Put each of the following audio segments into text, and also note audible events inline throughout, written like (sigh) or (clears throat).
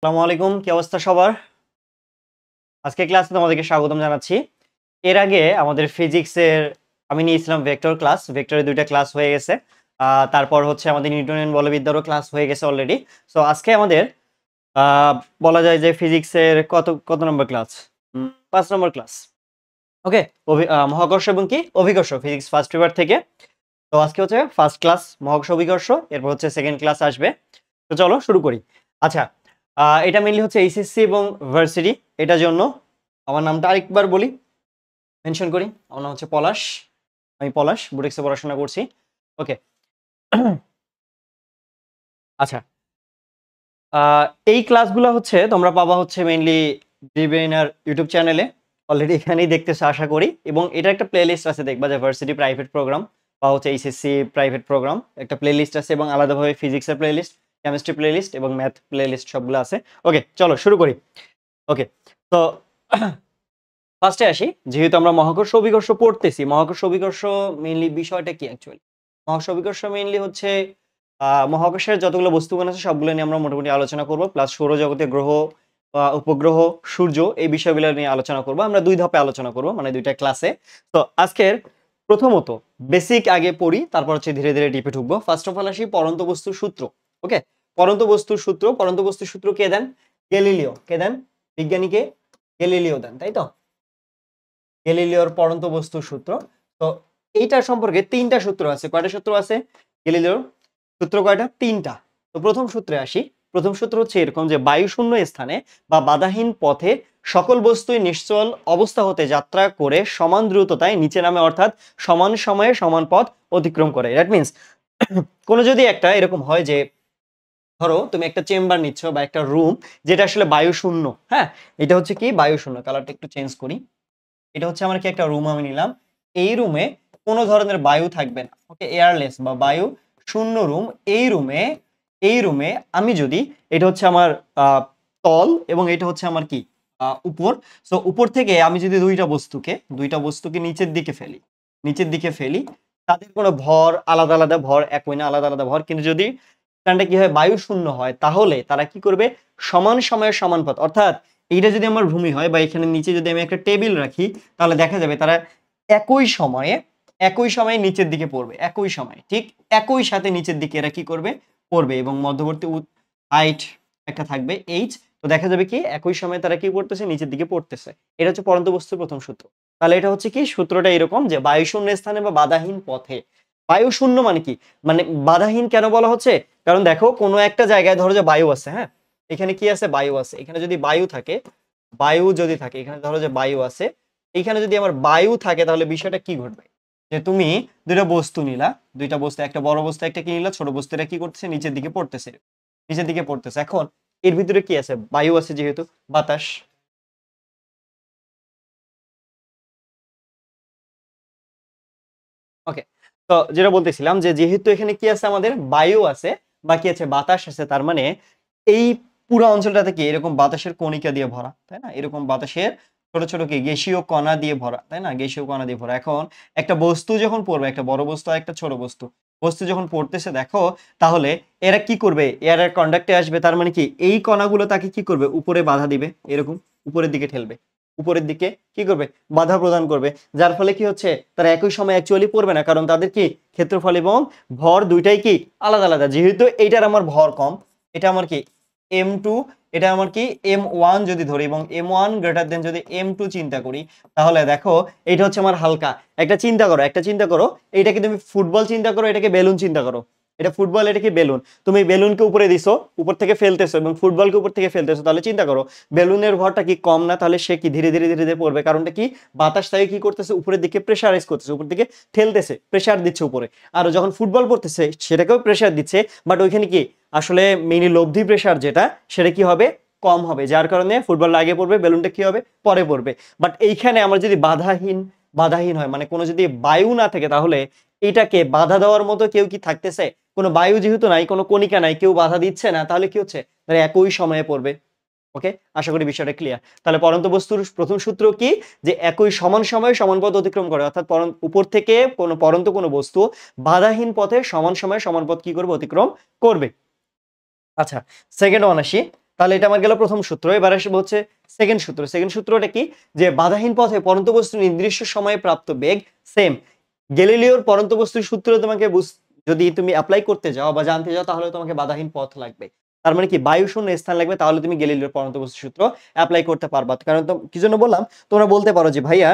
আসসালামু আলাইকুম কি অবস্থা সবার আজকে ক্লাসে তোমাদেরকে স্বাগতম জানাচ্ছি এর আগে আমাদের ফিজিক্সের আমি নিয়েছিলাম ভেক্টর ক্লাস ভেক্টরের দুইটা ক্লাস হয়ে গেছে তারপর হচ্ছে আমাদের নিউটনের বলবিদ্যারও ক্লাস হয়ে গেছে অলরেডি সো আজকে আমাদের বলা যায় যে ফিজিক্সের কত কত নম্বর ক্লাস পাঁচ নম্বর ক্লাস ওকে মহাকর্ষ এবং কি অভিকর্ষ ফিজিক্স ফার্স্ট পেপার থেকে তো আজকে হচ্ছে ফার্স্ট ক্লাস মহাকর্ষ অভিকর্ষ এরপর হচ্ছে সেকেন্ড ক্লাস আসবে তো চলো শুরু করি আচ্ছা এটা মেনলি হচ্ছে এইচএসসি এবং ভার্সিটি এটার জন্য আমার নামটা আরেকবার বলি মেনশন করি আমার নাম হচ্ছে পলাশ আমি পলাশ বুটেক্সে পড়াশোনা করছি ওকে (clears throat) আচ্ছা এই ক্লাসগুলো হচ্ছে তোমরা পাবা হচ্ছে মেনলি ডিবেনার ইউটিউব চ্যানেলে অলরেডি এখানেই দেখতেছে আশা করি এবং এটা একটা প্লেলিস্ট আছে দেখবা যে ভার্সিটি প্রাইভেট প্রোগ্রাম বা হচ্ছে এইচএসসি প্রাইভেট প্রোগ্রাম একটা প্লেলিস্ট আছে এবং আলাদাভাবে ফিজিক্সের প্লেলিস্ট কেমিস্ট্রি প্লেলিস্ট এবং ম্যাথ প্লেলিস্ট সবগুলো আছে ওকে চলো শুরু করি ওকে তো ফার্স্টে (clears throat) আসি যেহেতু আমরা মহাকর্ষ অভিকর্ষ পড়তেছি মহাকর্ষ অভিকর্ষ মেইনলি বিষয়টা কি অ্যাকচুয়ালি মহাকর্ষ অভিকর্ষ মেইনলি হচ্ছে মহাকর্ষের যতগুলো বস্তুগুণ আছে সবগুলো নিয়ে আমরা মোটামুটি আলোচনা করব প্লাস সৌরজগতে গ্রহ বা উপগ্রহ সূর্য এই বিষয়গুলো নিয়ে আলোচনা করব আমরা দুই ধাপে আলোচনা করব মানে দুইটা ক্লাসে তো আজকের প্রথমত বেসিক আগে পড়ি তারপর হচ্ছে ধীরে ধীরে ডিপে ঢুকবো ফার্স্ট অফ অল আসি পরন্ত বস্তু সূত্র ওকে পরন্ত বস্তুর সূত্র পরন্ত বস্তুর সূত্র কে দেন গ্যালিলিও কে দেন বিজ্ঞানীকে গ্যালিলিও দেন তাই তো গ্যালিলিওর পরন্ত বস্তুর সূত্র তো এইটা সম্পর্কে তিনটা সূত্র আছে কয়টা সূত্র আছে গ্যালিলিওর সূত্র কয়টা তিনটা তো প্রথম সূত্রে আসি প্রথম সূত্র হচ্ছে এরকম যে বায়ু শূন্য স্থানে বা বাধাহীন পথে সকল বস্তুই নিশ্চল অবস্থা হতে যাত্রা করে সমান দ্রুততায় নিচে নামে অর্থাৎ সমান সময়ে সমান পথ অতিক্রম করে দ্যাট মিনস কোনো যদি একটা এরকম হয় যে ধরো তুমি একটা চেম্বার নিচ্ছ বা একটা রুম যেটা আসলে বায়ুশূন্য হ্যাঁ এটা হচ্ছে কি বায়ুশূন্য কালারটা একটু চেঞ্জ করি এটা হচ্ছে আমার কি একটা রুম আমি নিলাম এই রুমে কোনো ধরনের বায়ু থাকবে না ওকে এয়ারলেস বা বায়ু শূন্য রুম এই রুমে এই রুমে আমি যদি এটা হচ্ছে আমার তল এবং এটা হচ্ছে আমার কি উপর সো উপর থেকে আমি যদি দুইটা বস্তুকে দুইটা বস্তুকে নিচের দিকে ফেলি নিচের দিকে ফেলি তাদের কোনো ভর আলাদা আলাদা ভর একই না আলাদা আলাদা ভর কিন্তু যদি স্থানটা কি হয় বায়ু শূন্য হয় তাহলে তারা কি করবে সমান সময়ে সমান পথ অর্থাৎ এইটা যদি আমার ভূমি হয় বা এখানে নিচে যদি আমি একটা টেবিল রাখি তাহলে দেখা যাবে তারা একই সময়ে একই সময়ে নিচের দিকে পড়বে একই সময়ে ঠিক একই সাথে নিচের দিকে এরা কি করবে পড়বে এবং মধ্যবর্তী হাইট একটা থাকবে এইচ তো দেখা যাবে কি একই সময়ে তারা কি পড়তেছে নিচের দিকে পড়তেছে এটা হচ্ছে পরন্ত বস্তুর প্রথম সূত্র তাহলে এটা হচ্ছে কি সূত্রটা এরকম যে বায়ুশূন্য স্থানে বা বাধাহীন পথে বায়ু শূন্য মানে কি মানে বাধাহীন কেন বলা হচ্ছে কারণ দেখো কোনো একটা জায়গায় ধরো যে বায়ু আছে হ্যাঁ এখানে কি আছে বায়ু আছে এখানে যদি বায়ু থাকে বায়ু যদি থাকে এখানে ধরো যে বায়ু আছে এখানে যদি আমার বায়ু থাকে তাহলে বিষয়টা কি ঘটবে যে তুমি দুইটা বস্তু নিলা দুইটা বস্তু একটা বড় বস্তু একটা কি নিলা ছোট বস্তুটা কি করতেছে নিচের দিকে পড়তেছে নিচের দিকে পড়তেছে এখন এর ভিতরে কি আছে বায়ু আছে যেহেতু বাতাস তো যেটা বলতেছিলাম যে যেহেতু এখানে কি আছে আমাদের বায়ু আছে বা কি আছে বাতাস আছে তার মানে এই পুরো অঞ্চলটা থেকে এরকম বাতাসের কণিকা দিয়ে ভরা তাই না এরকম বাতাসের ছোট ছোট কি গেসীয় কণা দিয়ে ভরা তাই না গেসীয় কণা দিয়ে ভরা এখন একটা বস্তু যখন পড়বে একটা বড় বস্তু আর একটা ছোট বস্তু বস্তু যখন পড়তেছে দেখো তাহলে এরা কি করবে এরা কন্ডাক্টে আসবে তার মানে কি এই কণাগুলো তাকে কি করবে উপরে বাধা দিবে এরকম উপরের দিকে ঠেলবে উপরের দিকে কি করবে বাধা প্রদান করবে যার ফলে কি হচ্ছে তারা একই সময় অ্যাকচুয়ালি পড়বে না কারণ তাদের কি ক্ষেত্রফল এবং ভর দুইটাই কি আলাদা আলাদা যেহেতু এইটার আমার ভর কম এটা আমার কি এম টু এটা আমার কি এম ওয়ান যদি ধরি এবং এম ওয়ান গ্রেটার দেন যদি এম টু চিন্তা করি তাহলে দেখো এটা হচ্ছে আমার হালকা একটা চিন্তা করো একটা চিন্তা করো এটাকে তুমি ফুটবল চিন্তা করো এটাকে বেলুন চিন্তা করো এটা ফুটবল এটা কি বেলুন তুমি বেলুনকে উপরে দিছো উপর থেকে ফেলতেছো এবং ফুটবলকে উপর থেকে ফেলতেছো তাহলে চিন্তা করো বেলুনের ভরটা কি কম না তাহলে সে কি ধীরে ধীরে ধীরে ধীরে পড়বে কারণটা কি বাতাস তাকে কি করতেছে উপরের দিকে প্রেশারাইজ করতেছে উপর দিকে ঠেলতেছে প্রেশার দিচ্ছে উপরে আর যখন ফুটবল পড়তেছে সেটাকেও প্রেশার দিচ্ছে বাট ওইখানে কি আসলে মেনি লব্ধি প্রেশার যেটা সেটা কি হবে কম হবে যার কারণে ফুটবল আগে পড়বে বেলুনটা কি হবে পরে পড়বে বাট এইখানে আমরা যদি বাধাহীন বাধাহীন হয় মানে কোনো যদি বায়ু না থাকে তাহলে এটাকে বাধা দেওয়ার মতো কেউ কি থাকতেছে কোনো বায়ু যেহেতু নাই কোনো কণিকা নাই কেউ বাধা দিচ্ছে না তাহলে কি হচ্ছে তারা একই সময়ে পড়বে ওকে আশা করি বিষয়টা ক্লিয়ার তাহলে পরন্ত বস্তুর প্রথম সূত্র কি যে একই সমান সময়ে সমান পথ অতিক্রম করে অর্থাৎ উপর থেকে কোনো পরন্ত কোনো বস্তু বাধাহীন পথে সমান সময়ে সমান পথ কি করবে অতিক্রম করবে আচ্ছা সেকেন্ড ওয়ান আসি তাহলে এটা আমার গেল প্রথম সূত্র এবার আসবে হচ্ছে সেকেন্ড সূত্র সেকেন্ড সূত্রটা কি যে বাধাহীন পথে পরন্ত বস্তু নির্দিষ্ট সময়ে প্রাপ্ত বেগ সেম গ্যালিলিওর পরন্ত বস্তুর সূত্র তোমাকে যদি তুমি অ্যাপ্লাই করতে যাও বা জানতে যাও তাহলে তোমাকে বাধাহীন পথ লাগবে তার মানে কি বায়ু শূন্য স্থান লাগবে তাহলে তুমি গ্যালিলিওর পরন্ত বস্তুর সূত্র অ্যাপ্লাই করতে পারবা কারণ কি জন্য বললাম তোমরা বলতে পারো যে ভাইয়া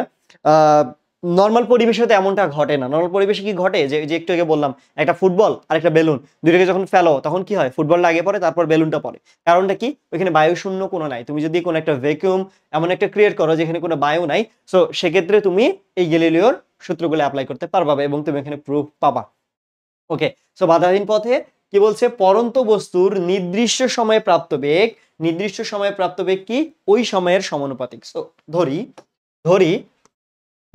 নর্মাল পরিবেশে তো এমনটা ঘটে না নর্মাল পরিবেশে কি ঘটে যে যে একটু আগে বললাম একটা ফুটবল আর একটা বেলুন দুইটাকে যখন ফেলো তখন কি হয় ফুটবলটা আগে পরে তারপর বেলুনটা পরে কারণটা কি ওইখানে বায়ু শূন্য কোনো নাই তুমি যদি কোনো একটা ভ্যাকিউম এমন একটা ক্রিয়েট করো যেখানে কোনো বায়ু নাই সো সেক্ষেত্রে তুমি এই গেলিলিওর সূত্রগুলো অ্যাপ্লাই করতে পারবা এবং তুমি এখানে প্রুফ পাবা ওকে সো বাধাহীন পথে কি বলছে পরন্ত বস্তুর নির্দিষ্ট সময়ে প্রাপ্ত বেগ নির্দিষ্ট সময়ে প্রাপ্ত বেগ কি ওই সময়ের সমানুপাতিক সো ধরি ধরি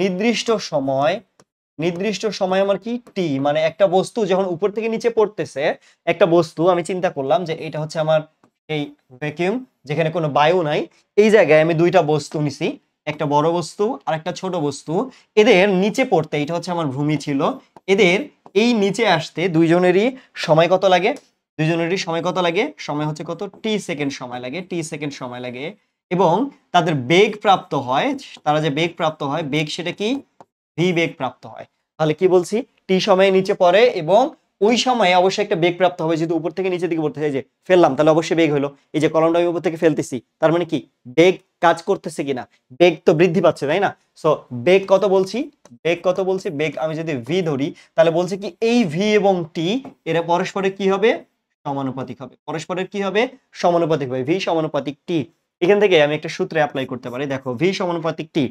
নির্দিষ্ট সময় নির্দিষ্ট সময় আমার কি টি মানে একটা বস্তু যখন উপর থেকে নিচে পড়তেছে একটা বস্তু আমি চিন্তা করলাম যে এটা হচ্ছে আমার এই ভ্যাকিউম যেখানে কোনো বায়ু নাই এই জায়গায় আমি দুইটা বস্তু নিছি একটা বড় বস্তু আর একটা ছোট বস্তু এদের নিচে পড়তে এটা হচ্ছে আমার ভূমি ছিল এদের এই নিচে আসতে দুইজনেরই সময় কত লাগে দুইজনেরই সময় কত লাগে সময় হচ্ছে কত টি সেকেন্ড সময় লাগে টি সেকেন্ড সময় লাগে এবং তাদের বেগ প্রাপ্ত হয় তারা যে বেগ প্রাপ্ত হয় বেগ সেটা কি ভি বেগ প্রাপ্ত হয় তাহলে কি বলছি টি সময়ে নিচে পড়ে এবং ওই সময়ে অবশ্যই একটা বেগ প্রাপ্ত হবে যেহেতু উপর থেকে নিচের দিকে পড়তে হয় যে ফেললাম তাহলে অবশ্যই বেগ হলো এই যে কলমটা আমি উপর থেকে ফেলতেছি তার মানে কি বেগ কাজ করতেছে কিনা বেগ তো বৃদ্ধি পাচ্ছে তাই না সো বেগ কত বলছি বেগ কত বলছি বেগ আমি যদি ভি ধরি তাহলে বলছি কি এই ভি এবং টি এরা পরস্পরের কি হবে সমানুপাতিক হবে পরস্পরের কি হবে সমানুপাতিক হবে ভি সমানুপাতিক টি এখান থেকে আমি একটা সূত্রে অ্যাপ্লাই করতে পারি দেখো ভি সমানুপাতিক টি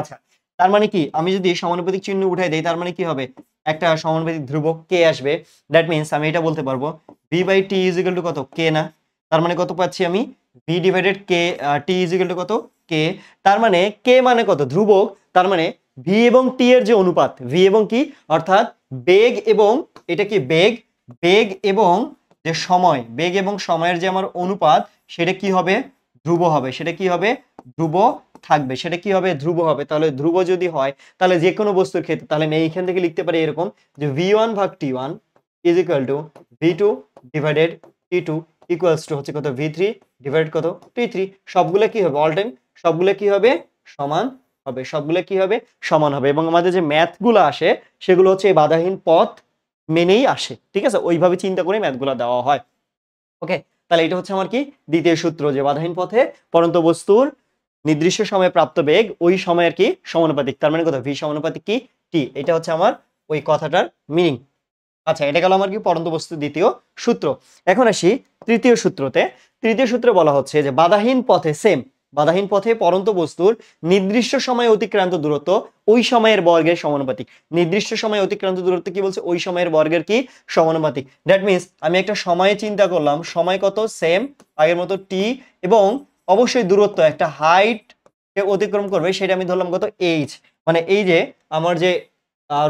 আচ্ছা তার মানে কি আমি যদি সমানুপাতিক চিহ্ন উঠাই দেই তার মানে কি হবে একটা সমানুপাতিক ধ্রুবক কে আসবে দ্যাট মিনস আমি এটা বলতে পারবো V by T is equal to কত কে না তার মানে কত পাচ্ছি আমি ভি ডিভাইডেড কে টি ইজিক্যাল টু কত কে তার মানে কে মানে কত ধ্রুবক তার মানে ভি এবং টি এর যে অনুপাত ভি এবং কি অর্থাৎ বেগ এবং এটা কি বেগ বেগ এবং যে সময় বেগ এবং সময়ের যে আমার অনুপাত সেটা কি হবে ধ্রুব হবে সেটা কি হবে ধ্রুব থাকবে সেটা কি হবে ধ্রুব হবে তাহলে ধ্রুব যদি হয় তাহলে যে কোনো বস্তুর ক্ষেত্রে তাহলে আমি এইখান থেকে লিখতে পারি এরকম যে ভি ওয়ান ভাগ T one is equal to V two divided T two equals to হচ্ছে কত ভি থ্রি ডিভাইড কত টি থ্রি সবগুলো কি হবে অল টাইম সবগুলো কি হবে সমান হবে সবগুলো কি হবে সমান হবে এবং আমাদের যে ম্যাথগুলো আসে সেগুলো হচ্ছে এই বাধাহীন পথ মেনেই আসে ঠিক আছে ওইভাবে চিন্তা করে ম্যাথগুলো দেওয়া হয় ওকে তাহলে এটা হচ্ছে আমার কি দ্বিতীয় সূত্র যে বাধাহীন পথে পরন্ত বস্তুর নির্দিষ্ট সময়ে প্রাপ্ত বেগ ওই সময়ের কি সমানুপাতিক তার মানে কথা ভি সমানুপাতিক কি টি এটা হচ্ছে আমার ওই কথাটার মিনিং আচ্ছা এটা গেল আমার কি পরন্ত বস্তু দ্বিতীয় সূত্র এখন আসি তৃতীয় সূত্রতে তৃতীয় সূত্রে বলা হচ্ছে যে বাধাহীন পথে সেম বাধাহীন পথে পরন্ত বস্তুর নির্দিষ্ট সময়ে অতিক্রান্ত দূরত্ব ওই সময়ের বর্গের সমানুপাতিক নির্দিষ্ট সময়ে অতিক্রান্ত দূরত্ব কি বলছে ওই সময়ের বর্গের কি সমানুপাতিক দ্যাট মিনস আমি একটা সময়ে চিন্তা করলাম সময় কত সেম আগের মতো টি এবং অবশ্যই দূরত্ব একটা হাইট অতিক্রম করবে সেটা আমি ধরলাম কত এইচ মানে এই যে আমার যে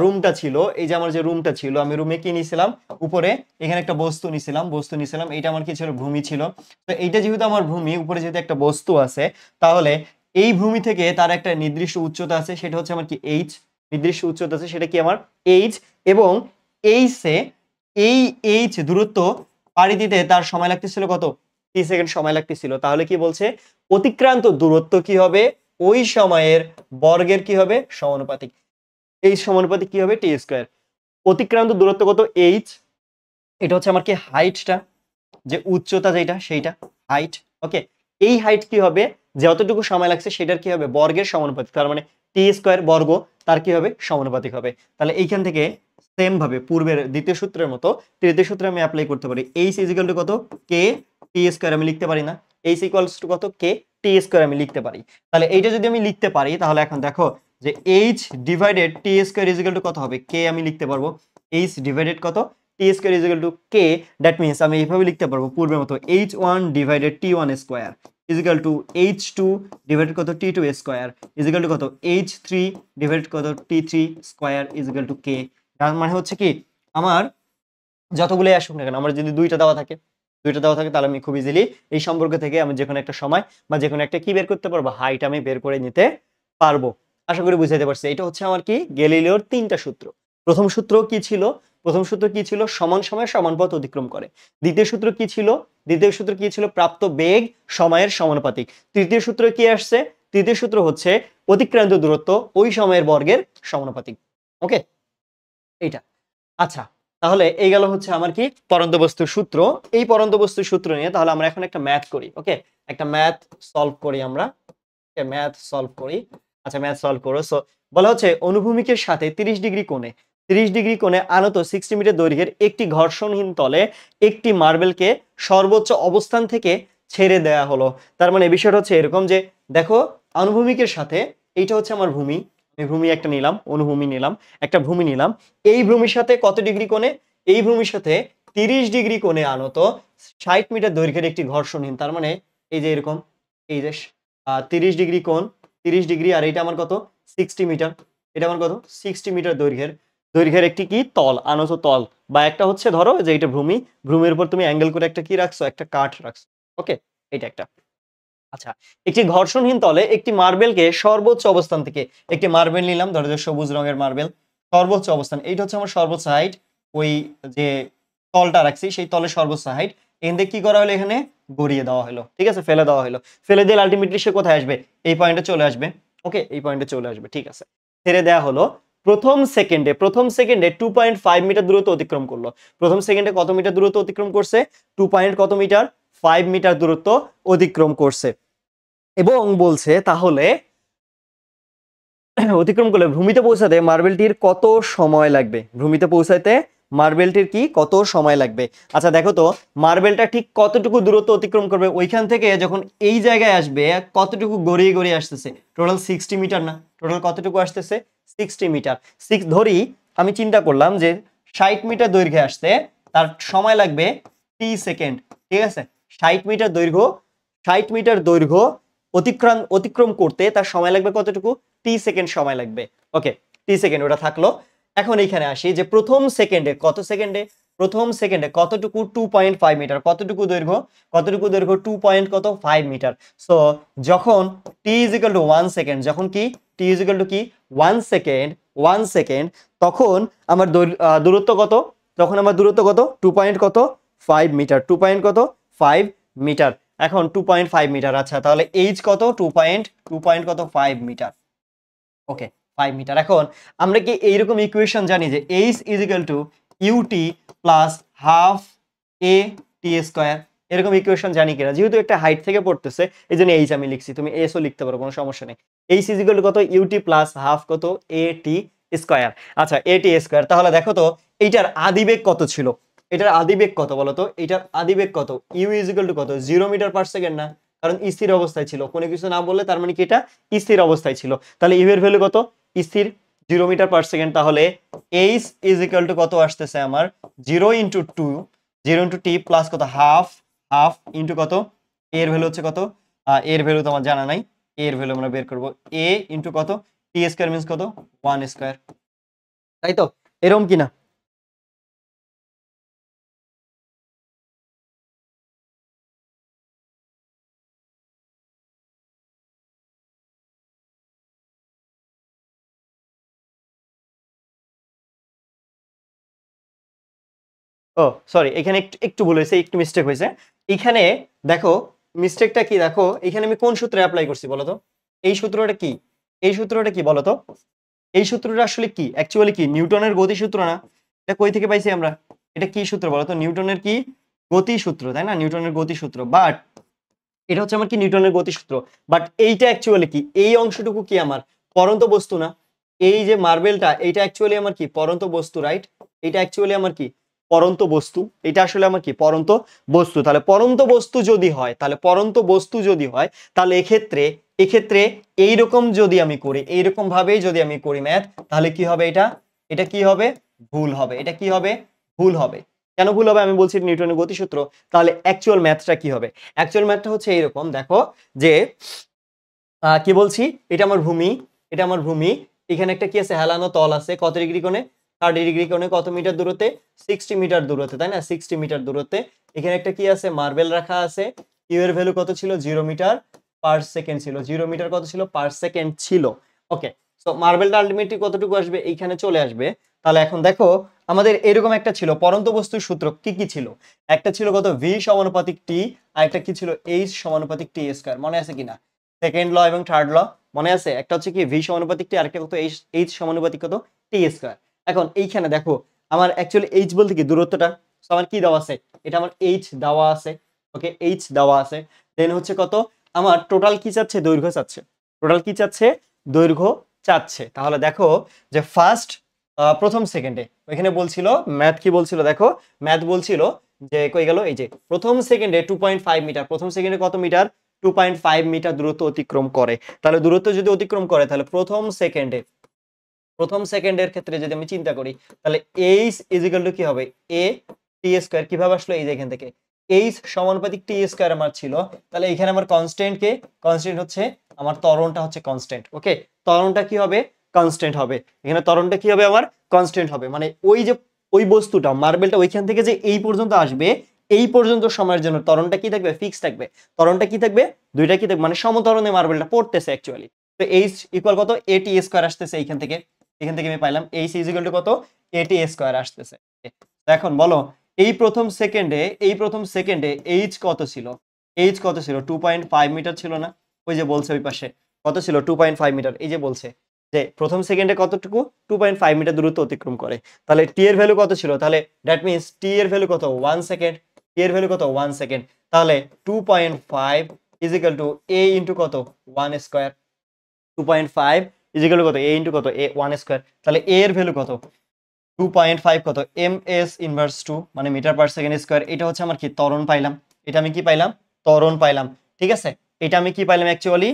রুমটা ছিল এই যে আমার যে রুমটা ছিল আমি রুমে কি নিয়েছিলাম উপরে এখানে একটা বস্তু নিছিলাম বস্তু নিছিলাম এটা আমার কি ছিল ভূমি ছিল তো এইটা যেহেতু আমার ভূমি উপরে যেহেতু একটা বস্তু আছে তাহলে এই ভূমি থেকে তার একটা নির্দিষ্ট উচ্চতা আছে সেটা হচ্ছে আমার কি এইচ নির্দিষ্ট উচ্চতা আছে সেটা কি আমার এইচ এবং এইচে এই এইচ দূরত্ব পাড়ি দিতে তার সময় লাগতেছিল কত তিরিশ সেকেন্ড সময় লাগতেছিল তাহলে কি বলছে অতিক্রান্ত দূরত্ব কি হবে ওই সময়ের বর্গের কি হবে সমানুপাতিক এই সমানুপাতে কি হবে টি স্কোয়ার অতিক্রান্ত দূরত্ব কত এইচ এটা হচ্ছে আমার কি হাইটটা যে উচ্চতা যেটা সেইটা হাইট ওকে এই হাইট কি হবে যতটুকু সময় লাগছে সেটার কি হবে বর্গের সমানুপাতিক তার মানে টি স্কোয়ার বর্গ তার কি হবে সমানুপাতিক হবে তাহলে এইখান থেকে সেম ভাবে পূর্বের দ্বিতীয় সূত্রের মতো তৃতীয় সূত্রে আমি অ্যাপ্লাই করতে পারি এইচ ইজিক্যাল টু কত কে টি স্কোয়ার আমি লিখতে পারি না এইচ ইকুয়ালস টু কত কে টি স্কোয়ার আমি লিখতে পারি তাহলে এইটা যদি আমি লিখতে পারি তাহলে এখন দেখো যে H divided T square equal to কত হবে কে আমি লিখতে পারবো এইচ ডিভাইডেড কত টি স্কোয়ার ইজিক্যাল টু কে দ্যাট মিনস আমি এইভাবে লিখতে পারবো পূর্বের মতো H one divided T one square equal to H two divided কত T two square equal to কত এইচ থ্রি ডিভাইডেড কত T three square equal to কে তার মানে হচ্ছে কি আমার যতগুলোই আসুক না কেন আমার যদি দুইটা দেওয়া থাকে দুইটা দেওয়া থাকে তাহলে আমি খুব ইজিলি এই সম্পর্ক থেকে আমি যে কোনো একটা সময় বা যে কোনো একটা কি বের করতে পারবো হাইট আমি বের করে নিতে পারবো আশা করি বুঝাইতে পারছি এটা হচ্ছে আমার কি গ্যালিলিওর তিনটা সূত্র প্রথম সূত্র কি ছিল প্রথম সূত্র কি ছিল সমান সময়ে সমান পথ অতিক্রম করে দ্বিতীয় সূত্র কি ছিল দ্বিতীয় সূত্র কি ছিল প্রাপ্ত বেগ সময়ের সমানুপাতিক তৃতীয় সূত্র কি আসছে তৃতীয় সূত্র হচ্ছে অতিক্রান্ত দূরত্ব ওই সময়ের বর্গের সমানুপাতিক ওকে এইটা আচ্ছা তাহলে এই গেল হচ্ছে আমার কি পরন্ত বস্তু সূত্র এই পরন্ত বস্তু সূত্র নিয়ে তাহলে আমরা এখন একটা ম্যাথ করি ওকে একটা ম্যাথ সলভ করি আমরা ম্যাথ সলভ করি আচ্ছা ম্যাথ সলভ করো সো বলা হচ্ছে অনুভূমিকের সাথে 30 ডিগ্রি কোণে 30 ডিগ্রি কোণে আনত 60 মিটার দৈর্ঘ্যের একটি ঘর্ষণহীন তলে একটি মার্বেলকে সর্বোচ্চ অবস্থান থেকে ছেড়ে দেয়া হলো তার মানে বিষয়টা হচ্ছে এরকম যে দেখো অনুভূমিকের সাথে এইটা হচ্ছে আমার ভূমি আমি ভূমি একটা নিলাম অনুভূমি নিলাম একটা ভূমি নিলাম এই ভূমির সাথে কত ডিগ্রি কোণে এই ভূমির সাথে 30 ডিগ্রি কোণে আনত 60 মিটার দৈর্ঘ্যের একটি ঘর্ষণহীন তার মানে এই যে এরকম এই যে 30 ডিগ্রি কোণ তিরিশ ডিগ্রি আর এটা আমার কত সিক্সটি মিটার এটা আমার কত সিক্সটি মিটার দৈর্ঘ্যের দৈর্ঘ্যের একটি কি তল আনত তল বা একটা হচ্ছে ধরো যে এটা ভূমি ভূমির উপর তুমি অ্যাঙ্গেল করে একটা কি রাখছো একটা কাঠ রাখছো ওকে এটা একটা আচ্ছা একটি ঘর্ষণহীন তলে একটি মার্বেলকে সর্বোচ্চ অবস্থান থেকে একটি মার্বেল নিলাম ধরো যে সবুজ রঙের মার্বেল সর্বোচ্চ অবস্থান এইটা হচ্ছে আমার সর্বোচ্চ হাইট ওই যে তলটা রাখছি সেই তলে সর্বোচ্চ হাইট এখান থেকে কি করা হলো এখানে গড়িয়ে দেওয়া হলো ঠিক আছে ফেলে দেওয়া হলো ফেলে দিলে আলটিমেটলি সে কোথায় আসবে এই পয়েন্টে চলে আসবে ওকে এই পয়েন্টে চলে আসবে ঠিক আছে ছেড়ে দেওয়া হলো প্রথম সেকেন্ডে প্রথম সেকেন্ডে টু পয়েন্ট ফাইভ মিটার দূরত্ব অতিক্রম করলো প্রথম সেকেন্ডে কত মিটার দূরত্ব অতিক্রম করছে টু পয়েন্ট কত মিটার ফাইভ মিটার দূরত্ব অতিক্রম করছে এবং বলছে তাহলে অতিক্রম করলে ভূমিতে পৌঁছাতে মার্বেলটির কত সময় লাগবে ভূমিতে পৌঁছাতে মার্বেলটির কি কত সময় লাগবে আচ্ছা দেখো তো মার্বেলটা ঠিক কতটুকু দূরত্ব অতিক্রম করবে ওইখান থেকে যখন এই জায়গায় আসবে কতটুকু গড়িয়ে গড়িয়ে আসতেছে টোটাল সিক্সটি মিটার না টোটাল কতটুকু আসতেছে সিক্সটি মিটার সিক্স ধরি আমি চিন্তা করলাম যে ষাট মিটার দৈর্ঘ্যে আসতে তার সময় লাগবে টি সেকেন্ড ঠিক আছে ষাট মিটার দৈর্ঘ্য ষাট মিটার দৈর্ঘ্য অতিক্রম অতিক্রম করতে তার সময় লাগবে কতটুকু টি সেকেন্ড সময় লাগবে ওকে টি সেকেন্ড ওটা থাকলো এখন এইখানে আসি যে প্রথম সেকেন্ডে কত সেকেন্ডে প্রথম সেকেন্ডে কতটুকু টু পয়েন্ট ফাইভ মিটার কতটুকু দৈর্ঘ্য কতটুকু দৈর্ঘ্য টু পয়েন্ট কত ফাইভ মিটার সো যখন T is equal to one second যখন কি টি ইজ ইকাল টু কি ওয়ান সেকেন্ড ওয়ান সেকেন্ড তখন আমার দূরত্ব কত তখন আমার দূরত্ব কত টু পয়েন্ট কত ফাইভ মিটার টু পয়েন্ট কত ফাইভ মিটার এখন টু পয়েন্ট ফাইভ মিটার আচ্ছা তাহলে এইচ কত টু পয়েন্ট টু পয়েন্ট কত ফাইভ মিটার ওকে 5 মিটার এখন আমরা কি এইরকম ইকুয়েশন জানি যে H is equal to UT plus half a t square এরকম ইকুয়েশন জানি কিনা যেহেতু একটা হাইট থেকে পড়তেছে এই জন্য এইচ আমি লিখছি তুমি ও লিখতে পারো কোনো সমস্যা নেই এইচ ইজিক্যাল টু কত ইউটি প্লাস হাফ কত a t স্কোয়ার আচ্ছা a t স্কোয়ার তাহলে দেখো তো এইটার আদিবেগ কত ছিল এটার আদিবেগ কত বলো তো এটার আদিবেগ কত ইউ ইজিক্যাল টু কত জিরো মিটার পার সেকেন্ড না কারণ স্থির অবস্থায় ছিল কোনো কিছু না বললে তার মানে কি এটা স্থির অবস্থায় ছিল তাহলে ইউ এর ভ্যালু কত ইসির জিরো মিটার পার সেকেন্ড তাহলে এইচ ইজ ইকুয়াল টু কত আসতেছে আমার zero into two zero into T plus কত হাফ হাফ ইন্টু কত এর ভ্যালু হচ্ছে কত এর ভ্যালু তো আমার জানা নাই এর ভ্যালু আমরা বের করব এ ইন্টু কত টি স্কোয়ার মিনস কত ওয়ান স্কোয়ার তাই তো এরম কিনা ও সরি এখানে একটু একটু ভুল হয়েছে একটু মিস্টেক হয়েছে এখানে দেখো মিস্টেকটা কি দেখো এখানে আমি কোন সূত্রে অ্যাপ্লাই করছি বলো তো এই সূত্রটা কি এই সূত্রটা কি বলো তো এই সূত্রটা আসলে কি অ্যাকচুয়ালি কি নিউটনের গতি সূত্র না এটা কই থেকে পাইছি আমরা এটা কি সূত্র বলো তো নিউটনের কি গতি সূত্র তাই না নিউটনের গতি সূত্র বাট এটা হচ্ছে আমার কি নিউটনের গতি সূত্র বাট এইটা অ্যাকচুয়ালি কি এই অংশটুকু কি আমার পরন্ত বস্তু না এই যে মার্বেলটা এইটা অ্যাকচুয়ালি আমার কি পরন্ত বস্তু রাইট এইটা অ্যাকচুয়ালি আমার কি পরন্ত বস্তু এটা আসলে আমার কি পরন্ত বস্তু তাহলে পরন্ত বস্তু যদি হয় তাহলে পরন্ত বস্তু যদি হয় তাহলে এক্ষেত্রে এক্ষেত্রে এইরকম যদি আমি করি এইরকম ভাবেই যদি আমি করি ম্যাথ তাহলে কি হবে এটা এটা কি হবে ভুল হবে এটা কি হবে ভুল হবে কেন ভুল হবে আমি বলছি নিউটনের গতিসূত্র তাহলে অ্যাকচুয়াল ম্যাথটা কি হবে অ্যাকচুয়াল ম্যাথটা হচ্ছে এইরকম দেখো যে কি বলছি এটা আমার ভূমি এটা আমার ভূমি এখানে একটা কি আছে হেলানো তল আছে কত ডিগ্রি কোণে থার্টি ডিগ্রি কোণে কত মিটার দূরত্বে সিক্সটি মিটার দূরত্বে তাই না সিক্সটি মিটার দূরত্বে এখানে একটা কি আছে মার্বেল রাখা আছে ইউ এর ভ্যালু কত ছিল জিরো মিটার পার সেকেন্ড ছিল জিরো মিটার কত ছিল পার সেকেন্ড ছিল ওকে তো মার্বেলটা আলটিমেটলি কতটুকু আসবে এইখানে চলে আসবে তাহলে এখন দেখো আমাদের এরকম একটা ছিল পরন্ত বস্তুর সূত্র কি কি ছিল একটা ছিল কত ভি সমানুপাতিক টি আর একটা কি ছিল এইচ সমানুপাতিক টি স্কয়ার মনে আছে কিনা সেকেন্ড ল এবং থার্ড ল মনে আছে একটা হচ্ছে কি ভি সমানুপাতিক টি আর আরেকটা কত এইচ সমানুপাতিক কত টি স্কয়ার এখন এইখানে দেখো আমার অ্যাকচুয়ালি এইচ বলতে কি দূরত্বটা আমার কি দেওয়া আছে এটা আমার এইচ দেওয়া আছে ওকে এইচ দেওয়া আছে দেন হচ্ছে কত আমার টোটাল কি চাচ্ছে দৈর্ঘ্য চাচ্ছে টোটাল কি চাচ্ছে দৈর্ঘ্য চাচ্ছে তাহলে দেখো যে ফার্স্ট প্রথম সেকেন্ডে ওইখানে বলছিল ম্যাথ কি বলছিল দেখো ম্যাথ বলছিল যে কই গেল এই যে প্রথম সেকেন্ডে টু মিটার প্রথম সেকেন্ডে কত মিটার টু মিটার দূরত্ব অতিক্রম করে তাহলে দূরত্ব যদি অতিক্রম করে তাহলে প্রথম সেকেন্ডে প্রথম সেকেন্ডের ক্ষেত্রে যদি আমি চিন্তা করি তাহলে এইচ ইজিক্যাল টু কি হবে এ টি স্কোয়ার কিভাবে আসলো এই যে এখান থেকে এইচ সমানুপাতিক টি স্কোয়ার আমার ছিল তাহলে এখানে আমার কনস্ট্যান্ট কে কনস্ট্যান্ট হচ্ছে আমার তরণটা হচ্ছে কনস্ট্যান্ট ওকে তরণটা কি হবে কনস্ট্যান্ট হবে এখানে তরণটা কি হবে আমার কনস্ট্যান্ট হবে মানে ওই যে ওই বস্তুটা মার্বেলটা ওইখান থেকে যে এই পর্যন্ত আসবে এই পর্যন্ত সময়ের জন্য তরণটা কি থাকবে ফিক্স থাকবে তরণটা কি থাকবে দুইটা কি থাকবে মানে সমতরণে মার্বেলটা পড়তেছে অ্যাকচুয়ালি তো এইচ ইকুয়াল কত এটি স্কোয়ার আসতেছে এইখান থেকে এখান থেকে আমি পাইলাম এই ইজিক্যাল টু কত এটি স্কোয়ার আসতেছে এখন বলো এই প্রথম সেকেন্ডে এই প্রথম সেকেন্ডে এইচ কত ছিল এইচ কত ছিল টু পয়েন্ট ফাইভ মিটার ছিল না ওই যে বলছে ওই পাশে কত ছিল টু পয়েন্ট ফাইভ মিটার এই যে বলছে যে প্রথম সেকেন্ডে কতটুকু টু পয়েন্ট ফাইভ মিটার দূরত্ব অতিক্রম করে তাহলে টি এর ভ্যালু কত ছিল তাহলে দ্যাট মিনস টি এর ভ্যালু কত ওয়ান সেকেন্ড টি এর ভ্যালু কত ওয়ান সেকেন্ড তাহলে two point five equal to A into কত one square two point five equal কত এ ইনটু কত এ 1 স্কয়ার তাহলে এ এর ভ্যালু কত 2.5 পয়েন্ট কত এম এস ইনভার্স টু মানে মিটার পার সেকেন্ড স্কোয়ার এটা হচ্ছে আমার কি তরণ পাইলাম এটা আমি কি পাইলাম ত্বরণ পাইলাম ঠিক আছে এটা আমি কি পাইলাম অ্যাকচুয়ালি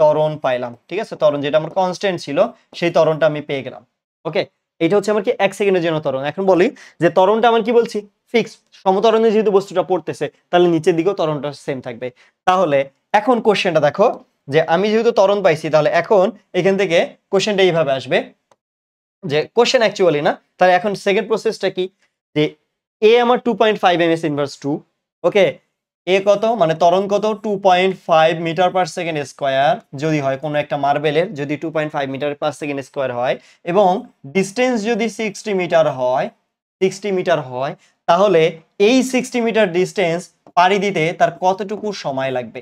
ত্বরণ পাইলাম ঠিক আছে তরণ যেটা আমার কনস্ট্যান্ট ছিল সেই ত্বরণটা আমি পেয়ে গেলাম ওকে এটা হচ্ছে আমার কি এক সেকেন্ডের জন্য তরণ এখন বলি যে ত্বরণটা আমার কি বলছি ফিক্স সমতরণে যেহেতু বস্তুটা পড়তেছে তাহলে নিচের দিকেও তরণটা সেম থাকবে তাহলে এখন কোশ্চেনটা দেখো যে আমি যেহেতু তরণ পাইছি তাহলে এখন এখান থেকে কোশ্চেনটা এইভাবে আসবে যে কোশ্চেন অ্যাকচুয়ালি না তাহলে এখন সেকেন্ড প্রসেসটা কি যে এ আমার two point five M S inverse two okay A কত মানে তরণ কত two point five metre per second square যদি হয় কোনো একটা মার্বেলের যদি two point five metre per second square হয় এবং ডিস্টেন্স যদি সিক্সটি মিটার হয় সিক্সটি মিটার হয় তাহলে এই সিক্সটি মিটার ডিস্টেন্স পাড়ি দিতে তার কতটুকু সময় লাগবে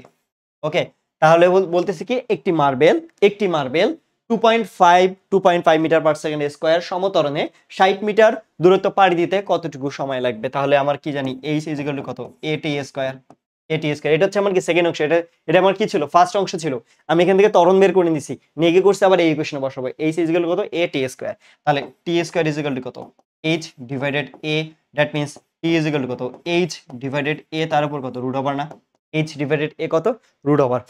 ওকে তাহলে বলতেছে কি একটি মার্বেল একটি marble two point five two point five metre per second square সমতরণে ষাট মিটার দূরত্ব পাড়ি দিতে কতটুকু সময় লাগবে তাহলে আমার কি জানি এইচ ইজিক্যাল কত এটি স্কোয়ার এটি স্কোয়ার এটা হচ্ছে আমার কি সেকেন্ড অংশ এটা এটা আমার কি ছিল ফার্স্ট অংশ ছিল আমি এখান থেকে তরণ বের করে নিছি গিয়ে করছে আবার এই ইকুয়েশনে বসাবো এইচ ইজিক্যাল কত এ স্কোয়ার তাহলে টি স্কোয়ার ইজিক্যাল কত H divided A that means T কত এইচ ডিভাইডেড এ তার উপর কত রুট ওভার না এইচ ডিভাইডেড এ কত রুট ওভার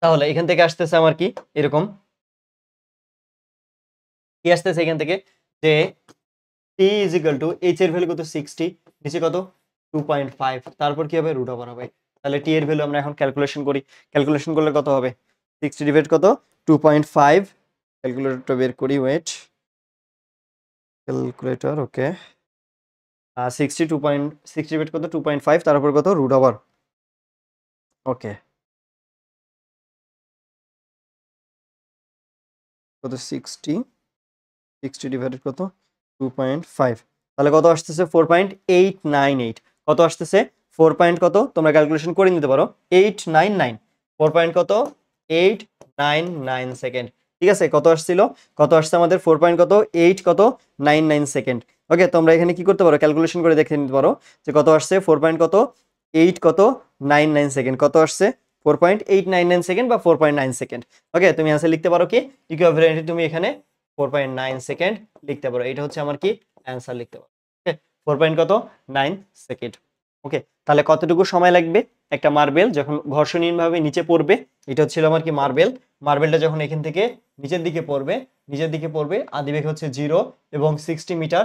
তাহলে এখান থেকে আসতেছে আমার কি এরকম কি আসতেছে এখান থেকে যে T is equal to H এর ভ্যালু কত সিক্সটি নিচে কত টু পয়েন্ট ফাইভ তারপর কি হবে রুট ওভার হবে তাহলে টি এর ভ্যালু আমরা এখন ক্যালকুলেশন করি ক্যালকুলেশন করলে কত হবে সিক্সটি ডিভাইড কত টু পয়েন্ট ফাইভ ক্যালকুলেটরটা বের করি wait calculator okay sixty two point sixty divide কত টু পয়েন্ট ফাইভ তারপর কত রুট ওভার ওকে কত সিক্সটি সিক্সটি ডিভাইডেড কত টু পয়েন্ট ফাইভ তাহলে কত আসতেছে four point eight nine eight কত আসতেছে ফোর পয়েন্ট কত তোমরা ক্যালকুলেশন করে নিতে পারো eight nine nine four point কত এইট নাইন নাইন সেকেন্ড ঠিক আছে কত আসছিল কত আসছে আমাদের ফোর পয়েন্ট কত এইট কত নাইন নাইন সেকেন্ড ওকে তোমরা এখানে কি করতে পারো ক্যালকুলেশন করে দেখে নিতে পারো যে কত আসছে ফোর পয়েন্ট কত এইট কত নাইন নাইন সেকেন্ড কত আসছে four point eight nine nine second বা four point nine second okay তুমি অ্যান্সার লিখতে পারো কি ইকুইভ্যালেন্টলি তুমি এখানে ফোর পয়েন্ট নাইন সেকেন্ড লিখতে পারো এটা হচ্ছে আমার কি অ্যান্সার লিখতে পারো ওকে ফোর পয়েন্ট কত নাইন সেকেন্ড ওকে তাহলে কতটুকু সময় লাগবে একটা মার্বেল যখন ঘর্ষণীয়ভাবে নিচে পড়বে এটা হচ্ছিল আমার কি মার্বেল মার্বেলটা যখন এখান থেকে নিচের দিকে পড়বে নিচের দিকে পড়বে আদিবেগ হচ্ছে জিরো এবং সিক্সটি মিটার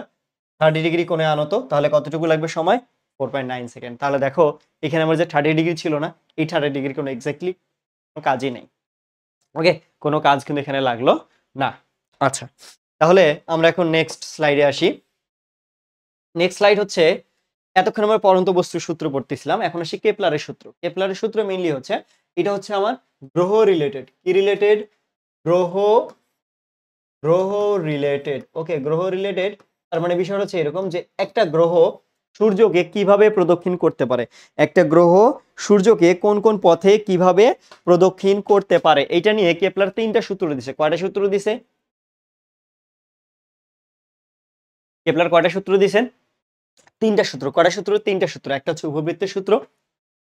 থার্টি ডিগ্রি কোণে আনত তাহলে কতটুকু লাগবে সময় ফোর পয়েন্ট নাইন সেকেন্ড তাহলে দেখো এখানে আমার যে থার্টি ডিগ্রি ছিল না এই থার্টি ডিগ্রি কোনো এক্স্যাক্টলি কোনো কাজই নেই ওকে কোনো কাজ কিন্তু এখানে লাগলো না আচ্ছা তাহলে আমরা এখন নেক্সট স্লাইডে আসি নেক্সট স্লাইড হচ্ছে এতক্ষণ আমরা পরন্ত বস্তুর সূত্র পড়তেছিলাম এখন আসি কেপলারের সূত্র কেপলারের সূত্র মেইনলি হচ্ছে এটা হচ্ছে আমার গ্রহ রিলেটেড কি রিলেটেড গ্রহ গ্রহ রিলেটেড ওকে গ্রহ রিলেটেড তার মানে বিষয় হচ্ছে এরকম যে একটা গ্রহ সূর্যকে কিভাবে প্রদক্ষিণ করতে পারে একটা গ্রহ সূর্যকে কোন কোন পথে কিভাবে প্রদক্ষিণ করতে পারে এটা নিয়ে কেপলার তিনটা সূত্র দিছে কয়টা সূত্র দিছে কেপলার কয়টা সূত্র দিছেন তিনটা সূত্র কয়টা সূত্র তিনটা সূত্র একটা হচ্ছে উপবৃত্তের সূত্র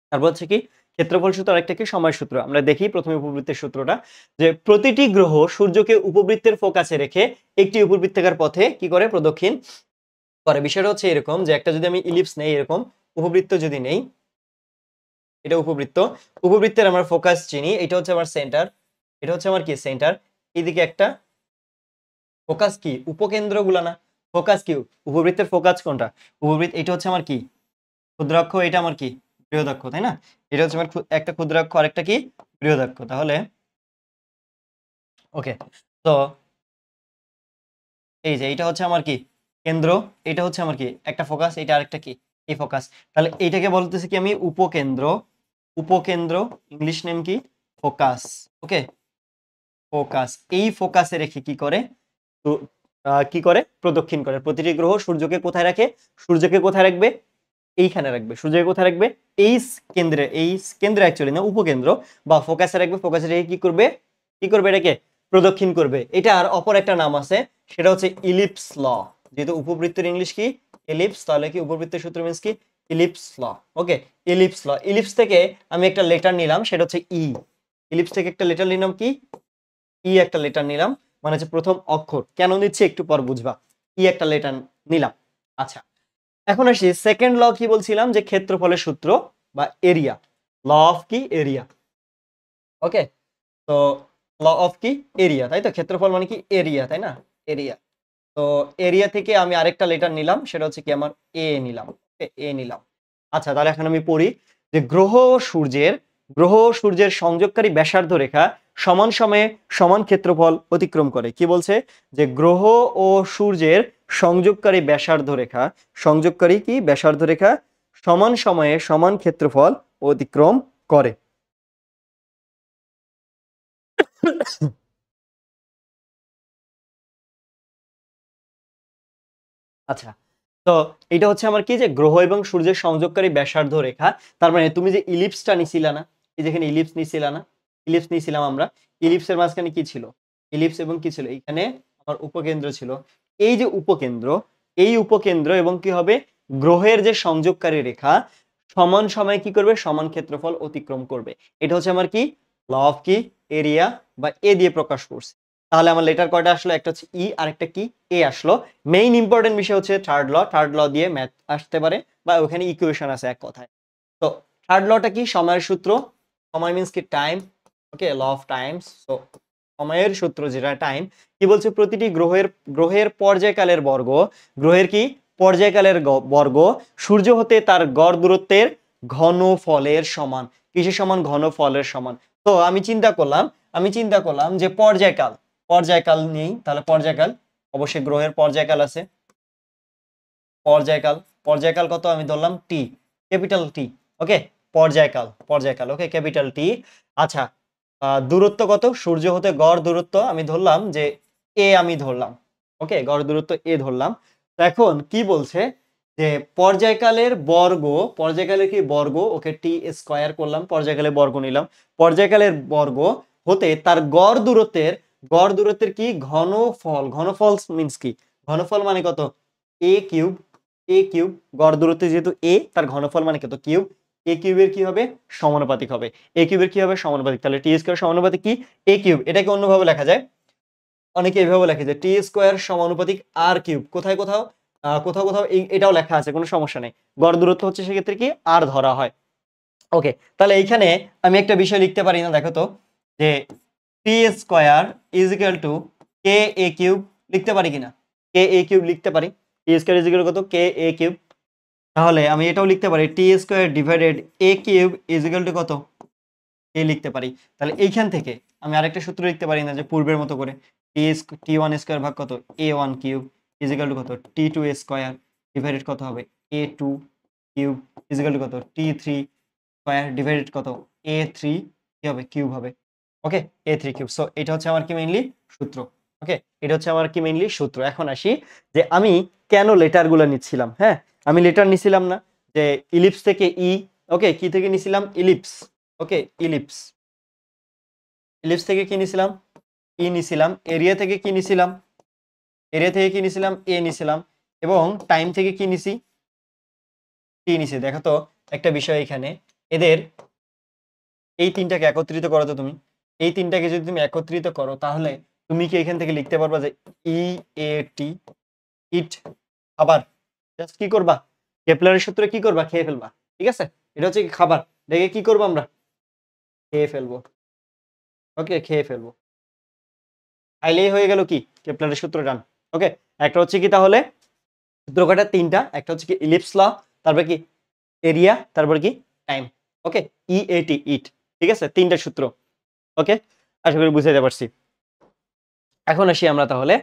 তারপর হচ্ছে কি ক্ষেত্রফল সূত্র আরেকটা কি সময় সূত্র আমরা দেখি প্রথমে উপবৃত্তের সূত্রটা যে প্রতিটি গ্রহ সূর্যকে উপবৃত্তের ফোকাসে রেখে একটি উপবৃত্তাকার পথে কি করে প্রদক্ষিণ করে বিষয়টা হচ্ছে এরকম যে একটা যদি আমি ইলিপস নেই এরকম উপবৃত্ত যদি নেই এটা উপবৃত্ত উপবৃত্তের আমার ফোকাস চিনি এটা হচ্ছে আমার সেন্টার এটা হচ্ছে আমার কি সেন্টার এদিকে একটা ফোকাস কি গুলা না ফোকাস কি উপবৃত্তের ফোকাস কোনটা উপবৃত্ত এটা হচ্ছে আমার কি ক্ষুদ্রাক্ষ এটা আমার কি বৃহদাক্ষ তাই না এটা হচ্ছে আমার একটা ক্ষুদ্রাক্ষ আর একটা কি বৃহদাক্ষ তাহলে ওকে তো এই যে এটা হচ্ছে আমার কি কেন্দ্র এটা হচ্ছে আমার কি একটা ফোকাস এটা আরেকটা কি এই ফোকাস তাহলে এইটাকে বলতেছি কি আমি উপকেন্দ্র উপকেন্দ্র ইংলিশ নেম কি ফোকাস ওকে ফোকাস এই ফোকাসে রেখে কি করে তো কি করে প্রদক্ষিণ করে প্রতিটি গ্রহ সূর্যকে কোথায় রাখে সূর্যকে কোথায় রাখবে এইখানে রাখবে সূর্যকে কোথায় রাখবে এই কেন্দ্রে এই কেন্দ্রে অ্যাকচুয়ালি না উপকেন্দ্র বা ফোকাসে রাখবে ফোকাসে রেখে কি করবে কি করবে এটাকে প্রদক্ষিণ করবে এটা আর অপর একটা নাম আছে সেটা হচ্ছে ইলিপস ল যেহেতু উপবৃত্তের ইংলিশ কি ইলিপস তাহলে কি উপবৃত্তের সূত্র মিনস কি ellipse law okay ellipse law ellipse থেকে আমি একটা লেটার নিলাম সেটা হচ্ছে ই e. ইলিপস থেকে একটা লেটার নিলাম কি ই e একটা লেটার নিলাম মানে হচ্ছে প্রথম অক্ষর কেন নিচ্ছি একটু পর বুঝবা ই e একটা লেটার নিলাম আচ্ছা এখন আসি সেকেন্ড ল কি বলছিলাম যে ক্ষেত্রফলের সূত্র বা এরিয়া ল অফ কি এরিয়া ওকে তো ল অফ কি এরিয়া তাই তো ক্ষেত্রফল মানে কি এরিয়া তাই না এরিয়া তো এরিয়া থেকে আমি আরেকটা লেটার নিলাম সেটা হচ্ছে কি আমার এ নিলাম এ নিলাম আচ্ছা তাহলে এখন আমি পড়ি যে গ্রহ সূর্যের গ্রহ সূর্যের সংযোগকারী ব্যাসার্ধ রেখা সমান সময়ে সমান ক্ষেত্রফল অতিক্রম করে কি বলছে যে গ্রহ ও সূর্যের সংযোগকারী ব্যাসার্ধ রেখা সংযোগকারী কি ব্যাসার্ধ রেখা সমান সময়ে সমান ক্ষেত্রফল অতিক্রম করে আচ্ছা তো এটা হচ্ছে আমার কি যে গ্রহ এবং সূর্যের সংযোগকারী ব্যাসার্ধ রেখা তার মানে তুমি যে ইলিপসটা নিছিলা না এই যেখানে ইলিপস নিছিলা না ইলিপস নিছিলাম আমরা ইলিপসের মাঝখানে কি ছিল ইলিপস এবং কি ছিল এখানে আমার উপকেন্দ্র ছিল এই যে উপকেন্দ্র এই উপকেন্দ্র এবং কি হবে গ্রহের যে সংযোগকারী রেখা সমান সময়ে কি করবে সমান ক্ষেত্রফল অতিক্রম করবে এটা হচ্ছে আমার কি ল অফ কি এরিয়া বা এ দিয়ে প্রকাশ করছে তাহলে আমার লেটার কয়টা আসলো একটা হচ্ছে ই e, আর একটা কি এ আসলো মেইন ইম্পর্টেন্ট বিষয় হচ্ছে থার্ড ল থার্ড ল দিয়ে ম্যাথ আসতে পারে বা ওখানে ইকুয়েশন আছে এক কথায় তো থার্ড লটা কি সময়ের সূত্র সময় মিনস কি time okay law of times so সময়ের সূত্র যেটা টাইম কি বলছে প্রতিটি গ্রহের গ্রহের পর্যায়কালের বর্গ গ্রহের কি পর্যায়কালের বর্গ সূর্য হতে তার গড় দূরত্বের ঘন ফলের সমান কিসের সমান ঘন ফলের সমান তো আমি চিন্তা করলাম আমি চিন্তা করলাম যে পর্যায়কাল পর্যায়কাল নেই তাহলে পর্যায়কাল অবশ্যই গ্রহের পর্যায়কাল আছে পর্যায়কাল পর্যায়কাল কত আমি ধরলাম টি ক্যাপিটাল টি ওকে পর্যায়কাল পর্যায়কাল ওকে ক্যাপিটাল টি আচ্ছা দূরত্ব কত সূর্য হতে গড় দূরত্ব আমি ধরলাম যে এ আমি ধরলাম ওকে গড় দূরত্ব এ ধরলাম এখন কি বলছে যে পর্যায়কালের বর্গ পর্যায়কালের কি বর্গ ওকে টি স্কোয়ার করলাম পর্যায়কালের বর্গ নিলাম পর্যায়কালের বর্গ হতে তার গড় দূরত্বের গড় দূরত্বের কি ঘনফল ঘনফল মিনস কি ঘনফল মানে কত এ কিউব এ কিউব গড় দূরত্বে যেহেতু এ তার ঘনফল মানে কত কিউব এ কিউবের কি হবে সমানুপাতিক হবে এ কিউবের কি হবে সমানুপাতিক তাহলে টি স্কোয়ার সমানুপাতিক কি এ কিউব এটাকে অন্যভাবে লেখা যায় অনেকে এভাবে লেখে যায় টি স্কোয়ার সমানুপাতিক আর কিউব কোথায় কোথাও কোথাও কোথাও এটাও লেখা আছে কোনো সমস্যা নেই গড় দূরত্ব হচ্ছে সেক্ষেত্রে কি আর ধরা হয় ওকে তাহলে এইখানে আমি একটা বিষয় লিখতে পারি না দেখো তো যে P square equal to K A cube লিখতে পারি কিনা কে এ কিউব লিখতে পারি টি স্কোয়ার ইজিক্যাল কত কে এ কিউব তাহলে আমি এটাও লিখতে পারি T square divided A cube equal to কত কে লিখতে পারি তাহলে এইখান থেকে আমি আরেকটা সূত্র লিখতে পারি না যে পূর্বের মতো করে টি টি ওয়ান স্কোয়ার ভাগ কত A one cube equal to কত টি টু স্কোয়ার ডিভাইডেড কত হবে A two cube equal to কত টি থ্রি স্কোয়ার ডিভাইডেড কত এ থ্রি কী হবে কিউব হবে okay A three cube so এটা হচ্ছে আমার কি মেইনলি সূত্র ওকে এটা হচ্ছে আমার কি মেইনলি সূত্র এখন আসি যে আমি কেন লেটারগুলো নিচ্ছিলাম হ্যাঁ আমি লেটার নিছিলাম না যে ইলিপস থেকে ই e, ওকে কি থেকে নিছিলাম ইলিপস ওকে ইলিপস ইলিপস থেকে কি নিছিলাম ই e নিছিলাম এরিয়া থেকে কি নিছিলাম এরিয়া থেকে কি নিছিলাম এ নিছিলাম এবং টাইম থেকে কি নিছি টি নিছি দেখো তো একটা বিষয় এখানে এদের এই তিনটাকে একত্রিত করো তো তুমি এই তিনটাকে যদি তুমি একত্রিত করো তাহলে তুমি কি এখান থেকে লিখতে পারবা যে ই এ টি ইট খাবার জাস্ট কি করবা কেপলারের সূত্রে কি করবা খেয়ে ফেলবা ঠিক আছে এটা হচ্ছে খাবার দেখে কি করবো আমরা খেয়ে ফেলবো ওকে খেয়ে ফেলবো খাইলেই হয়ে গেল কি কেপলারের সূত্র ডান ওকে একটা হচ্ছে কি তাহলে সূত্রকাটা তিনটা একটা হচ্ছে কি ইলিপস ল তারপর কি এরিয়া তারপর কি টাইম ওকে ই এটি ইট ঠিক আছে তিনটা সূত্র ওকে আশা করি বুঝাইতে পারছি এখন আসি আমরা তাহলে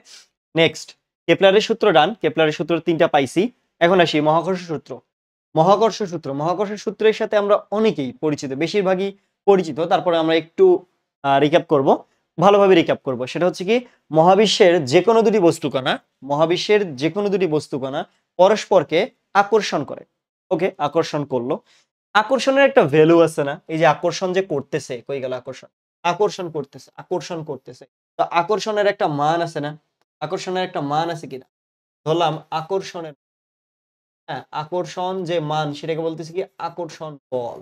নেক্সট কেপলারের সূত্র ডান কেপলারের সূত্র তিনটা পাইছি এখন আসি মহাকর্ষ সূত্র মহাকর্ষ সূত্র মহাকর্ষ সূত্রের সাথে আমরা অনেকেই পরিচিত বেশিরভাগই পরিচিত তারপরে আমরা একটু রিক্যাপ করব ভালোভাবে রিক্যাপ করব সেটা হচ্ছে কি মহাবিশ্বের যে কোনো দুটি বস্তুকণা মহাবিশ্বের যে কোনো দুটি বস্তুকণা পরস্পরকে আকর্ষণ করে ওকে আকর্ষণ করলো আকর্ষণের একটা ভ্যালু আছে না এই যে আকর্ষণ যে করতেছে কই গেল আকর্ষণ আকর্ষণ করতেছে আকর্ষণ করতেছে তো আকর্ষণের একটা মান আছে না আকর্ষণের একটা মান আছে কিনা ধরলাম আকর্ষণের হ্যাঁ আকর্ষণ যে মান সেটাকে বলতেছি কি আকর্ষণ বল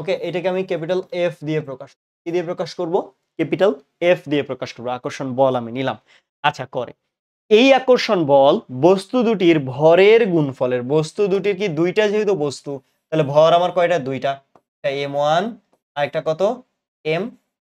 ওকে এটাকে আমি ক্যাপিটাল এফ দিয়ে প্রকাশ কি দিয়ে প্রকাশ করব ক্যাপিটাল এফ দিয়ে প্রকাশ করব আকর্ষণ বল আমি নিলাম আচ্ছা করে এই আকর্ষণ বল বস্তু দুটির ভরের গুণফলের বস্তু দুটির কি দুইটা যেহেতু বস্তু তাহলে ভর আমার কয়টা দুইটা এম ওয়ান আর একটা কত এম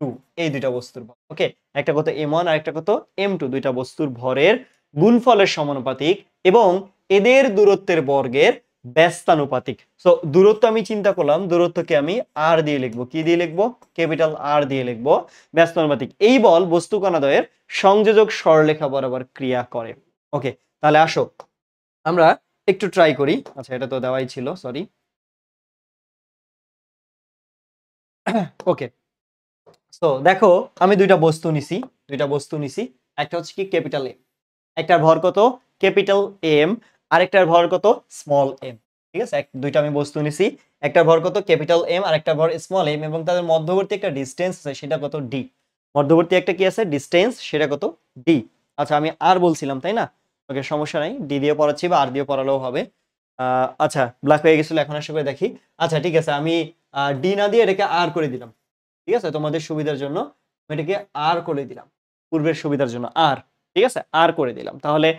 টু এই দুইটা বস্তুর ভর ওকে একটা কত এম ওয়ান আর একটা কত এম টু দুইটা বস্তুর ভরের গুণফলের সমানুপাতিক এবং এদের দূরত্বের বর্গের ব্যস্তানুপাতিক সো দূরত্ব আমি চিন্তা করলাম দূরত্বকে আমি আর দিয়ে লিখবো কি দিয়ে লিখবো ক্যাপিটাল আর দিয়ে লিখবো ব্যস্তানুপাতিক এই বল বস্তু কণাদয়ের সংযোজক স্বরলেখা বরাবর ক্রিয়া করে ওকে তাহলে আসো আমরা একটু ট্রাই করি আচ্ছা এটা তো দেওয়াই ছিল সরি ওকে (coughs) সো দেখো আমি দুইটা বস্তু নিছি দুইটা বস্তু নিছি একটা হচ্ছে কি ক্যাপিটাল এম একটার ভর কত ক্যাপিটাল এম আরেকটার ভর কত স্মল এম ঠিক আছে দুইটা আমি বস্তু নিছি একটা ভর কত ক্যাপিটাল এম আর একটা ভর স্মল এম এবং তাদের মধ্যবর্তী একটা ডিস্টেন্স আছে সেটা কত ডি মধ্যবর্তী একটা কি আছে ডিস্টেন্স সেটা কত ডি আচ্ছা আমি আর বলছিলাম তাই না ওকে সমস্যা নাই ডি দিয়ে পড়াচ্ছি বা আর দিয়ে পড়ালেও হবে আচ্ছা ব্ল্যাক হয়ে গেছিলো এখন আশা করে দেখি আচ্ছা ঠিক আছে আমি ডি না দিয়ে এটাকে আর করে দিলাম ঠিক আছে তোমাদের সুবিধার জন্য আমি এটাকে আর করে দিলাম পূর্বের সুবিধার জন্য আর ঠিক আছে আর করে দিলাম তাহলে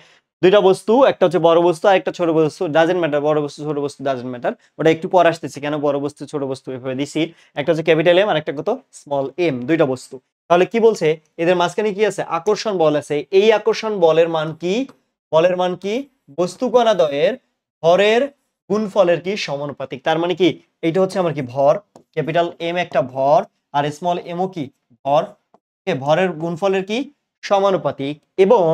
দুইটা বস্তু একটা হচ্ছে বড় বস্তু আর একটা ছোট বস্তু ডাজেন্ট ম্যাটার বড় বস্তু ছোট বস্তু ডাজেন্ট ম্যাটার ওটা একটু পর আসতেছে কেন বড় বস্তু ছোট বস্তু এভাবে দিছি একটা হচ্ছে ক্যাপিটাল এম আর একটা কত স্মল এম দুইটা বস্তু তাহলে কি বলছে এদের মাঝখানে কি আছে আকর্ষণ বল আছে এই আকর্ষণ বলের মান কি বলের মান কি বস্তু কণাদয়ের ভরের গুণফলের কি সমানুপাতিক তার মানে কি এইটা হচ্ছে আমার কি ভর ক্যাপিটাল এম একটা ভর আর স্মল এমও কি ভর ভরের গুণফলের কি সমানুপাতিক এবং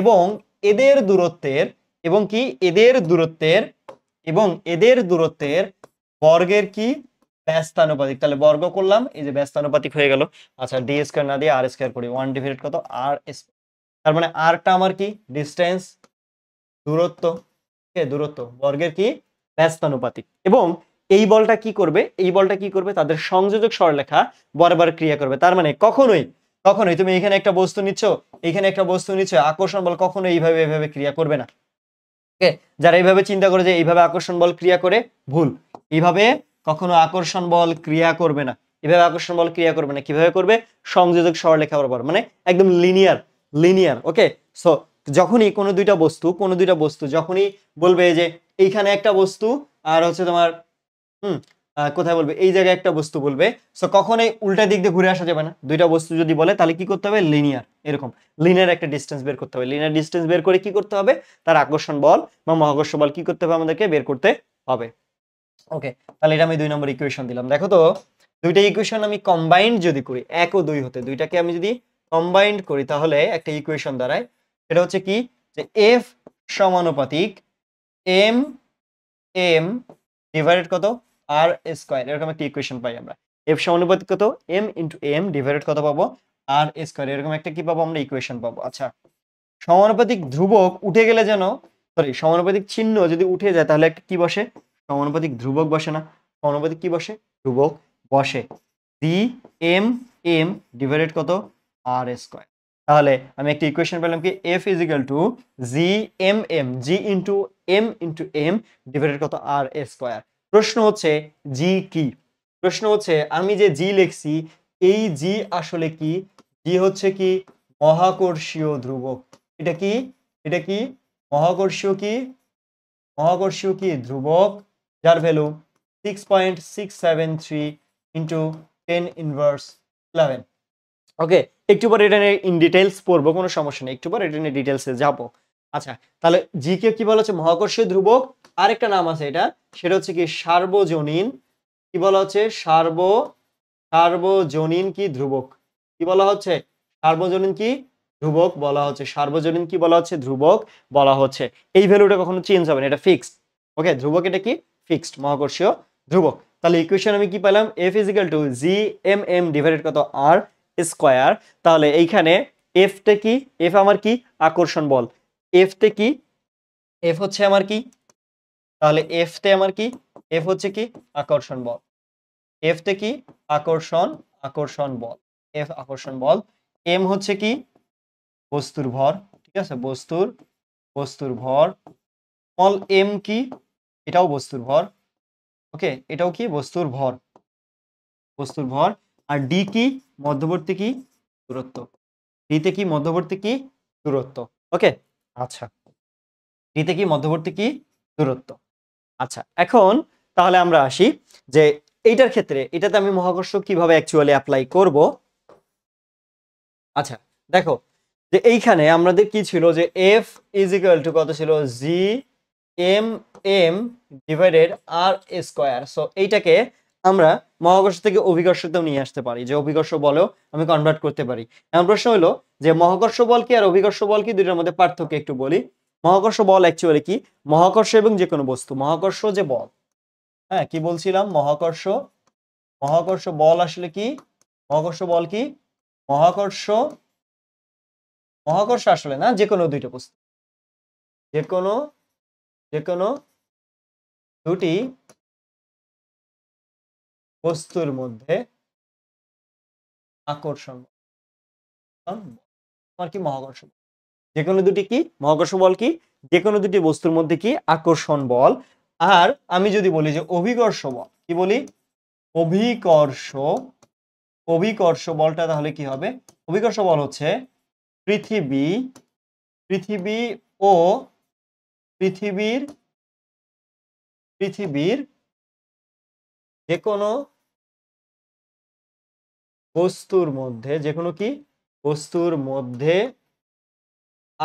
এবং এদের দূরত্বের এবং কি এদের দূরত্বের এবং এদের দূরত্বের বর্গের কি ব্যস্তানুপাতিক তাহলে বর্গ করলাম এই যে ব্যস্তানুপাতিক হয়ে গেল আচ্ছা ডি স্কোয়ার না দিয়ে আর স্কোয়ার করি ওয়ান ডিভাইডেড কত আর তার মানে আরটা আমার কি ডিস্টেন্স দূরত্ব দূরত্ব বর্গের কি ব্যস্তানুপাতিক এবং এই বলটা কি করবে এই বলটা কি করবে তাদের সংযোজক সরলেখা বরাবর ক্রিয়া করবে তার মানে কখনোই কখনোই তুমি এখানে একটা বস্তু নিচ্ছ এখানে একটা বস্তু নিচ্ছ আকর্ষণ বল কখনো এইভাবে এইভাবে ক্রিয়া করবে না ওকে যারা এইভাবে চিন্তা করে যে এইভাবে আকর্ষণ বল ক্রিয়া করে ভুল এইভাবে কখনো আকর্ষণ বল ক্রিয়া করবে না এভাবে আকর্ষণ বল ক্রিয়া করবে না কিভাবে করবে সংযোজক সরলেখা বরাবর মানে একদম লিনিয়ার লিনিয়ার ওকে সো যখনই কোনো দুইটা বস্তু কোনো দুইটা বস্তু যখনই বলবে যে এইখানে একটা বস্তু আর হচ্ছে তোমার কোথায় বলবে এই জায়গায় একটা বস্তু বলবে সো এই উল্টা দিক দিয়ে ঘুরে আসা যাবে না দুইটা বস্তু যদি বলে তাহলে কি করতে হবে লিনিয়ার এরকম লিনিয়ার একটা ডিস্টেন্স বের করতে হবে লিনিয়ার ডিস্টেন্স বের করে কি করতে হবে তার আকর্ষণ বল বা মহাকর্ষ বল কি করতে হবে আমাদেরকে বের করতে হবে ওকে তাহলে এটা আমি দুই নম্বর ইকুয়েশন দিলাম দেখো তো দুইটা ইকুয়েশন আমি কম্বাইন্ড যদি করি এক ও দুই হতে দুইটাকে আমি যদি কম্বাইন্ড করি তাহলে একটা ইকুয়েশন দাঁড়ায় সেটা হচ্ছে কি যে এফ সমানুপাতিক এম এম ডিভাইডেড কত আর স্কোয়ার এরকম একটা ইকুয়েশন পাই আমরা এফ সমানুপাতিক কত এম ইন্টু এম ডিভাইডেড কত পাবো আর স্কোয়ার এরকম একটা কি পাবো আমরা ইকুয়েশন পাবো আচ্ছা সমানুপাতিক ধ্রুবক উঠে গেলে যেন সরি সমানুপাতিক চিহ্ন যদি উঠে যায় তাহলে একটা কি বসে সমানুপাতিক ধ্রুবক বসে না সমানুপাতিক কি বসে ধ্রুবক বসে ডি এম এম ডিভাইডেড কত আর স্কোয়ার তাহলে আমি একটা ইকুয়েশন পেলাম কি F is equal to G M M G into M into M divided কত আর এ স্কোয়ার প্রশ্ন হচ্ছে জি কি প্রশ্ন হচ্ছে আমি যে জি লিখছি এই জি আসলে কি জি হচ্ছে কি মহাকর্ষীয় ধ্রুবক এটা কি এটা কি মহাকর্ষীয় কি মহাকর্ষীয় কি ধ্রুবক যার value six point six seven three into ten inverse eleven okay একটু পর এটা নিয়ে ইন ডিটেলস পড়বো কোনো সমস্যা নেই একটু পর এটা নিয়ে ডিটেলসে যাবো আচ্ছা তাহলে জি কে কি বলা হচ্ছে মহাকর্ষীয় ধ্রুবক আরেকটা নাম আছে এটা সেটা হচ্ছে কি সার্বজনীন কি বলা হচ্ছে সার্ব সার্বজনীন কি ধ্রুবক কি বলা হচ্ছে সার্বজনীন কি ধ্রুবক বলা হচ্ছে সার্বজনীন কি বলা হচ্ছে ধ্রুবক বলা হচ্ছে এই ভ্যালুটা কখনো চেঞ্জ হবে না এটা ফিক্সড ওকে ধ্রুবক এটা কি ফিক্সড মহাকর্ষীয় ধ্রুবক তাহলে ইকুয়েশন আমি কি পেলাম F is equal to G M M divided কত আর স্কোয়ার তাহলে এইখানে এফটা কি এফ আমার কি আকর্ষণ বল এফ তে কি এফ হচ্ছে আমার কি তাহলে এফ তে আমার কি এফ হচ্ছে কি আকর্ষণ বল এফ তে কি আকর্ষণ আকর্ষণ বল এফ আকর্ষণ বল এম হচ্ছে কি বস্তুর ভর ঠিক আছে বস্তুর বস্তুর ভর স্মল এম কি এটাও বস্তুর ভর ওকে এটাও কি বস্তুর ভর বস্তুর ভর আর ডি কি মধ্যবর্তী কি দূরত্ব ডিতে কি মধ্যবর্তী কি দূরত্ব ওকে আচ্ছা ডিতে কি মধ্যবর্তী কি দূরত্ব আচ্ছা এখন তাহলে আমরা আসি যে এইটার ক্ষেত্রে এটাতে আমি মহাকর্ষ কিভাবে অ্যাকচুয়ালি অ্যাপ্লাই করব আচ্ছা দেখো যে এইখানে আমাদের কি ছিল যে এফ ইজ ইকুয়াল টু কত ছিল G M M divided R square so এইটাকে আমরা মহাকর্ষ থেকে অভিকর্ষতেও নিয়ে আসতে পারি যে অভিকর্ষ বলেও আমি কনভার্ট করতে পারি এমন প্রশ্ন হলো যে মহাকর্ষ বল কি আর অভিকর্ষ বল কি দুইটার মধ্যে পার্থক্য একটু বলি মহাকর্ষ বল অ্যাকচুয়ালি কি মহাকর্ষ এবং যে কোনো বস্তু মহাকর্ষ যে বল হ্যাঁ কি বলছিলাম মহাকর্ষ মহাকর্ষ বল আসলে কি মহাকর্ষ বল কি মহাকর্ষ মহাকর্ষ আসলে না যে কোনো দুইটা বস্তু যে কোনো যে কোনো দুটি বস্তুর মধ্যে আকর্ষণ আমার কি মহাকর্ষ যে কোনো দুটি কি মহাকর্ষ বল কি যে কোনো দুটি বস্তুর মধ্যে কি আকর্ষণ বল আর আমি যদি বলি যে অভিকর্ষ বল কি বলি অভিকর্ষ অভিকর্ষ বলটা তাহলে কি হবে অভিকর্ষ বল হচ্ছে পৃথিবী পৃথিবী ও পৃথিবীর পৃথিবীর যে কোনো বস্তুর মধ্যে যে কোনো কি বস্তুর মধ্যে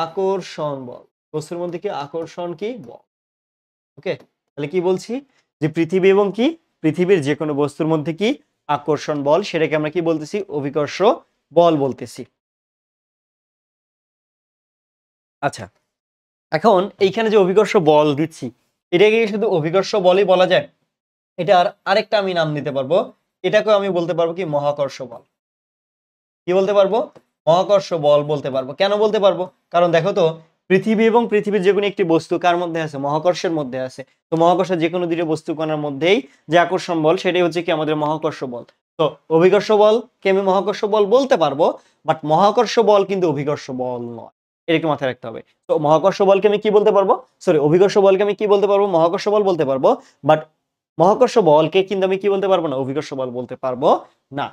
আকর্ষণ বল বস্তুর মধ্যে কি আকর্ষণ কি বল ওকে তাহলে কি বলছি যে পৃথিবী এবং কি পৃথিবীর যে কোনো বস্তুর মধ্যে কি আকর্ষণ বল সেটাকে আমরা কি বলতেছি অভিকর্ষ বল বলতেছি আচ্ছা এখন এইখানে যে অভিকর্ষ বল দিচ্ছি এটাকে শুধু অভিকর্ষ বলই বলা যায় এটার আরেকটা আমি নাম দিতে পারবো এটাকেও আমি বলতে পারবো কি মহাকর্ষ বল কি বলতে পারবো মহাকর্ষ বল বলতে পারবো কেন বলতে পারবো কারণ দেখো তো পৃথিবী এবং পৃথিবীর যে কোনো একটি বস্তু কার মধ্যে আছে মহাকর্ষের মধ্যে আছে তো মহাকর্ষের যে কোনো দুটি বস্তু কণার মধ্যেই যে আকর্ষণ বল সেটাই হচ্ছে কি আমাদের মহাকর্ষ বল তো অভিকর্ষ বলকে আমি মহাকর্ষ বল বলতে পারবো বাট মহাকর্ষ বল কিন্তু অভিকর্ষ বল নয় এটাকে মাথায় রাখতে হবে তো মহাকর্ষ বলকে আমি কি বলতে পারবো সরি অভিকর্ষ বলকে আমি কি বলতে পারবো মহাকর্ষ বল বলতে পারবো বাট মহাকর্ষ বলকে কিন্তু আমি কি বলতে পারবো না অভিকর্ষ বল বলতে পারবো না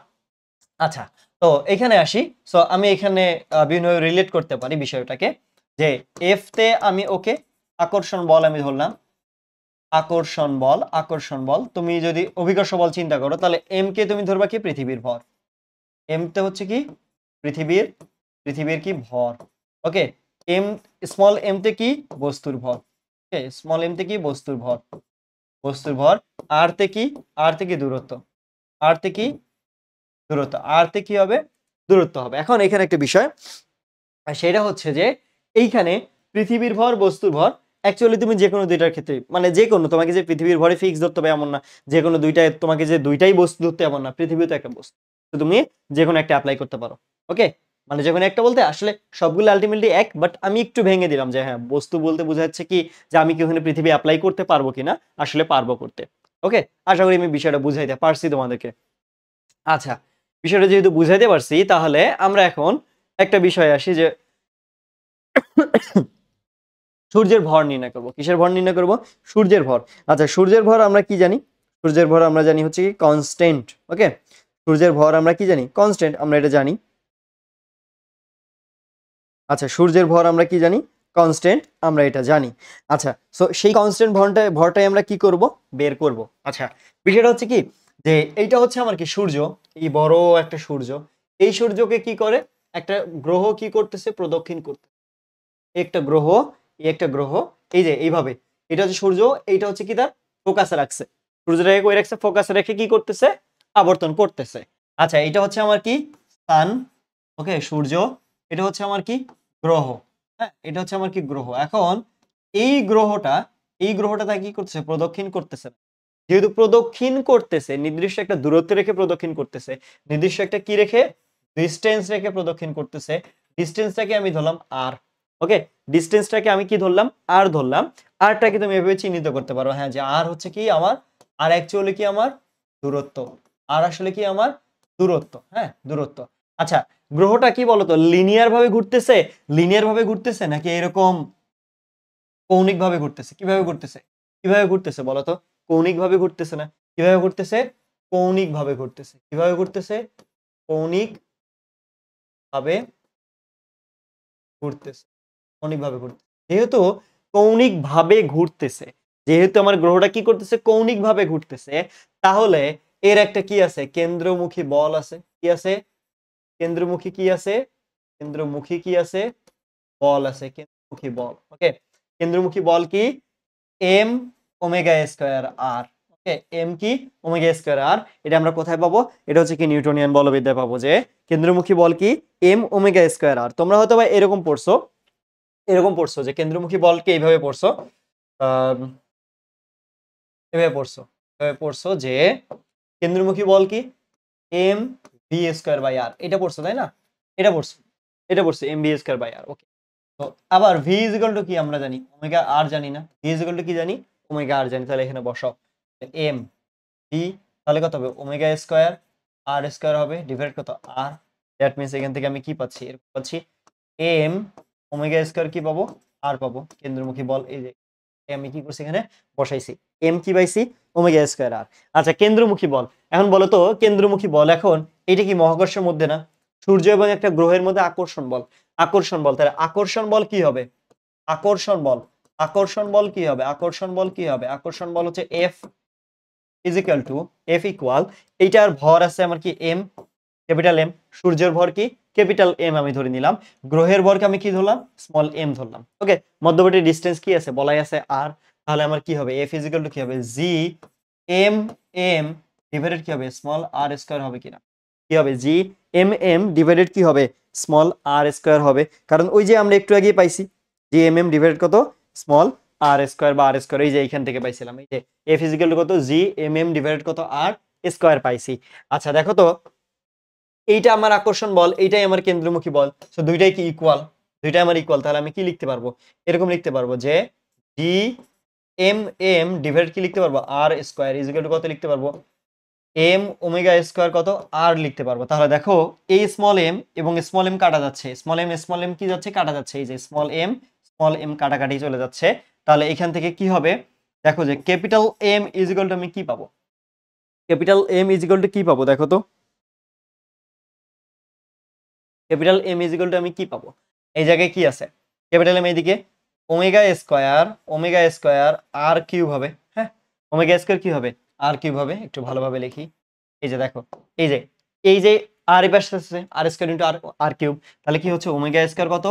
আচ্ছা তো এখানে আসি সো আমি এখানে বিভিন্ন রিলেট করতে পারি বিষয়টাকে যে এফ তে আমি ওকে আকর্ষণ বল আমি ধরলাম আকর্ষণ বল আকর্ষণ বল তুমি যদি অভিকর্ষ বল চিন্তা করো তাহলে এম কে তুমি ধরবা কি পৃথিবীর ভর এম তে হচ্ছে কি পৃথিবীর পৃথিবীর কি ভর ওকে এম স্মল এম তে কি বস্তুর ভর ওকে স্মল এম তে কি বস্তুর ভর বস্তুর ভর আর তে কি আর তে কি দূরত্ব আর তে কি দূরত্ব আর তে কি হবে দূরত্ব হবে এখন এখানে একটা বিষয় সেটা হচ্ছে যে এইখানে পৃথিবীর ভর বস্তুর ভর অ্যাকচুয়ালি তুমি যে কোনো দুইটার ক্ষেত্রে মানে যে কোনো তোমাকে যে পৃথিবীর ভরে ফিক্স ধরতে হবে এমন না যে কোনো দুইটাই তোমাকে যে দুইটাই বস্তু ধরতে এমন না পৃথিবীও তো একটা বস্তু তো তুমি যে কোনো একটা অ্যাপ্লাই করতে পারো ওকে মানে যে একটা বলতে আসলে সবগুলো আলটিমেটলি এক বাট আমি একটু ভেঙে দিলাম যে হ্যাঁ বস্তু বলতে বোঝাচ্ছে কি যে আমি কি ওখানে পৃথিবী অ্যাপ্লাই করতে পারবো কিনা আসলে পারবো করতে ওকে আশা করি আমি বিষয়টা বুঝাইতে পারছি তোমাদেরকে আচ্ছা বিষয়টা যেহেতু বুঝাইতে পারছি তাহলে আমরা এখন একটা বিষয় আসি যে সূর্যের ভর নির্ণয় করবো কিসের ভর নির্ণয় করবো সূর্যের ভর আচ্ছা সূর্যের ভর আমরা কি জানি সূর্যের ভর আমরা জানি হচ্ছে কি কনস্ট্যান্ট ওকে সূর্যের ভর আমরা কি জানি কনস্ট্যান্ট আমরা এটা জানি আচ্ছা সূর্যের ভর আমরা কি জানি কনস্ট্যান্ট আমরা এটা জানি আচ্ছা সো সেই কনস্ট্যান্ট ভরটায় ভরটাই আমরা কি করব বের করব আচ্ছা বিষয়টা হচ্ছে কি যে এইটা হচ্ছে আমার কি সূর্য এই বড় একটা সূর্য এই সূর্যকে কি করে একটা গ্রহ কি করতেছে প্রদক্ষিণ করতে একটা গ্রহ এই একটা গ্রহ এই যে এইভাবে এটা হচ্ছে সূর্য এইটা হচ্ছে কি তার ফোকাসে রাখছে সূর্যটাকে কই রাখছে ফোকাসে রেখে কি করতেছে আবর্তন করতেছে আচ্ছা এটা হচ্ছে আমার কি সান ওকে সূর্য এটা হচ্ছে আমার কি গ্রহ হ্যাঁ এটা হচ্ছে আমার কি গ্রহ এখন এই গ্রহটা এই গ্রহটা তাই কি করতেছে প্রদক্ষিণ করতেছে যেহেতু প্রদক্ষিণ করতেছে নির্দিষ্ট একটা দূরত্ব রেখে প্রদক্ষিণ করতেছে নির্দিষ্ট একটা কি রেখে ডিস্টেন্স রেখে প্রদক্ষিণ করতেছে ডিস্টেন্সটাকে আমি ধরলাম আর ওকে ডিস্টেন্সটাকে আমি কি ধরলাম আর ধরলাম আরটাকে তুমি এভাবে চিহ্নিত করতে পারো হ্যাঁ যে আর হচ্ছে কি আমার আর অ্যাকচুয়ালি কি আমার দূরত্ব আর আসলে কি আমার দূরত্ব হ্যাঁ দূরত্ব আচ্ছা গ্রহটা কি বলতো লিনিয়ার ভাবে ঘুরতেছে লিনিয়ার ভাবে ঘুরতেছে নাকি এরকম কৌণিক ভাবে ঘুরতেছে কিভাবে ঘুরতেছে কিভাবে ঘুরতেছে বলতো কৌণিক ভাবে ঘুরতেছে না কিভাবে ঘুরতেছে কৌণিক ভাবে ঘুরতেছে কিভাবে ঘুরতেছে কৌণিক ভাবে ঘুরতেছে কৌণিক ভাবে ঘুরতেছে যেহেতু কৌণিক ভাবে ঘুরতেছে যেহেতু আমার গ্রহটা কি করতেছে কৌণিক ভাবে ঘুরতেছে তাহলে এর একটা কি আছে কেন্দ্রমুখী বল আছে কি আছে কেন্দ্রমুখী কি আছে কেন্দ্রমুখী কি আছে বল আছে কেন্দ্রমুখী বল ওকে কেন্দ্রমুখী বল কি M omega square R okay M কি ওমেগা স্কোয়ার আর এটা আমরা কোথায় পাবো এটা হচ্ছে কি নিউটনিয়ান বলবিদ্যায় পাবো যে কেন্দ্রমুখী বল কি এম ওমেগা স্কোয়ার আর তোমরা হয়তো বা এরকম পড়ছো এরকম পড়ছো যে কেন্দ্রমুখী বলকে এইভাবে পড়ছো এভাবে পড়ছো এভাবে পড়ছো যে কেন্দ্রমুখী বল কি M V square by R এটা পড়ছে তাই না এটা পড়ছে এটা পড়ছে M V square by R okay তো আবার ভি ইজ টু কি আমরা জানি ওমেগা আর জানি না ভি ইজ টু কি জানি ওমেগা আর জানি তাহলে এখানে বসাও এম ভি তাহলে কত হবে ওমেগা স্কোয়ার আর স্কোয়ার হবে ডিভাইড কত আর দ্যাট মিনস এখান থেকে আমি কি পাচ্ছি এরকম পাচ্ছি এম ওমেগা স্কোয়ার কি পাবো আর পাবো কেন্দ্রমুখী বল এই যে আমি কি করছি এখানে বসাইছি এম কি বাইছি ওমেগা স্কোয়ার আর আচ্ছা কেন্দ্রমুখী বল এখন বলো তো কেন্দ্রমুখী বল এখন এটা কি মহাকর্ষের মধ্যে না সূর্য এবং একটা গ্রহের মধ্যে আকর্ষণ বল আকর্ষণ বল তাহলে আকর্ষণ বল কি হবে আকর্ষণ বল আকর্ষণ বল কি হবে আকর্ষণ বল কি হবে আকর্ষণ বল হচ্ছে F is equal to F equal এইটার ভর আছে আমার কি এম ক্যাপিটাল এম সূর্যের ভর কি ক্যাপিটাল এম আমি ধরে নিলাম গ্রহের ভরকে আমি কি ধরলাম স্মল এম ধরলাম ওকে মধ্যবর্তী ডিস্টেন্স কি আছে বলাই আছে আর তাহলে আমার কি হবে এফ ইজিক্যাল টু কি হবে জি এম এম ডিভাইডেড কি হবে স্মল আর স্কোয়ার হবে কিনা কি হবে জি এম এম ডিভাইডেড কি হবে স্মল আর স্কোয়ার হবে কারণ ওই যে আমরা একটু আগেই পাইছি জি এম এম ডিভাইডেড কত স্মল আর স্কোয়ার বা আর স্কোয়ার এই যে এইখান থেকে পাইছিলাম এই যে এ ফিজিক্যাল কত জি এম এম ডিভাইডেড কত আর স্কোয়ার পাইছি আচ্ছা দেখো তো এইটা আমার আকর্ষণ বল এইটাই আমার কেন্দ্রমুখী বল সো দুইটাই কি ইকুয়াল দুইটাই আমার ইকুয়াল তাহলে আমি কি লিখতে পারবো এরকম লিখতে পারবো যে ডি এম এম ডিভাইড কি লিখতে পারবো আর স্কোয়ার ইজিক্যাল টু কত লিখতে পারবো এম ওমেগা স্কোয়ার কত আর লিখতে পারবো তাহলে দেখো এই স্মল এম এবং স্মল এম কাটা যাচ্ছে স্মল এম স্মল এম কি যাচ্ছে কাটা যাচ্ছে এই যে স্মল এম স্মল এম কাটাকাটি চলে যাচ্ছে তাহলে এখান থেকে কি হবে দেখো যে ক্যাপিটাল এম ইজিক্যাল টু আমি কি পাবো ক্যাপিটাল এম ইজিক্যাল টু কি পাবো দেখো তো ক্যাপিটাল এম ইজ আমি কি পাবো এই জায়গায় কি আছে ক্যাপিটাল এম এইদিকে omega square omega square R cube হবে হ্যাঁ ওমেগা স্কোয়ার কি হবে আর কিউব হবে একটু ভালোভাবে লিখি এই যে দেখো এই যে এই যে আর এ পাশে আছে R square into R R cube তাহলে কি হচ্ছে ওমেগা স্কোয়ার কত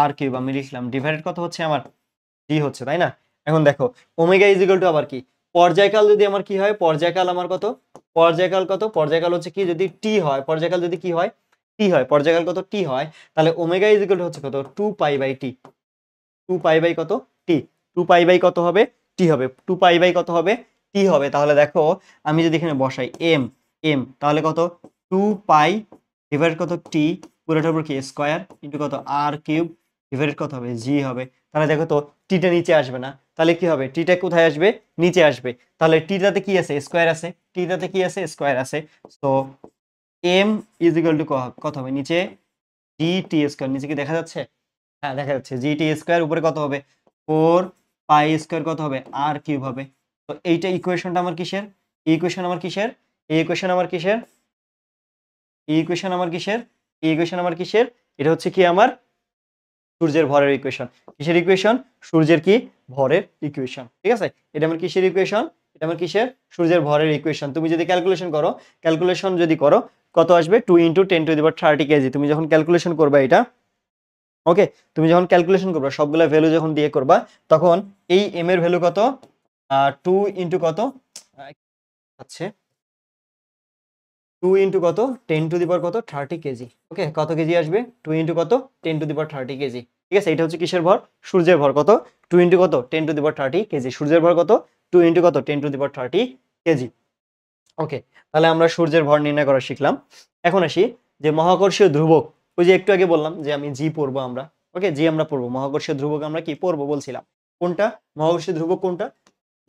আর কিউব আমি লিখলাম ডিভাইডেড কত হচ্ছে আমার ডি হচ্ছে তাই না এখন দেখো ওমেগা ইজিকল টু আবার কি পর্যায়কাল যদি আমার কি হয় পর্যায়কাল আমার কত পর্যায়কাল কত পর্যায়কাল হচ্ছে কি যদি টি হয় পর্যায়কাল যদি কি হয় টি হয় পর্যায়কাল কত টি হয় তাহলে ওমেগা ইজ ইকুয়াল হচ্ছে কত two pi by T two pi by কত টি টু পাই বাই কত হবে টি হবে টু পাই বাই কত হবে টি হবে তাহলে দেখো আমি যদি এখানে বসাই এম এম তাহলে কত টু পাই ডিভাইড কত টি পুরোটার উপর কি স্কোয়ার ইন্টু কত আর কিউব ডিভাইড কত হবে জি হবে তাহলে দেখো তো টিটা নিচে আসবে না তাহলে কি হবে টিটা কোথায় আসবে নিচে আসবে তাহলে টিটাতে কি আছে স্কোয়ার আছে টিটাতে কি আছে স্কোয়ার আছে তো এম ইজ ইকুয়াল টু কত হবে নিচে জি টি স্কোয়ার নিচে কি দেখা যাচ্ছে হ্যাঁ দেখা যাচ্ছে জি টি স্কোয়ার উপরে কত হবে ফোর পাই স্কোয়ার কত হবে আর কিউব হবে তো এইটা ইকুয়েশনটা আমার কিসের এই ইকুয়েশন আমার কিসের এই ইকুয়েশন আমার কিসের ইকুয়েশন আমার কিসের ইকুয়েশন আমার কিসের এটা হচ্ছে কি আমার সূর্যের ভরের ইকুয়েশন কিসের ইকুয়েশন সূর্যের কি ভরের ইকুয়েশন ঠিক আছে এটা আমার কিসের ইকুয়েশন এটা আমার কিসের সূর্যের ভরের ইকুয়েশন তুমি যদি ক্যালকুলেশন করো ক্যালকুলেশন যদি করো কত আসবে two into ten to the power thirty kg তুমি যখন ক্যালকুলেশন করবা এটা ওকে তুমি যখন ক্যালকুলেশন করবা সবগুলো ভ্যালু যখন দিয়ে করবা তখন এই এম এর ভ্যালু কত টু ইন্টু কত আচ্ছা টু ইন্টু কত টেন টু দিবার কত থার্টি কেজি ওকে কত কেজি আসবে টু ইন্টু কত ten to the power thirty kg ঠিক আছে এটা হচ্ছে কিসের ভর সূর্যের ভর কত টু ইন্টু কত ten to the power thirty kg সূর্যের ভর কত টু ইন্টু কত ten to the power thirty kg okay তাহলে আমরা সূর্যের ভর নির্ণয় করা শিখলাম এখন আসি যে মহাকর্ষীয় ধ্রুবক ওই যে একটু আগে বললাম যে আমি জি পড়বো আমরা ওকে জি আমরা পড়বো মহাকর্ষীয় ধ্রুবক আমরা কি পড়বো বলছিলাম কোনটা মহাকর্ষীয় ধ্রুবক কোনটা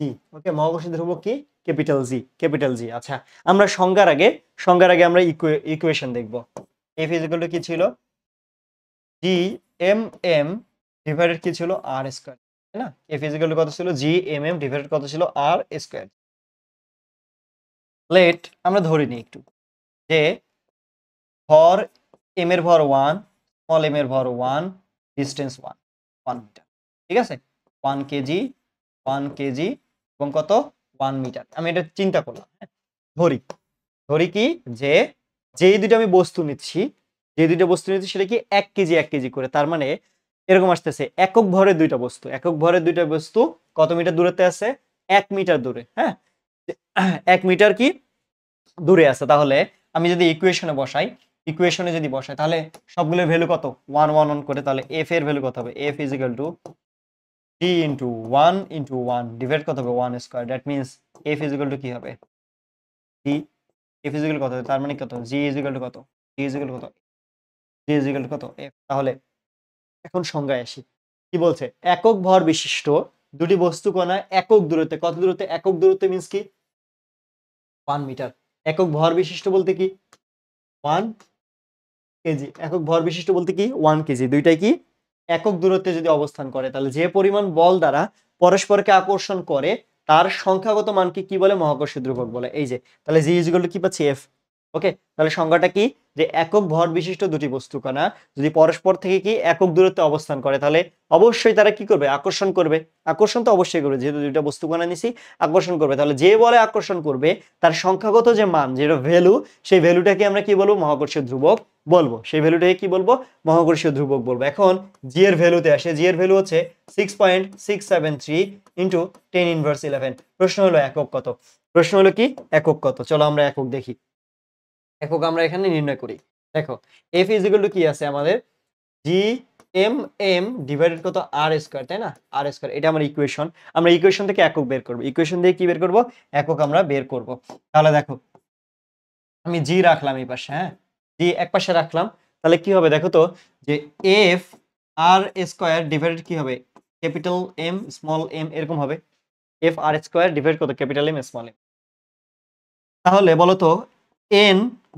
জি ওকে মহাকর্ষীয় ধ্রুবক কি ক্যাপিটাল জি ক্যাপিটাল জি আচ্ছা আমরা সংজ্ঞার আগে সংজ্ঞার আগে আমরা ইকুয়েশন দেখব এই ফিজিক্যালটা কি ছিল জি এম এম ডিভাইডেড কি ছিল আর স্কোয়ার তাই না এই ফিজিক্যাল কত ছিল জি এম এম ডিভাইডেড কত ছিল আর স্কোয়ার লেট আমরা ধরে নিই একটু যে ভর এম এর ভর ওয়ান স্মল এম এর ভর one distance one one metre ঠিক আছে ওয়ান কেজি ওয়ান কেজি এবং কত ওয়ান মিটার আমি এটা চিন্তা করলাম হ্যাঁ? ধরি ধরি কি যে যেই দুটো আমি বস্তু নিচ্ছি যে দুইটা বস্তু নিচ্ছি সেটা কি এক কেজি এক কেজি করে তার মানে এরকম আসতেছে একক ভরে দুইটা বস্তু একক ভরে দুইটা বস্তু কত মিটার দূরেতে আছে এক মিটার দূরে হ্যাঁ এক মিটার কি দূরে আছে তাহলে আমি যদি ইকুয়েশনে বসাই ইকুয়েশনে যদি বসাই তাহলে সবগুলোর ভ্যালু কত ওয়ান ওয়ান ওয়ান করে তাহলে এফ এর ভ্যালু কত হবে F is equal to D into one into one divide কত হবে one square that means F is equal to কি হবে ডি এফ ইজিক্যাল কত হবে তার মানে কত জি ইজিক্যাল টু কত ডি ইজিক্যাল কত জি ইজিক্যাল কত এফ তাহলে এখন সংজ্ঞায় আসি কি বলছে একক ভর বিশিষ্ট দুটি বস্তু কণা একক দূরত্বে কত দূরত্বে একক দূরত্বে মিনস কি ওয়ান মিটার একক ভর বিশিষ্ট বলতে কি ওয়ান কেজি একক ভর বিশিষ্ট বলতে কি ওয়ান কেজি দুইটাই কি একক দূরত্বে যদি অবস্থান করে তাহলে যে পরিমাণ বল দ্বারা পরস্পরকে আকর্ষণ করে তার সংখ্যাগত মানকে কি বলে মহাকর্ষ দ্রুবক বলে এই যে তাহলে জি ইজগুলো কি পাচ্ছি এফ ওকে তাহলে সংজ্ঞাটা কি যে একক ভর বিশিষ্ট দুটি কণা যদি পরস্পর থেকে কি একক দূরত্বে অবস্থান করে তাহলে অবশ্যই তারা কি করবে আকর্ষণ করবে আকর্ষণ তো অবশ্যই করবে যেহেতু বস্তু কণা নিছি আকর্ষণ করবে তাহলে যে বলে আকর্ষণ করবে তার সংখ্যাগত যে মান যেটা ভ্যালু সেই ভ্যালুটাকে আমরা কি বলবো মহাকর্ষীয় ধ্রুবক বলবো সেই ভ্যালুটাকে কি বলবো মহাকর্ষীয় ধ্রুবক বলবো এখন জি এর ভ্যালুতে আসে জি এর ভ্যালু হচ্ছে six point six seven three into ten inverse eleven প্রশ্ন হলো একক কত প্রশ্ন হলো কি একক কত চলো আমরা একক দেখি একক আমরা এখানে নির্ণয় করি দেখো এফ ইজিক্যাল টু কি আছে আমাদের জি এম এম ডিভাইডেড কত আর স্কোয়ার তাই না আর স্কোয়ার এটা আমার ইকুয়েশন আমরা ইকুয়েশন থেকে একক বের করবো ইকুয়েশন দিয়ে কি বের করবো একক আমরা বের করব তাহলে দেখো আমি জি রাখলাম এই পাশে হ্যাঁ জি এক পাশে রাখলাম তাহলে কি হবে দেখো তো যে এফ আর স্কোয়ার ডিভাইডেড কি হবে ক্যাপিটাল এম স্মল এম এরকম হবে এফ আর স্কোয়ার ডিভাইড কত ক্যাপিটাল এম স্মল এম তাহলে বলো তো এন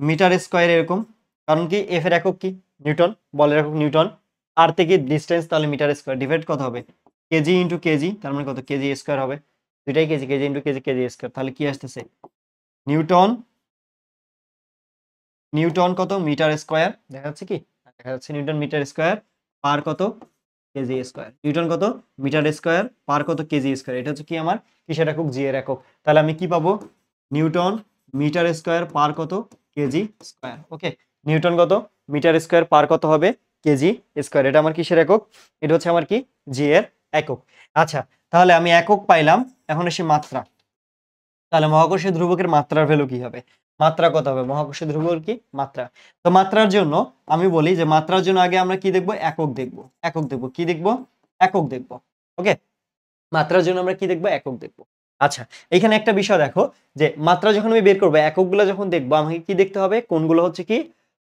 মিটার স্কোয়ার এরকম কারণ কি এফ এর একক কি নিউটন বলের একক নিউটন আর থেকে ডিস্টেন্স তাহলে মিটার স্কোয়ার ডিভাইড কত হবে কেজি ইন্টু কেজি তার মানে কত কেজি স্কোয়ার হবে দুটাই kg kg into kg kg square তাহলে কি আসতেছে নিউটন নিউটন কত মিটার স্কোয়ার দেখা যাচ্ছে কি দেখা যাচ্ছে নিউটন মিটার স্কোয়ার পার কত কেজি স্কোয়ার নিউটন কত মিটার স্কোয়ার পার কত কেজি স্কোয়ার এটা হচ্ছে কি আমার কিসের একক জি এর একক তাহলে আমি কি পাবো নিউটন মিটার স্কোয়ার পার কত কেজি স্কোয়ার ওকে নিউটন কত মিটার স্কোয়ার পার কত হবে কেজি স্কোয়ার এটা আমার কিসের একক এটা হচ্ছে আমার কি জি এর একক আচ্ছা তাহলে আমি একক পাইলাম এখন এসে মাত্রা তাহলে মহাকর্ষীয় ধ্রুবকের মাত্রার ভ্যালু কি হবে মাত্রা কত হবে মহাকর্ষীয় ধ্রুবকের কি মাত্রা তো মাত্রার জন্য আমি বলি যে মাত্রার জন্য আগে আমরা কি দেখব একক দেখব একক দেখব কি দেখব একক দেখব ওকে মাত্রার জন্য আমরা কি দেখব একক দেখব আচ্ছা এখানে একটা বিষয় দেখো যে মাত্রা যখন আমি বের করবো এককগুলো যখন দেখবো আমাকে কি দেখতে হবে কোনগুলো হচ্ছে কি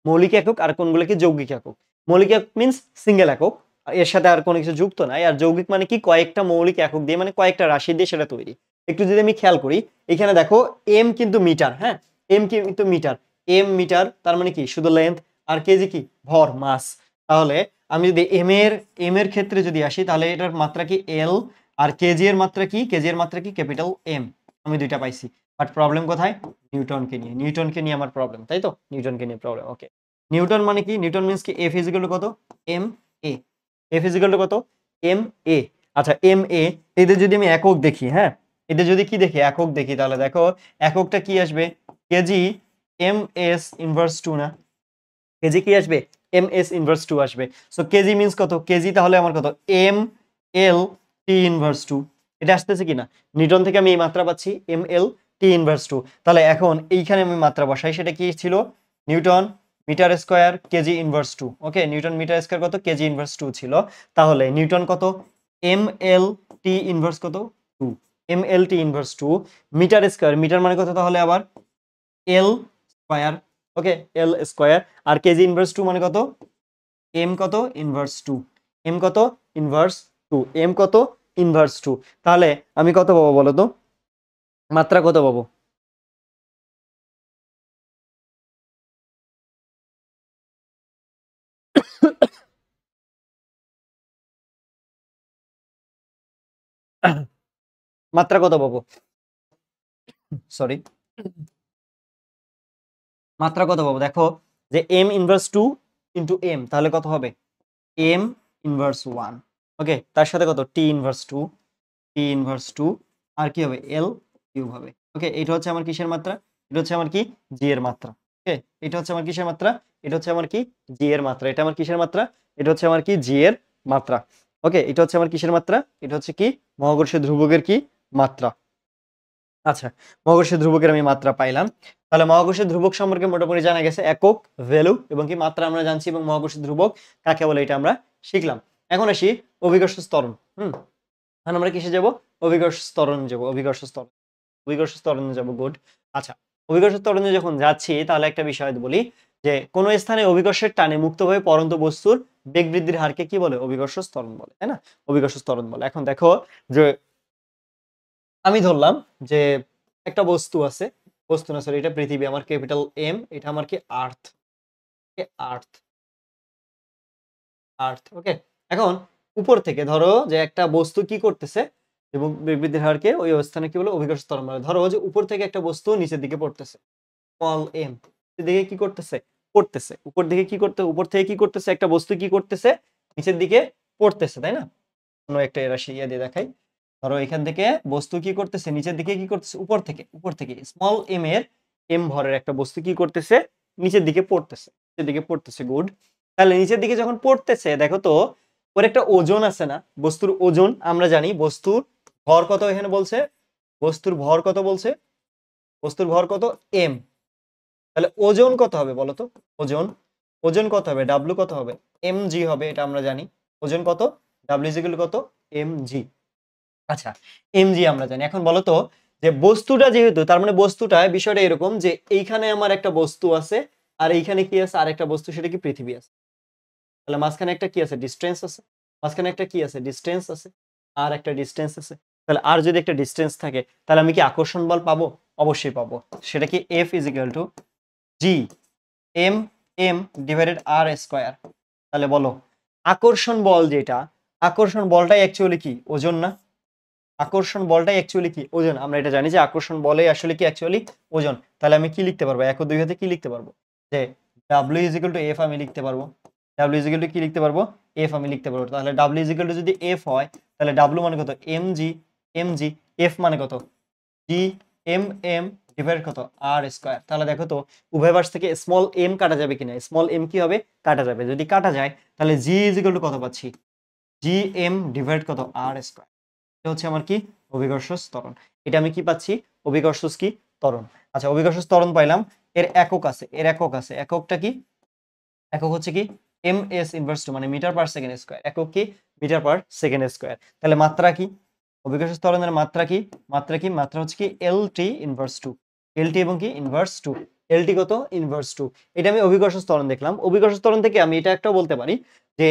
মৌলিক একক আর কোনগুলো কি যৌগিক একক মৌলিক একক মিনস সিঙ্গেল একক এর সাথে আর কোনো কিছু যুক্ত নাই আর যৌগিক মানে কি কয়েকটা মৌলিক একক দিয়ে মানে কয়েকটা রাশি দিয়ে সেটা তৈরি একটু যদি আমি খেয়াল করি এখানে দেখো এম কিন্তু মিটার হ্যাঁ এম কিন্তু মিটার এম মিটার তার মানে কি শুধু লেন্থ আর কেজি কি ভর মাস তাহলে আমি যদি এম এর এম এর ক্ষেত্রে যদি আসি তাহলে এটার মাত্রা কি এল আর কেজি এর মাত্রা কি কেজি এর মাত্রা কি ক্যাপিটাল এম আমি দুইটা পাইছি বাট প্রবলেম কোথায় নিউটনকে নিয়ে নিউটনকে নিয়ে আমার প্রবলেম তাই তো নিউটনকে নিয়ে প্রবলেম ওকে নিউটন মানে কি নিউটন মিনস কি এফ ইজিক্যাল টু কত M A F is equal to কত এম এ আচ্ছা এম এ এদের যদি আমি একক দেখি হ্যাঁ এদের যদি কি দেখি একক দেখি তাহলে দেখো এককটা কি আসবে KG M S inverse two না কেজি কি আসবে এম এস ইনভার্স টু আসবে সো কেজি মিনস কত কেজি তাহলে আমার কত M L T inverse two এটা আসতেছে কিনা নিউটন থেকে আমি এই মাত্রা পাচ্ছি M L T inverse two তাহলে এখন এইখানে আমি মাত্রা বসাই সেটা কি ছিল newton metre square KG inverse two okay newton metre square কত কেজি ইনভার্স টু ছিল তাহলে নিউটন কত এম এল টি ইনভার্স কত two M L T inverse two metre square metre মানে কত তাহলে আবার L square okay L square আর কেজি ইনভার্স টু মানে কত এম কত ইনভার্স টু এম কত ইনভার্স টু এম কত ইনভার্স টু তাহলে আমি কত পাবো বলো তো মাত্রা কত পাবো মাত্রা কত পাবো সরি মাত্রা কত পাবো দেখো যে M inverse two into M তাহলে কত হবে এম ইনভার্স ওয়ান ওকে তার সাথে কত T inverse two T inverse two আর কি হবে এল কিউব হবে ওকে এটা হচ্ছে আমার কিসের মাত্রা এটা হচ্ছে আমার কি জি এর মাত্রা ওকে এটা হচ্ছে আমার কিসের মাত্রা এটা হচ্ছে আমার কি জি এর মাত্রা এটা আমার কিসের মাত্রা এটা হচ্ছে আমার কি জি এর মাত্রা ওকে এটা হচ্ছে আমার কিসের মাত্রা এটা হচ্ছে কি মহাকর্ষের ধ্রুবকের কি মাত্রা আচ্ছা মহাকর্ষের ধ্রুবকের আমি মাত্রা পাইলাম তাহলে মহাকর্ষের ধ্রুবক সম্পর্কে মোটামুটি জানা গেছে একক ভ্যালু এবং কি মাত্রা আমরা জানছি এবং মহাকর্ষীয় ধ্রুবক কাকে বলে এটা আমরা শিখলাম এখন আসি অভিকর্ষ স্তরণ হুম এখন আমরা কিসে যাব অভিকর্ষ স্তরণ যাব অভিকর্ষ স্তরণ অভিকর্ষ স্তরণে যাব গুড আচ্ছা অভিকর্ষ স্তরণে যখন যাচ্ছি তাহলে একটা বিষয় বলি যে কোন স্থানে অভিকর্ষের টানে মুক্তভাবে পরন্ত বস্তুর বেগ বৃদ্ধির হারকে কি বলে অভিকর্ষ স্তরণ বলে তাই না অভিকর্ষ স্তরণ বলে এখন দেখো যে আমি ধরলাম যে একটা বস্তু আছে বস্তু না সরি এটা পৃথিবী আমার ক্যাপিটাল এম এটা আমার কি আর্থ আর্থ আর্থ ওকে এখন উপর থেকে ধরো যে একটা বস্তু কি করতেছে এবং বিবৃতির হারকে ওই অবস্থানে কি বলে অভিকর্ষ ত্বরণ বলে ধরো যে উপর থেকে একটা বস্তু নিচের দিকে পড়তেছে স্মল এম দিকে কি করতেছে পড়তেছে উপর দিকে কি করতে উপর থেকে কি করতেছে একটা বস্তু কি করতেছে নিচের দিকে পড়তেছে তাই না কোনো একটা রাশি ইয়ে দিয়ে দেখাই ধরো এখান থেকে বস্তু কি করতেছে নিচের দিকে কি করতেছে উপর থেকে উপর থেকে স্মল এম এর এম ভরের একটা বস্তু কি করতেছে নিচের দিকে পড়তেছে নিচের দিকে পড়তেছে গুড তাহলে নিচের দিকে যখন পড়তেছে দেখো তো ওর একটা ওজন আছে না বস্তুর ওজন আমরা জানি বস্তুর ভর কত এখানে বলছে বস্তুর ভর কত বলছে বস্তুর ভর কত এম তাহলে ওজন কত হবে বলো তো ওজন ওজন কত হবে ডাব্লু কত হবে এম জি হবে এটা আমরা জানি ওজন কত ডাব্লু জিগুলো কত এম জি আচ্ছা এম জি আমরা জানি এখন বলো তো যে বস্তুটা যেহেতু তার মানে বস্তুটা বিষয়টা এরকম যে এইখানে আমার একটা বস্তু আছে আর এইখানে কি আছে আর একটা বস্তু সেটা কি পৃথিবী আছে তাহলে মাঝখানে একটা কি আছে ডিস্টেন্স আছে মাঝখানে একটা কি আছে ডিস্টেন্স আছে আর একটা ডিস্টেন্স আছে তাহলে আর যদি একটা ডিস্টেন্স থাকে তাহলে আমি কি আকর্ষণ বল পাবো অবশ্যই পাবো সেটা কি F is equal to G M M divided R square তাহলে বলো আকর্ষণ বল যেটা আকর্ষণ বলটাই অ্যাকচুয়ালি কি ওজন না আকর্ষণ বলটাই অ্যাকচুয়ালি কি ওজন আমরা এটা জানি যে আকর্ষণ বলে আসলে কি অ্যাকচুয়ালি ওজন তাহলে আমি কি লিখতে পারবো এক দুই হাতে কি লিখতে পারবো যে W is equal to F আমি লিখতে পারবো ডাব্লিউ ইজিক্যাল টু কি লিখতে পারবো এফ আমি লিখতে পারবো তাহলে ডাব্লিউ ইজিক্যাল টু যদি এফ হয় তাহলে ডাব্লিউ মানে কত M G M G F মানে কত ডি এম এম ডিভাইড কত আর স্কোয়ার তাহলে দেখো তো উভয় পাশ থেকে স্মল এম কাটা যাবে কিনা স্মল এম কি হবে কাটা যাবে যদি কাটা যায় তাহলে জি ইজিক্যাল টু কত পাচ্ছি জি এম ডিভাইড কত আর স্কোয়ার এটা হচ্ছে আমার কি অভিকর্ষ তরণ এটা আমি কি পাচ্ছি অভিকর্ষ কি তরণ আচ্ছা অভিকর্ষ তরণ পাইলাম এর একক আছে এর একক আছে এককটা কি একক হচ্ছে কি এম এস ইনভার্স টু মানে মিটার পার সেকেন্ড স্কোয়ার একক কি মিটার পার সেকেন্ড স্কোয়ার তাহলে মাত্রা কি অভিকাশ ত্বরণের মাত্রা কি মাত্রা কি মাত্রা হচ্ছে কি এল টি ইনভার্স টু এল টি এবং কি ইনভার্স টু এল টি কত ইনভার্স টু এটা আমি অভিকর্ষ ত্বরণ দেখলাম অভিকর্ষ ত্বরণ থেকে আমি এটা একটা বলতে পারি যে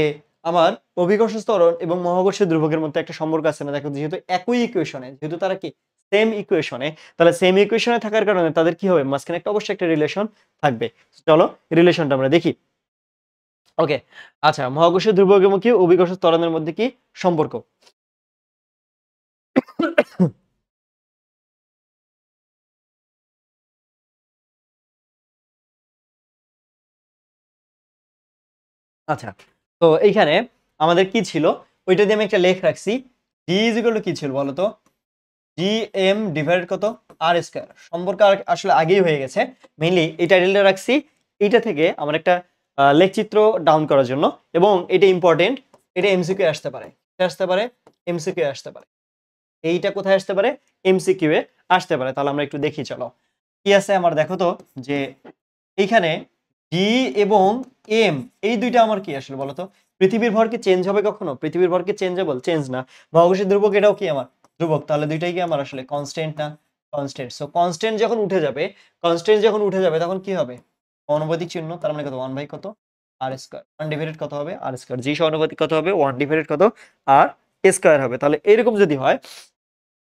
আমার অভিকর্ষ ত্বরণ এবং মহাকর্ষের দুর্ভোগের মধ্যে একটা সম্পর্ক আছে না দেখো যেহেতু একই ইকুয়েশনে যেহেতু তারা কি সেম ইকুয়েশনে তাহলে সেম ইকুয়েশনে থাকার কারণে তাদের কি হবে মাঝখানে একটা অবশ্যই একটা রিলেশন থাকবে চলো রিলেশনটা আমরা দেখি ওকে আচ্ছা মহাকর্ষীয় ধ্রুবকের মুখী অভিকর্ষ ত্বরণের মধ্যে কি সম্পর্ক আচ্ছা তো এইখানে আমাদের কি ছিল ওইটা দিয়ে আমি একটা লেখ রাখছি ডি কি ছিল বলতো ডি এম ডিভাইড কত আর স্কোয়ার সম্পর্ক আসলে আগেই হয়ে গেছে মেইনলি এই টাইটেলটা রাখছি এইটা থেকে আমার একটা লেখচিত্র ডাউন করার জন্য এবং এটা ইম্পর্টেন্ট এটা এমসি কিউ আসতে পারে আসতে পারে এমসি কিউ আসতে পারে এইটা কোথায় আসতে পারে এমসি কিউ এ আসতে পারে তাহলে আমরা একটু দেখি চলো কি আছে আমার দেখো তো যে এইখানে ডি এবং এম এই দুইটা আমার কি আসলে বলতো পৃথিবীর ভর কি চেঞ্জ হবে কখনো পৃথিবীর ভর কি চেঞ্জেবল চেঞ্জ না মহাকর্ষের ধ্রুবক এটাও কি আমার ধ্রুবক তাহলে দুইটাই কি আমার আসলে কনস্ট্যান্ট না কনস্ট্যান্ট সো কনস্ট্যান্ট যখন উঠে যাবে কনস্ট্যান্ট যখন উঠে যাবে তখন কি হবে অনুপাতিক চিহ্ন তার মানে কত ওয়ান মানে বাই কত আর স্কোয়ার ওয়ান ডিভাইডেড কত হবে আর স্কোয়ার জি সহানুপাতিক কত হবে ওয়ান ডিভাইডেড কত আর স্কোয়ার হবে তাহলে এরকম যদি হয়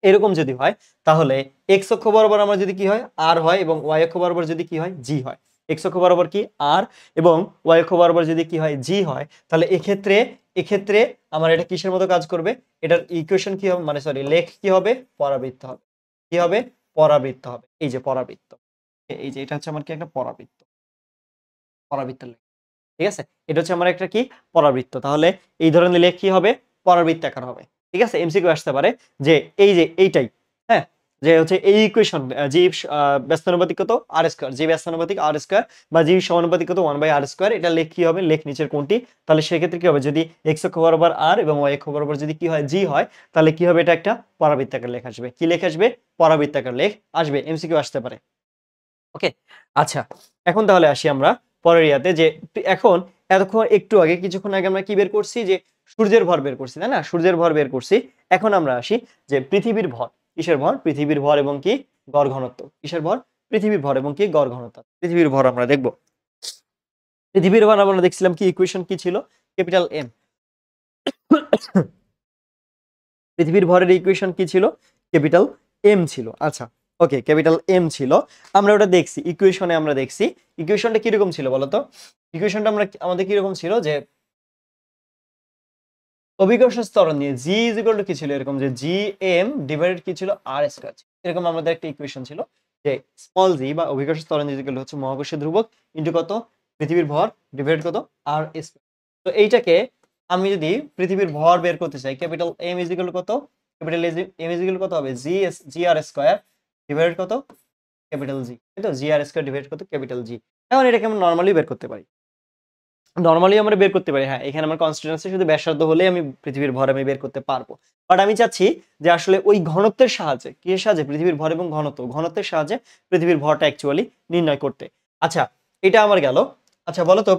এরকম যদি হয় তাহলে এক্স অক্ষ বরাবর আমার যদি কি হয় আর হয় এবং ওয়াই অক্ষ বরাবর যদি কি হয় জি হয় এক্স অক্ষ বরাবর কি আর এবং ওয়াই অক্ষ বরাবর যদি কি হয় জি হয় তাহলে এক্ষেত্রে এক্ষেত্রে আমার এটা কিসের মতো কাজ করবে এটার ইকুয়েশন কি হবে মানে সরি লেখ কি হবে পরাবৃত্ত হবে কি হবে পরাবৃত্ত হবে এই যে পরাবৃত্ত এই যে এটা হচ্ছে আমার কি একটা পরাবৃত্ত পরাবৃত্ত ঠিক আছে এটা হচ্ছে আমার একটা কি পরাবৃত্ত তাহলে এই ধরনের লেখ কি হবে পরাবৃত্ত আকার হবে ঠিক আছে এমসিকিউ আসতে পারে যে এই যে এইটাই হ্যাঁ যে হচ্ছে এই ইকুয়েশন জি ব্যস্তানুপাতিক কত আর স্কোয়ার জি ব্যস্তানুপাতিক আর স্কোয়ার বা জি সমানুপাতিক কত ওয়ান বাই আর স্কোয়ার এটা লেখ কি হবে লেখ নিচের কোনটি তাহলে সেক্ষেত্রে কি হবে যদি এক্স অক্ষ বরাবর আর এবং ওয়াই অক্ষ বরাবর যদি কি হয় জি হয় তাহলে কি হবে এটা একটা পরাবৃত্তাকার লেখ আসবে কি লেখ আসবে পরাবৃত্তাকার লেখ আসবে এমসিকিউ আসতে পারে ওকে আচ্ছা এখন তাহলে আসি আমরা পরের ইয়াতে যে এখন এতক্ষণ একটু আগে কিছুক্ষণ আগে আমরা কি বের করছি যে সূর্যের ভর বের করছি তাই না সূর্যের ভর বের করছি এখন আমরা আসি যে পৃথিবীর ভর কিসের ভর পৃথিবীর ভর এবং কি গড় ঘনত্ব কিসের ভর পৃথিবীর ভর এবং কি গড় ঘনত্ব পৃথিবীর ভর আমরা দেখব পৃথিবীর ভর আমরা দেখছিলাম কি ইকুয়েশন কি ছিল ক্যাপিটাল এম (coughs) পৃথিবীর ভরের ইকুয়েশন কি ছিল ক্যাপিটাল এম ছিল আচ্ছা ওকে ক্যাপিটাল এম ছিল আমরা ওটা দেখছি ইকুয়েশনে আমরা দেখছি ইকুয়েশনটা কিরকম ছিল বলতো ইকুয়েশনটা আমরা আমাদের কিরকম ছিল যে অভিকর্ষ স্তর নিয়ে জি ইজ ইকুয়াল টু কি ছিল এরকম যে জি এম ডিভাইডেড কি ছিল আর স্কয়ার এরকম আমাদের একটা ইকুয়েশন ছিল যে স্মল জি বা অভিকর্ষ স্তর ইজ ইকুয়াল হচ্ছে মহাকর্ষীয় ধ্রুবক ইন্টু কত পৃথিবীর ভর ডিভাইডেড কত আর স্কয়ার তো এইটাকে আমি যদি পৃথিবীর ভর বের করতে চাই ক্যাপিটাল এম ইজ ইকুয়াল কত ক্যাপিটাল এম ইজ ইকুয়াল কত হবে G S G R square divide কত ক্যাপিটাল জি তাই তো জি আর স্কোয়ার ডিভাইড কত ক্যাপিটাল জি এখন এটাকে আমরা নর্মালি বের করতে পারি নর্মালি আমরা বের করতে পারি হ্যাঁ এখানে আমার কনস্ট্যান্ট আছে শুধু ব্যাসার্ধ হলে আমি পৃথিবীর ভর আমি বের করতে পারবো বাট আমি চাচ্ছি যে আসলে ওই ঘনত্বের সাহায্যে কিসের সাহায্যে পৃথিবীর ভর এবং ঘনত্ব ঘনত্বের সাহায্যে পৃথিবীর ভরটা অ্যাকচুয়ালি নির্ণয় করতে আচ্ছা এটা আমার গেল আচ্ছা বলো তো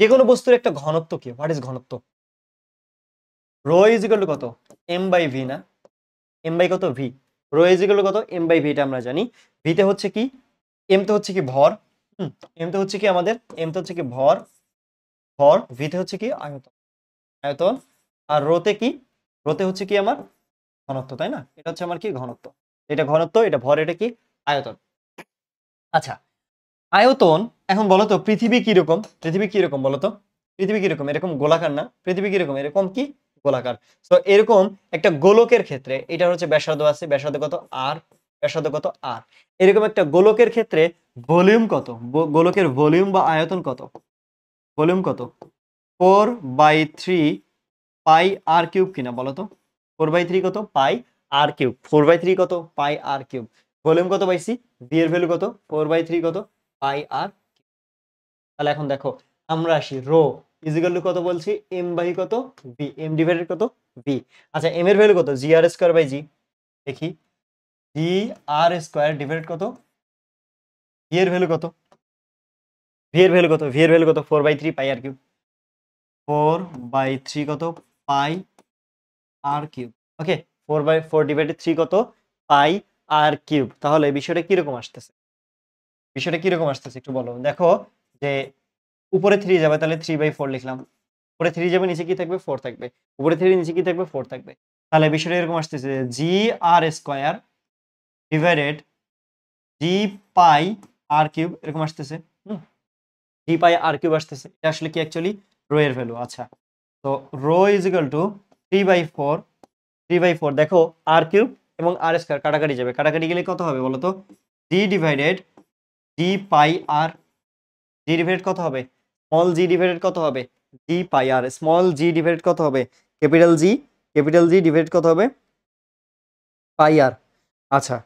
যে কোনো বস্তুর একটা ঘনত্ব কি হোয়াট ইজ ঘনত্ব রো ইজ ইকাল টু কত এম বাই ভি না এম বাই কত ভি রো ইজিক্যাল কত এম বাই ভিটা আমরা জানি ভিতে হচ্ছে কি এম তো হচ্ছে কি ভর এম তো হচ্ছে কি আমাদের এম তো হচ্ছে কি ভর ভর ভিতে হচ্ছে কি আয়তন আয়তন আর রোতে কি রোতে হচ্ছে কি আমার ঘনত্ব তাই না এটা হচ্ছে আমার কি ঘনত্ব এটা ঘনত্ব এটা ভর এটা কি আয়তন আচ্ছা আয়তন এখন বলো তো পৃথিবী কিরকম পৃথিবী কিরকম বলো তো পৃথিবী কিরকম এরকম গোলাকার না পৃথিবী কিরকম এরকম কি গোলাকার তো এরকম একটা গোলকের ক্ষেত্রে এটা হচ্ছে ব্যাসার্ধ আছে ব্যাসার্ধ কত আর ব্যাসার্ধ কত আর এরকম একটা গোলকের ক্ষেত্রে ভলিউম কত গোলকের ভলিউম বা আয়তন কত ভলিউম কত four by three pi R cube কিনা বলো তো ফোর বাই থ্রি কত pi R cube four by three কত পাই আর কিউব ভলিউম কত পাইছি ভি এর ভ্যালু কত ফোর বাই থ্রি কত পাই আর তাহলে এখন দেখো আমরা আসি রো ইজিক্যাল টু কত বলছি এম বাই কত বি এম ডিভাইডেড কত বি আচ্ছা এম এর ভ্যালু কত G R square by G দেখি জি আর স্কোয়ার ডিভাইডেড কত ভি এর ভ্যালু কত ভি এর ভ্যালু কত ভি এর ভ্যালু কত four by three pi R cube four by three কত pi R cube okay four by four divided three কত পাই আর কিউব তাহলে বিষয়টা কিরকম আসতেছে বিষয়টা কিরকম আসতেছে একটু বলো দেখো যে উপরে থ্রি যাবে তাহলে থ্রি বাই ফোর লিখলাম উপরে থ্রি যাবে নিচে কি থাকবে ফোর থাকবে উপরে থ্রি নিচে কি থাকবে ফোর থাকবে তাহলে বিষয়টা এরকম আসতেছে G R square divided G pi R cube এরকম আসতেছে হুম জি পাই আর কিউব আসতেছে এটা আসলে কি অ্যাকচুয়ালি রো এর ভ্যালু আচ্ছা তো rho is equal to three by four three by four দেখো আর কিউব এবং আর স্কোয়ার কাটাকাটি যাবে কাটাকাটি গেলে কত হবে বলো তো জি ডিভাইডেড জি পাই আর জি ডিভাইডেড কত হবে স্মল জি ডিভাইডেড কত হবে জি পাই আর স্মল জি ডিভাইডেড কত হবে capital G capital G divide কত হবে পাই আর আচ্ছা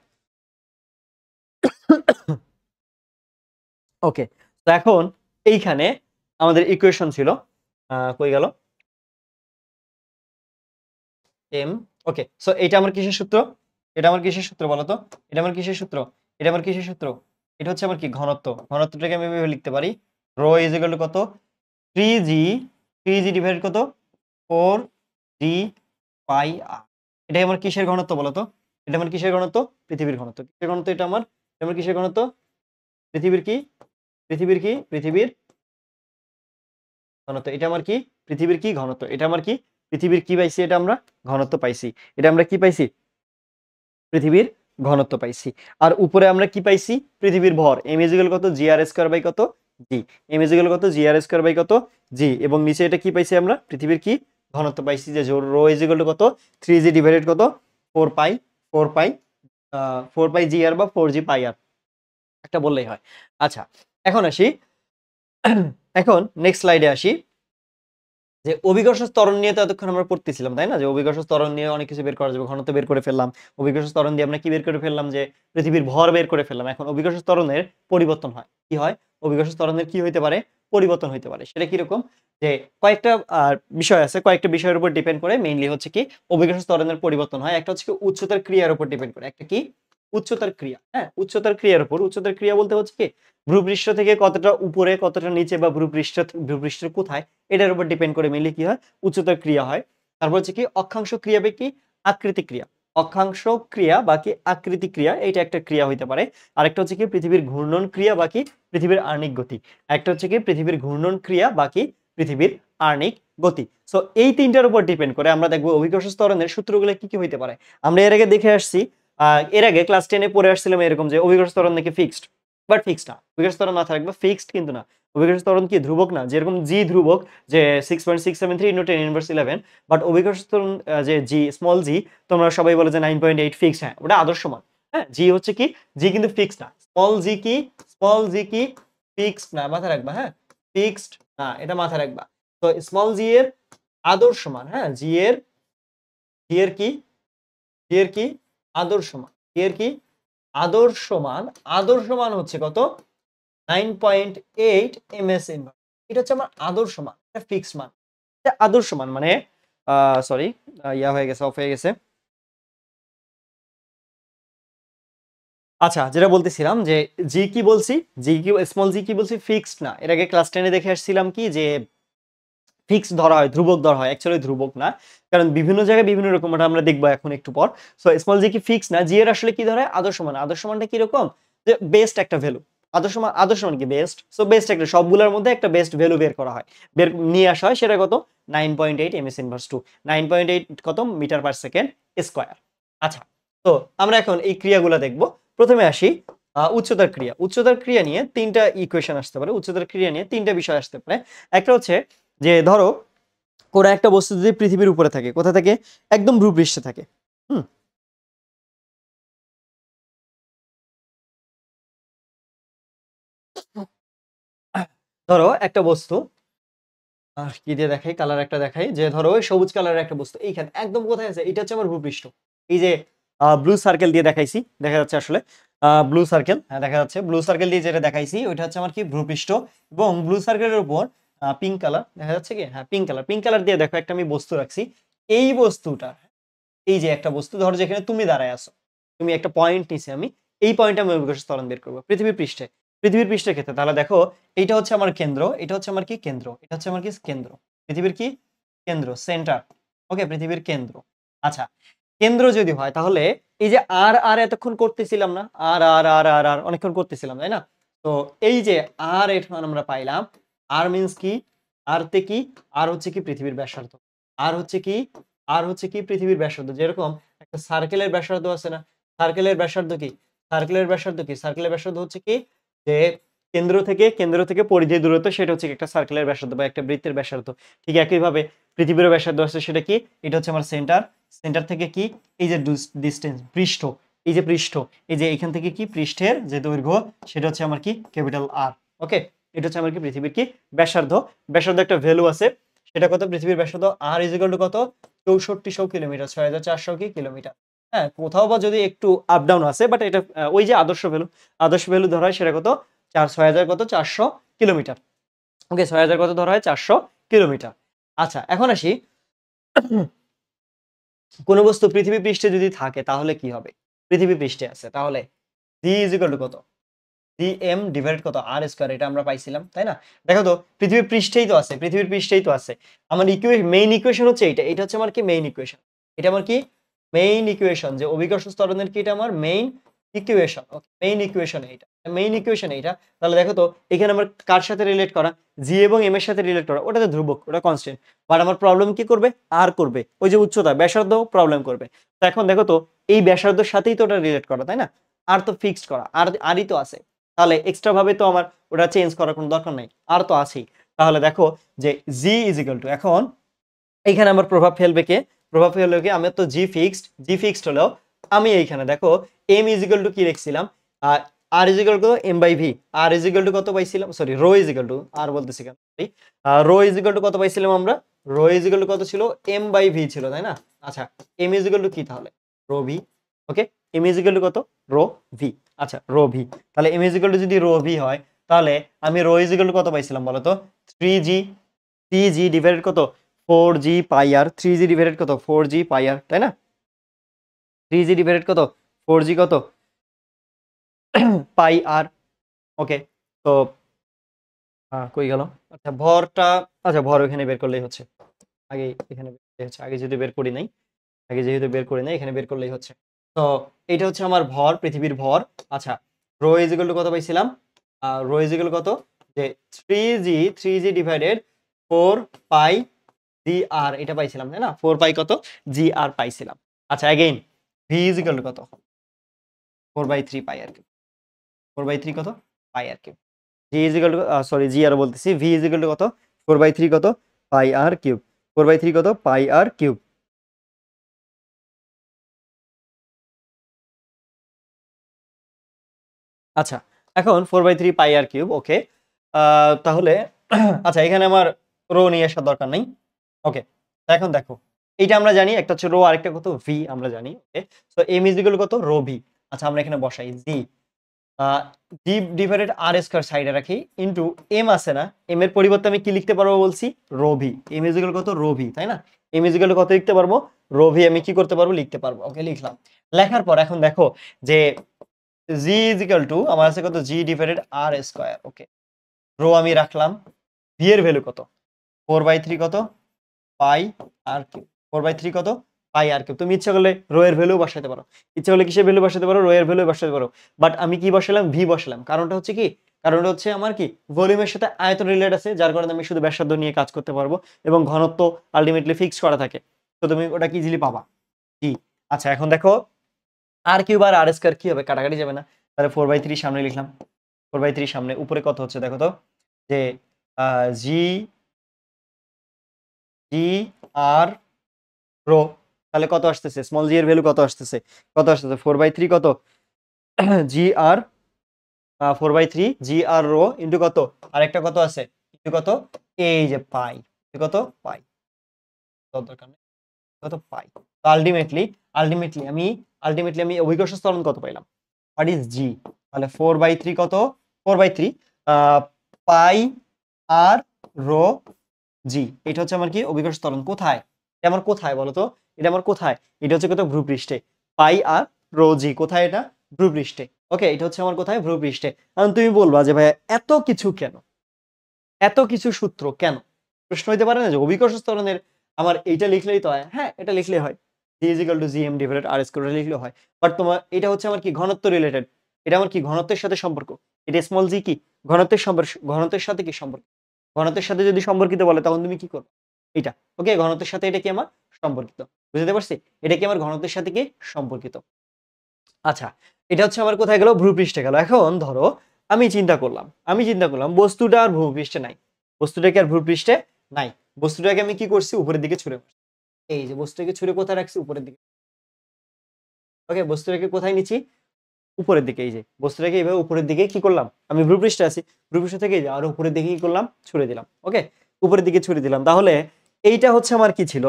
ওকে তো এখন এইখানে আমাদের ইকুয়েশন ছিল কই গেল এম ওকে সো এটা আমার কিসের সূত্র এটা আমার কিসের সূত্র বলো তো এটা আমার কিসের সূত্র এটা আমার কিসের সূত্র এটা হচ্ছে আমার কি ঘনত্ব ঘনত্বটাকে আমি লিখতে পারি রো ইজ টু কত three G three G divide কত ফোর জি পাই আর এটা আমার কিসের ঘনত্ব বলতো এটা আমার কিসের ঘনত্ব পৃথিবীর ঘনত্ব কিসের ঘনত্ব এটা আমার আমার কিসের ঘনত্ব পৃথিবীর কি পৃথিবীর কি পৃথিবীর ঘনত্ব এটা আমার কি পৃথিবীর কি ঘনত্ব এটা আমার কি পৃথিবীর কি পাইছি এটা আমরা ঘনত্ব পাইছি এটা আমরা কি পাইছি পৃথিবীর ঘনত্ব পাইছি আর উপরে আমরা কি পাইছি পৃথিবীর ভর এম ইজিক্যাল কত জি আর স্কোয়ার বাই কত জি এম ইজিক্যাল কত জি আর স্কোয়ার বাই কত জি এবং নিচে এটা কি পাইছি আমরা পৃথিবীর কি ঘনত্ব পাইছি যে রো ইজিক্যাল কত থ্রি জি ডিভাইডেড কত four pi four pi four pi G R বা ফোর জি পাই আর একটা বললেই হয় আচ্ছা এখন আসি এখন নেক্সট স্লাইডে আসি যে অভিকর্ষ স্তরণ নিয়ে তো এতক্ষণ আমরা পড়তেছিলাম তাই না যে অভিকর্ষ স্তরণ নিয়ে অনেক কিছু বের করা যাবে ঘনত্ব বের করে ফেললাম অভিকর্ষ স্তরণ দিয়ে আমরা কি বের করে ফেললাম যে পৃথিবীর ভর বের করে ফেললাম এখন অভিকর্ষ স্তরণের পরিবর্তন হয় কি হয় অভিকর্ষ ত্বরণের কি হইতে পারে পরিবর্তন হইতে পারে সেটা কিরকম যে কয়েকটা বিষয় আছে কয়েকটা বিষয়ের উপর ডিপেন্ড করে মেইনলি হচ্ছে কি অভিকর্ষ ত্বরণের পরিবর্তন হয় একটা হচ্ছে কি উচ্চতার ক্রিয়ার উপর ডিপেন্ড করে একটা কি উচ্চতার ক্রিয়া হ্যাঁ উচ্চতার ক্রিয়ার উপর উচ্চতার ক্রিয়া বলতে হচ্ছে কি ভূপৃষ্ঠ থেকে কতটা উপরে কতটা নিচে বা ভূপৃষ্ঠ ভূপৃষ্ঠ কোথায় এটার উপর ডিপেন্ড করে মেইনলি কি হয় উচ্চতার ক্রিয়া হয় তারপর হচ্ছে কি অক্ষাংশ ক্রিয়া বা কি আকৃতি ক্রিয়া অক্ষাংশ ক্রিয়া বাকি আকৃতি ক্রিয়া এটা একটা ক্রিয়া হইতে পারে আরেকটা হচ্ছে কি পৃথিবীর ঘূর্ণন ক্রিয়া বাকি পৃথিবীর আর্নিক গতি একটা হচ্ছে কি পৃথিবীর ঘূর্ণন ক্রিয়া বাকি পৃথিবীর আর্নিক গতি সো এই তিনটার উপর ডিপেন্ড করে আমরা দেখবো অভিকর্ষ ত্বরণের সূত্রগুলো কি কি হইতে পারে আমরা এর আগে দেখে আসছি এর আগে ক্লাস টেনে পড়ে আসছিলাম এরকম যে অভিকর্ষ ত্বরণ নাকি ফিক্সড বাট ফিক্সড না অভিকর্ষ ত্বরণ না থাকবে ফিক্সড কিন্তু না অভিকর্ষ ত্বরণ কি ধ্রুবক না যেরকম জি ধ্রুবক যে six point six seven three into ten inverse eleven but অভিকর্ষ ত্বরণ যে জি স্মল জি তোমরা সবাই বলে যে নাইন পয়েন্ট এইট ফিক্স হ্যাঁ ওটা আদর্শ মান হ্যাঁ জি হচ্ছে কি জি কিন্তু ফিক্সড না স্মল জি কি স্মল জি কি ফিক্সড না মাথা রাখবা হ্যাঁ ফিক্সড না এটা মাথা রাখবা তো স্মল জি এর আদর্শ মান হ্যাঁ জি এর জি এর কি জি এর কি আদর্শ মান জি এর কি আদর্শ মান আদর্শ মান হচ্ছে কত নাইন পয়েন্ট এইট এটা হচ্ছে আমার আদর্শ মান এটা ফিক্স মান এটা আদর্শ মান মানে সরি ইয়া হয়ে গেছে অফ হয়ে গেছে আচ্ছা যেটা বলতেছিলাম যে জি কি বলছি জি কি স্মল জি কি বলছি ফিক্সড না এর আগে ক্লাস টেনে দেখে আসছিলাম কি যে ফিক্স ধরা হয় ধ্রুবক ধরা হয় অ্যাকচুয়ালি ধ্রুবক না কারণ বিভিন্ন জায়গায় বিভিন্ন রকম ওটা আমরা দেখবো এখন একটু পর সো স্মল জি কি ফিক্স না জি এর আসলে কি ধরা হয় আদর্শ মান আদর্শ মানটা কিরকম যে বেস্ট একটা ভ্যালু আদর্শ মান আদর্শ মান কি বেস্ট সো বেস্ট একটা সবগুলোর মধ্যে একটা বেস্ট ভ্যালু বের করা হয় বের নিয়ে আসা হয় সেটা কত nine point eight M MS inverse two nine point eight কত মিটার পার সেকেন্ড স্কোয়ার আচ্ছা তো আমরা এখন এই ক্রিয়াগুলো দেখব প্রথমে আসি উচ্চতার ক্রিয়া উচ্চতার ক্রিয়া নিয়ে তিনটা ইকুয়েশন আসতে পারে উচ্চতার ক্রিয়া নিয়ে তিনটা বিষয় আসতে পারে একটা হচ্ছে যে ধরো কোনো একটা বস্তু যদি পৃথিবীর উপরে থাকে কোথা থেকে একদম ভূপৃষ্ঠে থাকে হুম ধরো একটা বস্তু কি দিয়ে দেখাই কালার একটা দেখাই যে ধরো সবুজ কালারের একটা বস্তু এইখানে একদম কোথায় আছে এটা হচ্ছে আমার ভূপৃষ্ঠ এই যে ব্লু সার্কেল দিয়ে দেখাইছি দেখা যাচ্ছে আসলে ব্লু সার্কেল হ্যাঁ দেখা যাচ্ছে ব্লু সার্কেল দিয়ে যেটা দেখাইছি ওইটা হচ্ছে আমার কি ভূপৃষ্ঠ এবং ব্লু সার্কেলের উপর পিঙ্ক কালার দেখা যাচ্ছে কি হ্যাঁ পিঙ্ক কালার পিঙ্ক কালার দিয়ে দেখো একটা আমি বস্তু রাখছি এই বস্তুটা এই যে একটা বস্তু ধরো যেখানে তুমি দাঁড়ায় আসো তুমি একটা পয়েন্ট নিছি আমি এই পয়েন্টটা আমি অভিজ্ঞতা স্তরণ বের করবো পৃথিবী পৃষ্ঠে পৃথিবীর পৃষ্ঠের ক্ষেত্রে তাহলে দেখো এটা হচ্ছে আমার কেন্দ্র এটা হচ্ছে আমার কি কেন্দ্র এটা হচ্ছে আমার কি কেন্দ্র পৃথিবীর কি কেন্দ্র সেন্টার ওকে পৃথিবীর কেন্দ্র আচ্ছা কেন্দ্র যদি হয় তাহলে এই যে আর আর এতক্ষণ করতেছিলাম না আর আর আর আর আর অনেকক্ষণ করতেছিলাম তাই না তো এই যে আর এখন আমরা পাইলাম আর মিনস কি আরতে কি আর হচ্ছে কি পৃথিবীর ব্যাসার্ধ আর হচ্ছে কি আর হচ্ছে কি পৃথিবীর ব্যাসার্ধ যেরকম একটা সার্কেলের ব্যাসার্ধ আছে না সার্কেলের ব্যাসার্ধ কি সার্কেলের ব্যাসার্ধ কি সার্কেলের ব্যাসার্ধ হচ্ছে কি যে কেন্দ্র থেকে কেন্দ্র থেকে পরিধি দূরত্ব সেটা হচ্ছে একটা সার্কেলের ব্যাসার্ধ বা একটা বৃত্তের ব্যাসার্ধ ঠিক একইভাবে পৃথিবীর ব্যাসার্ধ আছে সেটা কি এটা হচ্ছে আমার সেন্টার সেন্টার থেকে কি এই যে ডিস্টেন্স পৃষ্ঠ এই যে পৃষ্ঠ এই যে এখান থেকে কি পৃষ্ঠের যে দৈর্ঘ্য সেটা হচ্ছে আমার কি ক্যাপিটাল আর ওকে এটা হচ্ছে আমার কি পৃথিবীর কি ব্যাসার্ধ ব্যাসার্ধ একটা ভ্যালু আছে সেটা কত পৃথিবীর ব্যাসার্ধ আর ইজিকাল টু কত চৌষট্টিশো কিলোমিটার ছয় হাজার চারশো কি কিলোমিটার হ্যাঁ কোথাও বা যদি একটু আপডাউন আছে বাট এটা ওই যে আদর্শ ভ্যালু আদর্শ ভ্যালু ধরা হয় সেটা কত চার ছয় হাজার কত চারশো কিলোমিটার ওকে ছয় হাজার কত ধরা হয় চারশো কিলোমিটার আচ্ছা এখন আসি কোনো বস্তু পৃথিবী পৃষ্ঠে যদি থাকে তাহলে কি হবে পৃথিবী পৃষ্ঠে আছে তাহলে ডি ইজ ইকাল টু কত ডি এম ডিভাইড কত আর স্কোয়ার এটা আমরা পাইছিলাম তাই না দেখো তো পৃথিবীর পৃষ্ঠেই তো আছে পৃথিবীর পৃষ্ঠেই তো আছে আমার ইকুয়েশন মেইন ইকুয়েশন হচ্ছে এটা এটা হচ্ছে আমার কি মেইন ইকুয়েশন এটা আমার কি মেইন ইকুয়েশন যে অভিকর্ষ স্তরণের কি এটা আমার main equation okay main equation এইটা মেইন ইকুয়েশন এইটা তাহলে দেখো তো এখানে আমার কার সাথে রিলেট করা জি এবং এম এর সাথে রিলেট করা ওটাতে ধ্রুবক ওটা কনস্ট্যান্ট বাট আমার প্রবলেম কি করবে আর করবে ওই যে উচ্চতা ব্যাসার্ধ প্রবলেম করবে তো এখন দেখো তো এই ব্যাসার্ধর সাথেই তো ওটা রিলেট করা তাই না আর তো ফিক্সড করা আর আরই তো আছে তাহলে এক্সট্রা ভাবে তো আমার ওটা চেঞ্জ করার কোনো দরকার নাই আর তো আছেই তাহলে দেখো যে জি ইজিক্যাল টু এখন এখানে আমার প্রভাব ফেলবে কে প্রভাব হলো কি আমি তো জি ফিক্সড জি ফিক্সড হলেও আমি এইখানে দেখো এম ইজিক্যাল টু কি রেখেছিলাম আর R is equal to M by V R is equal to কত পাইছিলাম sorry rho is equal to R বলতেছি কেন সরি রো ইজিক্যাল টু কত পাইছিলাম আমরা রো ইজিক্যাল টু কত ছিল এম বাই ভি ছিল তাই না আচ্ছা এম ইজিক্যাল টু কি তাহলে rho V okay M is equal to কত রো ভি আচ্ছা রো ভি তাহলে এম ইজিক্যাল টু যদি রো ভি হয় তাহলে আমি রো ইজিক্যাল টু কত পাইছিলাম বলতো three G three G divided কত four G pi R three G divided কত ফোর জি পাই আর তাই না থ্রি জি ডিভাইডেড কত ফোর জি কত (clears throat) পাই আর ওকে তো হ্যাঁ কই গেল আচ্ছা ভরটা আচ্ছা ভর ওখানে বের করলেই হচ্ছে আগে এখানে হচ্ছে আগে যেহেতু বের করি নাই আগে যেহেতু বের করি নাই এখানে বের করলেই হচ্ছে তো এটা হচ্ছে আমার ভর পৃথিবীর ভর আচ্ছা রো ইজিগুলো কত পাইছিলাম রো ইজিগুলো কত যে three G three G divided four pi R এটা পাইছিলাম তাই না ফোর পাই কত জি আর পাইছিলাম আচ্ছা অ্যাগেইন ভি ইজ ইকাল কত four by three pi R কি ফোর বাই থ্রি কত pi R cube G is equal sorry G R বলতেছি ভি ইজ ইকাল কত ফোর বাই থ্রি কত pi R cube four by three কত pi R cube আচ্ছা এখন four by three pi R cube okay তাহলে আচ্ছা এখানে আমার রো নিয়ে আসার দরকার নেই ওকে এখন দেখো এইটা আমরা জানি একটা হচ্ছে রো আরেকটা কত ভি আমরা জানি ওকে তো এম ইজিগুলো কত রো ভি আচ্ছা আমরা এখানে বসাই G D divided R square সাইডে রাখি ইন্টু এম আছে না এম এর পরিবর্তে আমি কি লিখতে পারবো বলছি ভি এম ইজিক্যাল কত রোভি তাই না এম ইজিক্যাল কত লিখতে পারবো রোভি আমি কি করতে পারবো লিখতে পারবো ওকে লিখলাম লেখার পর এখন দেখো যে জি ইজিক্যাল টু আমার আছে কত G divided R square okay rho আমি রাখলাম ভি এর ভ্যালু কত ফোর বাই থ্রি কত pi R four by three কত পাই আর কিউব তুমি ইচ্ছা করলে রোয়ের এর ভ্যালু বসাতে পারো ইচ্ছা করলে কিসের ভ্যালু বসাতে পারো রোয়ের এর ভ্যালু বসাতে পারো বাট আমি কি বসালাম ভি বসালাম কারণটা হচ্ছে কি কারণটা হচ্ছে আমার কি ভলিউমের সাথে আয়তন রিলেট আছে যার কারণে আমি শুধু ব্যাসার্ধ নিয়ে কাজ করতে পারবো এবং ঘনত্ব আলটিমেটলি ফিক্স করা থাকে তো তুমি ওটা কি ইজিলি পাবা কি আচ্ছা এখন দেখো আর কিউব আর আর স্কোয়ার কি হবে কাটাকাটি যাবে না তাহলে ফোর বাই থ্রি সামনে লিখলাম ফোর বাই থ্রি সামনে উপরে কত হচ্ছে দেখো তো যে জি জি আর রো তাহলে কত আসতেছে স্মল জি এর ভ্যালু কত আসতেছে কত আসতেছে ফোর বাই থ্রি কত G R four by three G R rho into কত আর একটা কত আছে ইন্টু কত এই যে পাই কত পাই কত পাই তো আলটিমেটলি আলটিমেটলি আমি আলটিমেটলি আমি অভিকর্ষ ত্বরণ কত পাইলাম হোয়াট ইজ জি তাহলে ফোর বাই থ্রি কত four by three pi R rho G এটা হচ্ছে আমার কি অভিকর্ষ ত্বরণ কোথায় এটা আমার কোথায় বলতো এটা আমার কোথায় এটা হচ্ছে কোথাও ভ্রুপৃষ্ঠে পাই আর রো জি কোথায় এটা ভ্রুপৃষ্ঠে ওকে এটা হচ্ছে আমার কোথায় ভ্রুপৃষ্ঠে কারণ তুমি বলবা যে ভাইয়া এত কিছু কেন এত কিছু সূত্র কেন প্রশ্ন হইতে পারে না যে অভিকর্ষ ত্বরণের আমার এইটা লিখলেই তো হয় হ্যাঁ এটা লিখলেই হয় G is to G M divided R square লিখলেও হয় বাট তোমার এটা হচ্ছে আমার কি ঘনত্ব রিলেটেড এটা আমার কি ঘনত্বের সাথে সম্পর্ক এটা স্মল জি কি ঘনত্বের সম্পর্ক ঘনত্বের সাথে কি সম্পর্ক ঘনত্বের সাথে যদি সম্পর্কিত বলে তখন তুমি কি করো এটা ওকে ঘনত্বের সাথে এটা কি আমার সম্পর্কিত বুঝতে পারছি এটা কি আমার ঘনত্বের সাথে কি সম্পর্কিত আচ্ছা এটা হচ্ছে আমার কোথায় গেল ভূপৃষ্ঠে গেল এখন ধরো আমি চিন্তা করলাম আমি চিন্তা করলাম বস্তুটা আর ভূপৃষ্ঠে নাই বস্তুটাকে আর ভূপৃষ্ঠে নাই বস্তুটাকে আমি কি করছি উপরের দিকে ছুড়ে মারছি এই যে বস্তুটাকে ছুড়ে কোথায় রাখছি উপরের দিকে ওকে বস্তুটাকে কোথায় নিচ্ছি উপরের দিকে এই যে বস্তু রেখে এইভাবে উপরের দিকে কি করলাম আমি ভ্রুপৃষ্ঠে আছি ভ্রুপৃষ্ঠ থেকে যে আরো উপরের দিকে কি করলাম ছুড়ে দিলাম ওকে উপরের দিকে ছুড়ে দিলাম তাহলে এইটা হচ্ছে আমার কি ছিল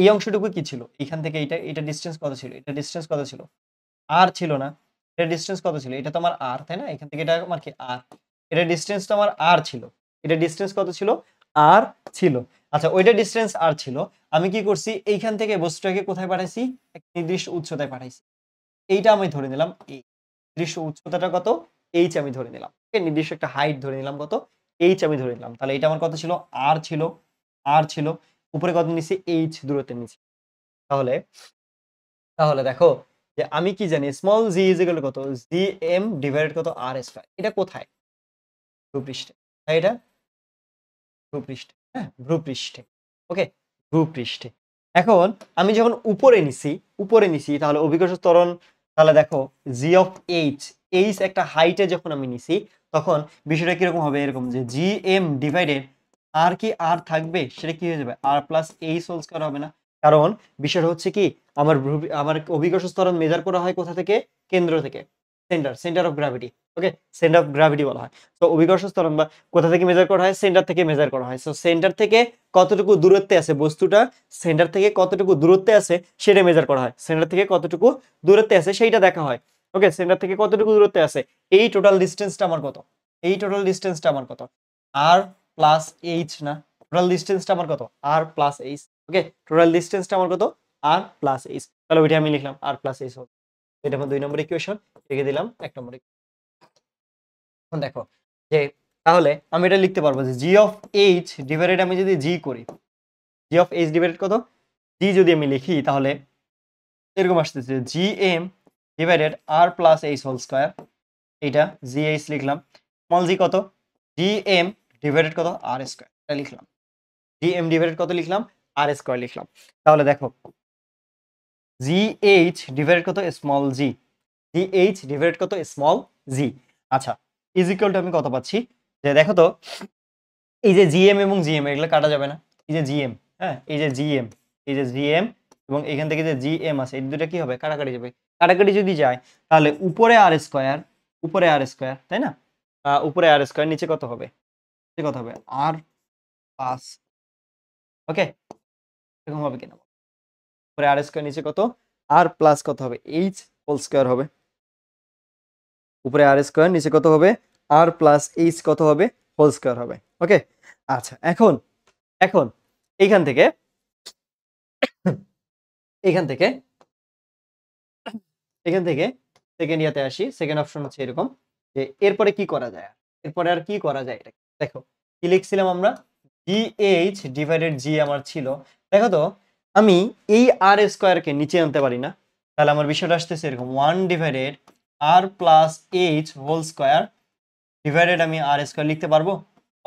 এই অংশটুকু কি ছিল এখান থেকে এটা এটা ডিস্টেন্স কত ছিল এটা ডিস্টেন্স কত ছিল আর ছিল না এটা ডিস্টেন্স কত ছিল এটা তো আমার আর তাই না এখান থেকে এটা আমার কি আর এটা ডিস্টেন্স তো আমার আর ছিল এটা ডিস্টেন্স কত ছিল আর ছিল আচ্ছা ওইটা ডিস্টেন্স আর ছিল আমি কি করছি এইখান থেকে বস্তুটাকে কোথায় পাঠাইছি এক নির্দিষ্ট উচ্চতায় পাঠাইছি এইটা আমি ধরে নিলাম এই নির্দিষ্ট উচ্চতাটা কত এইচ আমি ধরে নিলাম নির্দিষ্ট একটা হাইট ধরে নিলাম কত এইচ আমি ধরে নিলাম তাহলে এটা আমার কত ছিল আর ছিল আর ছিল উপরে কত নিচ্ছি এইচ দূরত্বে নিচে তাহলে তাহলে দেখো যে আমি কি জানি স্মল জি ইজিক্যাল কত জি এম ডিভাইডেড কত আর স্কয়ার এটা কোথায় ভূপৃষ্ঠে তাই এটা ভূপৃষ্ঠে হ্যাঁ ভূপৃষ্ঠে ওকে ভূপৃষ্ঠে এখন আমি যখন উপরে নিছি উপরে নিছি তাহলে অভিকর্ষ ত্বরণ তাহলে দেখো জি অফ এইচ এইচ একটা হাইটে যখন আমি নিছি তখন বিষয়টা কিরকম হবে এরকম যে জি এম ডিভাইডেড আর কি আর থাকবে সেটা কি হয়ে যাবে R plus H whole square হবে না কারণ বিষয়টা হচ্ছে কি আমার আমার অভিজ্ঞতা স্তরণ মেজার করা হয় কোথা থেকে কেন্দ্র থেকে centre centre of gravity okay centre of gravity বলা হয় তো অভিকর্ষ স্থলন বা কোথা থেকে মেজার করা হয় সেন্টার থেকে মেজার করা হয় সো সেন্টার থেকে কতটুকু দূরত্বে আছে বস্তুটা সেন্টার থেকে কতটুকু দূরত্বে আছে সেটা মেজার করা হয় সেন্টার থেকে কতটুকু দূরত্বে আছে সেইটা দেখা হয় ওকে সেন্টার থেকে কতটুকু দূরত্বে আছে এই টোটাল ডিস্টেন্সটা আমার কত এই টোটাল ডিস্টেন্সটা আমার কত আর প্লাস এইচ না টোটাল ডিস্টেন্সটা আমার কত R plus H okay total ডিস্টেন্সটা আমার কত আর প্লাস এইচ তাহলে ওইটা আমি লিখলাম আর প্লাস এইচ এটা আমার দুই নম্বর ইকুয়েশন রেখে দিলাম এক নম্বর এখন দেখো যে তাহলে আমি এটা লিখতে পারবো যে জি অফ এইচ ডিভাইডেড আমি যদি জি করি জি অফ এইচ ডিভাইডেড কত জি যদি আমি লিখি তাহলে এরকম আসতেছে G M divided R plus H whole square এইটা জি এইচ লিখলাম স্মল জি কত জি এম ডিভাইডেড কত আর স্কোয়ার এটা লিখলাম জি এম ডিভাইডেড কত লিখলাম আর স্কোয়ার লিখলাম তাহলে দেখো জি এইচ ডিভাইড কত small G G H divide কত স্মল জি আচ্ছা ইজ ইকুয়ালটা আমি কত পাচ্ছি যে দেখো তো এই যে জিএম এবং জিএম এগুলো কাটা যাবে না এই যে জিএম হ্যাঁ এই যে জিএম এই যে জিএম এবং এখান থেকে যে জিএম আছে এই দুটো কি হবে কাটাকাটি যাবে কাটাকাটি যদি যায় তাহলে উপরে আর স্কোয়ার উপরে আর স্কোয়ার তাই না উপরে আর স্কোয়ার নিচে কত হবে কত হবে আর প্লাস ওকে এরকম হবে কিনা পরে আর স্কোয়ার নিচে কত আর প্লাস কত হবে এইচ হোল স্কোয়ার হবে উপরে আর স্কোয়ার নিচে কত হবে আর প্লাস এইচ কত হবে হোল স্কোয়ার হবে ওকে আচ্ছা এখন এখন এইখান থেকে এখান থেকে এখান থেকে সেকেন্ড ইয়াতে আসি সেকেন্ড অপশন হচ্ছে এরকম যে এরপরে কি করা যায় এরপরে আর কি করা যায় এটা দেখো কি লিখছিলাম আমরা এইচ ডিভাইডেড জি আমার ছিল দেখো তো আমি এই আর স্কোয়ারকে নিচে আনতে পারি না তাহলে আমার বিষয়টা আসতেছে এরকম one divided R plus H whole square divided আমি আর স্কোয়ার লিখতে পারবো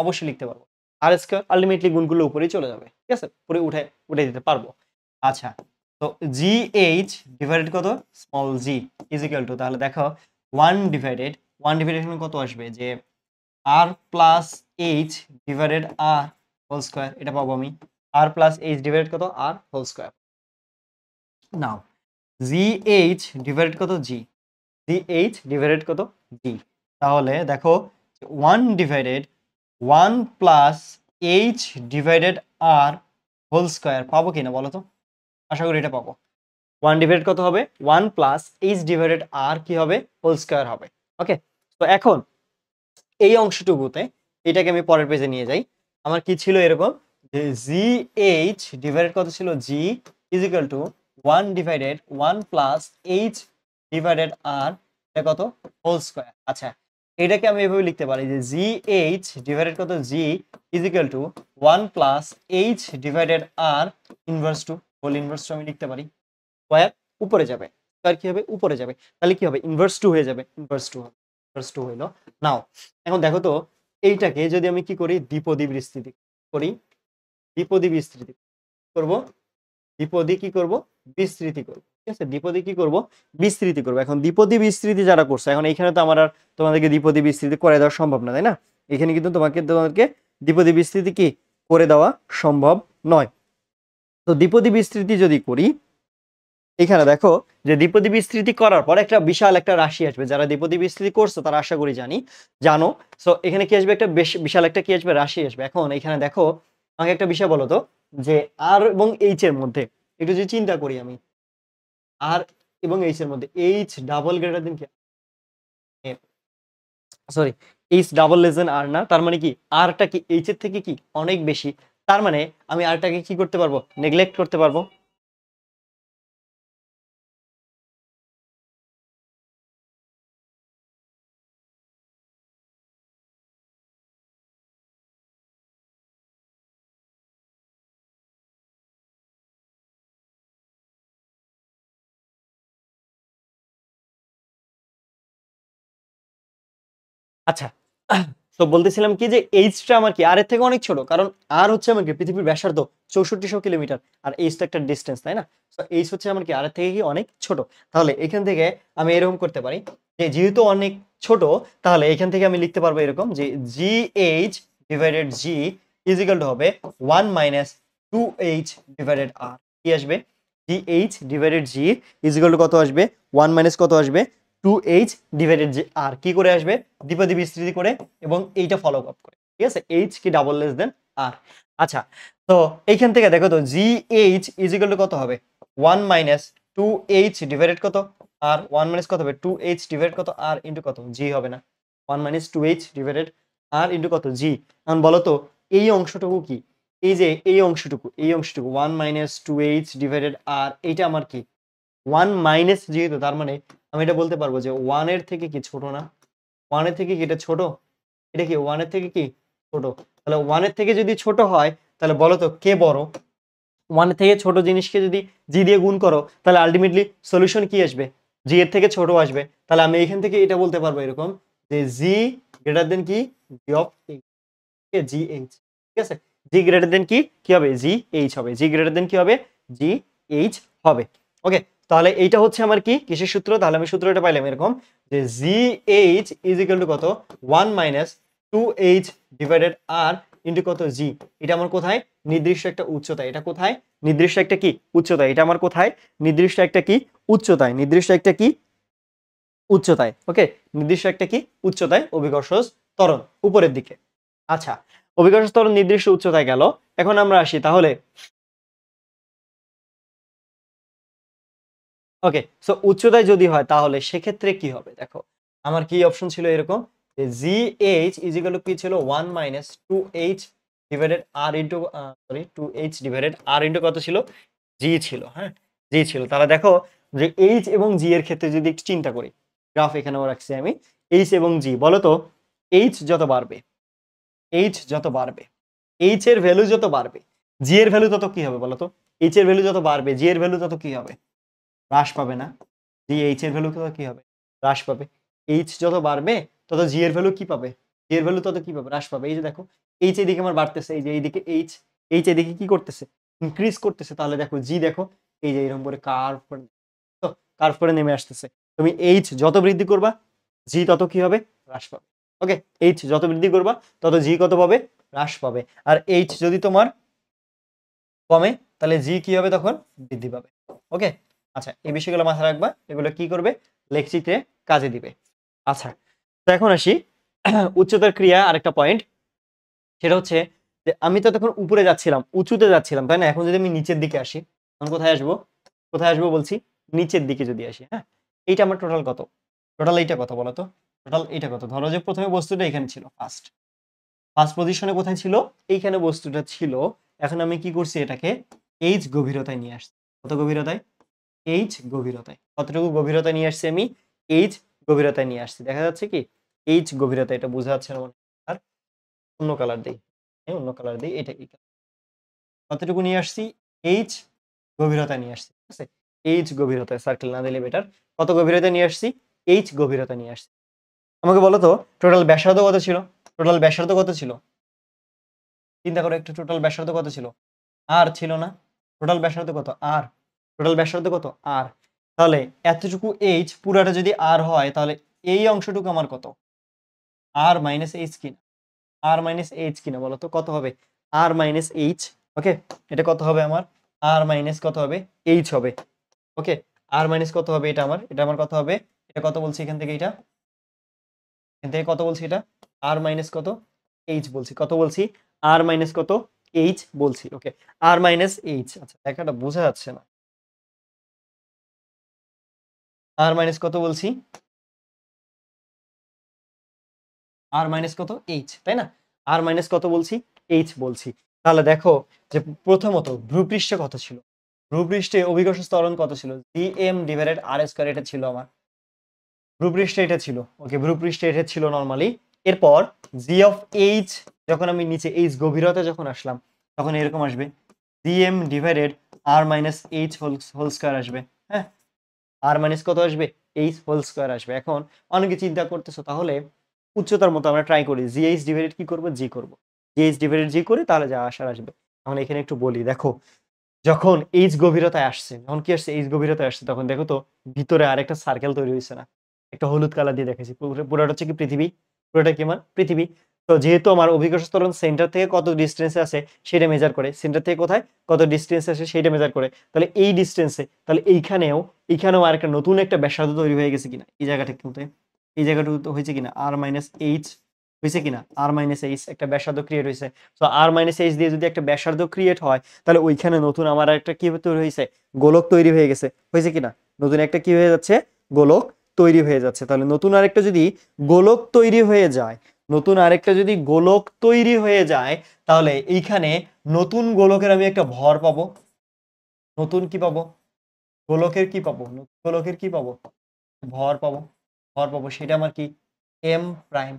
অবশ্যই লিখতে পারবো আর স্কোয়ার আলটিমেটলি গুণগুলো উপরেই চলে যাবে ঠিক আছে উপরে উঠে উঠে দিতে পারবো আচ্ছা তো জি এইচ ডিভাইডেড কত স্মল জি ইজিক্যাল টু তাহলে দেখো ওয়ান ডিভাইডেড ওয়ান ডিভাইডেড কত আসবে যে R plus H divided R whole square এটা পাবো আমি আর প্লাস এইচ ডিভাইড কত R whole square now G H divide কত জি জি এইচ ডিভাইডেড কত জি তাহলে দেখো one divided one plus H divided R whole square পাবো কিনা বলো তো আশা করি এটা পাবো ওয়ান ডিভাইড কত হবে one plus H divided R কি হবে হোল স্কোয়ার হবে ওকে তো এখন এই অংশটুকুতে এটাকে আমি পরের পেজে নিয়ে যাই আমার কি ছিল এরকম যে জি এইচ ডিভাইডেড কত ছিল G is equal to one divided one plus H divided R এটা কত হোল স্কোয়ার আচ্ছা এটাকে আমি এভাবে লিখতে পারি যে জি এইচ ডিভাইডেড কত G is equal to one plus H divided R inverse two whole inverse two আমি লিখতে পারি স্কোয়ার উপরে যাবে স্কোয়ার কি হবে উপরে যাবে তাহলে কি হবে ইনভার্স টু হয়ে যাবে ইনভার্স টু হবে ইনভার্স টু হইল নাও এখন দেখো তো এইটাকে যদি আমি কি করি দ্বিপদী বিস্তৃতি করি দ্বিপদী বিস্তৃতি করব দ্বিপদী কি করব বিস্তৃতি করব ঠিক আছে দ্বিপদী কি করব বিস্তৃতি করব এখন দ্বিপদী বিস্তৃতি যারা করছে এখন এখানে তো আমার আর তোমাদেরকে দ্বিপদী বিস্তৃতি করে দেওয়া সম্ভব না তাই না এখানে কিন্তু তোমাকে তোমাদেরকে দ্বিপদী বিস্তৃতি কি করে দেওয়া সম্ভব নয় তো দ্বিপদী বিস্তৃতি যদি করি এখানে দেখো যে দ্বিপদী বিস্তৃতি করার পর একটা বিশাল একটা রাশি আসবে যারা দ্বিপদী বিস্তৃতি করছো তারা আশা করি জানি জানো সো এখানে কি আসবে একটা বেশ বিশাল একটা কি আসবে রাশি আসবে এখন এখানে দেখো আমাকে একটা বিষয় বলো তো যে আর এবং এইচ এর মধ্যে একটু যদি চিন্তা করি আমি আর এবং এইচ এর মধ্যে এইচ ডাবল গ্রেটার দেন কি সরি এইচ ডাবল লেজেন আর না তার মানে কি আরটা কি এইচ এর থেকে কি অনেক বেশি তার মানে আমি আরটাকে কি করতে পারবো নেগলেক্ট করতে পারবো আচ্ছা তো বলতেছিলাম কি যে এইচটা আমার কি আর এর থেকে অনেক ছোট কারণ আর হচ্ছে আমাকে পৃথিবীর ব্যাসার্ধ চৌষট্টিশো কিলোমিটার আর এইচ তো একটা ডিস্টেন্স তাই না তো এইচ হচ্ছে আমার কি আর এর থেকে কি অনেক ছোট তাহলে এখান থেকে আমি এরকম করতে পারি যে যেহেতু অনেক ছোট তাহলে এখান থেকে আমি লিখতে পারবো এরকম যে G H divided G is equal to হবে one minus two H divided R কি আসবে G H divided G is equal to কত আসবে ওয়ান মাইনাস কত আসবে টু এইচ ডিভাইডেড যে আর কি করে আসবে দ্বিপদী বিস্তৃতি করে এবং এইটা ফলো আপ করে ঠিক আছে এইচ কি ডাবল লেস দেন আর আচ্ছা তো এইখান থেকে দেখো তো জি এইচ ইজিক্যাল টু কত হবে one minus two H divided কত আর ওয়ান মাইনাস কত হবে টু এইচ ডিভাইড কত আর ইন্টু কত জি হবে না one minus two H divided R into কত জি এখন বলো তো এই অংশটুকু কি এই যে এই অংশটুকু এই অংশটুকু one minus two H divided R এইটা আমার কি ওয়ান মাইনাস যেহেতু তার মানে আমি এটা বলতে পারবো যে ওয়ান এর থেকে কি ছোট না ওয়ানের থেকে কি এটা ছোট এটা কি ওয়ানের থেকে কি ছোট তাহলে ওয়ানের থেকে যদি ছোট হয় তাহলে বলো তো কে বড় ওয়ান থেকে ছোট জিনিসকে যদি জি দিয়ে গুণ করো তাহলে আলটিমেটলি সলিউশন কি আসবে জি এর থেকে ছোট আসবে তাহলে আমি এখান থেকে এটা বলতে পারবো এরকম যে জি গ্রেটার দেন কি জি অফ জি এইচ ঠিক আছে জি গ্রেটার দেন কি কি হবে জি এইচ হবে জি গ্রেটার দেন কি হবে জি এইচ হবে ওকে তাহলে এইটা হচ্ছে আমার কি কিসের সূত্র তাহলে আমি সূত্রটা পাইলাম এরকম যে G H is equal to কত one minus two H divided R into কত জি এটা আমার কোথায় নির্দিষ্ট একটা উচ্চতা এটা কোথায় নির্দিষ্ট একটা কি উচ্চতা এটা আমার কোথায় নির্দিষ্ট একটা কি উচ্চতায় নির্দিষ্ট একটা কি উচ্চতায় ওকে নির্দিষ্ট একটা কি উচ্চতায় অভিকর্ষ ত্বরণ উপরের দিকে আচ্ছা অভিকর্ষ ত্বরণ নির্দিষ্ট উচ্চতায় গেল এখন আমরা আসি তাহলে ওকে সো উচ্চতায় যদি হয় তাহলে সেক্ষেত্রে কি হবে দেখো আমার কি অপশন ছিল এরকম যে জি এইচ ইজিক্যাল কি ছিল one minus two H divided R into sorry two H divided R into কত ছিল জি ছিল হ্যাঁ জি ছিল তাহলে দেখো যে এইচ এবং জি এর ক্ষেত্রে যদি একটু চিন্তা করি গ্রাফ এখানেও রাখছি আমি এইচ এবং জি বলো তো এইচ যত বাড়বে এইচ যত বাড়বে এইচ এর ভ্যালু যত বাড়বে জি এর ভ্যালু তত কি হবে বলো তো এইচ এর ভ্যালু যত বাড়বে জি এর ভ্যালু তত কি হবে হ্রাস পাবে না জি এইচ এর ভ্যালু কি হবে হ্রাস পাবে এইচ যত বাড়বে তত জি এর ভ্যালু কি পাবে জি এর ভ্যালু তত কি পাবে হ্রাস পাবে এই যে দেখো এইচ এদিকে আমার বাড়তেছে এই যে এইদিকে এইচ এইচ এদিকে কি করতেছে ইনক্রিজ করতেছে তাহলে দেখো জি দেখো এই যে এরকম করে কার্ভ করে তো কার্ভ করে নেমে আসতেছে তুমি এইচ যত বৃদ্ধি করবা জি তত কি হবে হ্রাস পাবে ওকে এইচ যত বৃদ্ধি করবা তত জি কত পাবে হ্রাস পাবে আর এইচ যদি তোমার কমে তাহলে জি কি হবে তখন বৃদ্ধি পাবে ওকে আচ্ছা এই বিষয়গুলো মাথায় রাখবা এগুলো কি করবে লেখচিত্রে কাজে দিবে আচ্ছা তো এখন আসি (clears throat) উচ্চতার ক্রিয়া আরেকটা পয়েন্ট সেটা হচ্ছে যে আমি তো তখন উপরে যাচ্ছিলাম উঁচুতে যাচ্ছিলাম তাই না এখন যদি আমি নিচের দিকে আসি আমি কোথায় আসবো কোথায় আসবো বলছি নিচের দিকে যদি আসি হ্যাঁ এইটা আমার টোটাল কত টোটাল এইটা কত বলো তো টোটাল এইটা কত ধরো যে প্রথমে বস্তুটা এখানে ছিল ফার্স্ট ফার্স্ট পজিশনে কোথায় ছিল এইখানে বস্তুটা ছিল এখন আমি কি করছি এটাকে এইচ গভীরতায় নিয়ে আসছি কত গভীরতায় এইচ গভীরতায় কতটুকু গভীরতা নিয়ে আসছি আমি এইচ গভীরতায় নিয়ে আসছি দেখা যাচ্ছে কি এইচ গভীরতা এটা বোঝা যাচ্ছে না আর অন্য কালার দিই হ্যাঁ অন্য কালার দিই এটা এই কতটুকু নিয়ে আসছি এইচ গভীরতা নিয়ে আসছি ঠিক আছে এইচ গভীরতায় সার্কেল না দিলে বেটার কত গভীরতা নিয়ে আসছি এইচ গভীরতা নিয়ে আসছি আমাকে বলো তো টোটাল ব্যাসার্ধ কত ছিল টোটাল ব্যাসার্ধ কত ছিল চিন্তা করো একটু টোটাল ব্যাসার্ধ কত ছিল আর ছিল না টোটাল ব্যাসার্ধ কত আর টোটাল ব্যাসার্ধ কত আর তাহলে এতটুকু এইচ পুরাটা যদি আর হয় তাহলে এই অংশটুকু আমার কত আর মাইনাস এইচ কিনা আর মাইনাস এইচ কিনা বলো তো কত হবে আর মাইনাস এইচ ওকে এটা কত হবে আমার আর মাইনাস কত হবে এইচ হবে ওকে আর মাইনাস কত হবে এটা আমার এটা আমার কত হবে এটা কত বলছি এখান থেকে এটা এখান থেকে কত বলছি এটা আর মাইনাস কত এইচ বলছি কত বলছি আর মাইনাস কত এইচ বলছি ওকে আর মাইনাস এইচ আচ্ছা দেখাটা বোঝা যাচ্ছে না আর মাইনাস কত বলছি আর মাইনাস কত এইচ তাই না আর মাইনাস কত বলছি এইচ বলছি তাহলে দেখো যে প্রথমত ভূপৃষ্ঠে কত ছিল ভূপৃষ্ঠে অভিকর্ষ স্তরণ কত ছিল G M divided R square এটা ছিল আমার ভূপৃষ্ঠে এটা ছিল ওকে ভূপৃষ্ঠে এটা ছিল নর্মালি এরপর জি অফ এইচ যখন আমি নিচে এইচ গভীরতা যখন আসলাম তখন এরকম আসবে G M divided R minus H whole whole square আসবে হ্যাঁ আর মাইনাস কত আসবে এইচ হোল স্কোয়ার আসবে এখন অনেকে চিন্তা করতেছো তাহলে উচ্চতার মতো আমরা ট্রাই করি জি এইচ ডিভাইডেড কি করবো জি করবো জি এইচ ডিভাইডেড জি করে তাহলে যা আসার আসবে এখন এখানে একটু বলি দেখো যখন এইচ গভীরতায় আসছে যখন কি আসছে এইচ গভীরতায় আসছে তখন দেখো তো ভিতরে আর একটা সার্কেল তৈরি হয়েছে না একটা হলুদ কালার দিয়ে দেখেছি পুরোটা হচ্ছে কি পৃথিবী পুরোটা কি পৃথিবী তো যেহেতু আমার অভিজ্ঞতা স্তরন সেন্টার থেকে কত ডিস্টেন্সে আছে সেটা মেজার করে সেন্টার থেকে কোথায় কত ডিস্টেন্সে আছে সেটা মেজার করে তাহলে এই ডিস্টেন্সে তাহলে এইখানেও এইখানেও আর একটা নতুন একটা ব্যাসার্ধ তৈরি হয়ে গেছে কিনা এই জায়গাটা কিন্তু এই জায়গাটা তো হয়েছে কিনা আর মাইনাস এইচ হয়েছে কিনা আর মাইনাস এইচ একটা ব্যাসার্ধ ক্রিয়েট হয়েছে তো আর মাইনাস এইচ দিয়ে যদি একটা ব্যাসার্ধ ক্রিয়েট হয় তাহলে ওইখানে নতুন আমার একটা কি তৈরি হয়েছে গোলক তৈরি হয়ে গেছে হয়েছে কিনা নতুন একটা কি হয়ে যাচ্ছে গোলক তৈরি হয়ে যাচ্ছে তাহলে নতুন আরেকটা যদি গোলক তৈরি হয়ে যায় নতুন আরেকটা যদি গোলক তৈরি হয়ে যায় তাহলে এইখানে নতুন গোলকের আমি একটা ভর পাবো নতুন কি পাবো গোলকের কি পাবো গোলকের কি পাবো ভর পাবো ভর পাবো সেটা আমার কি এম প্রাইম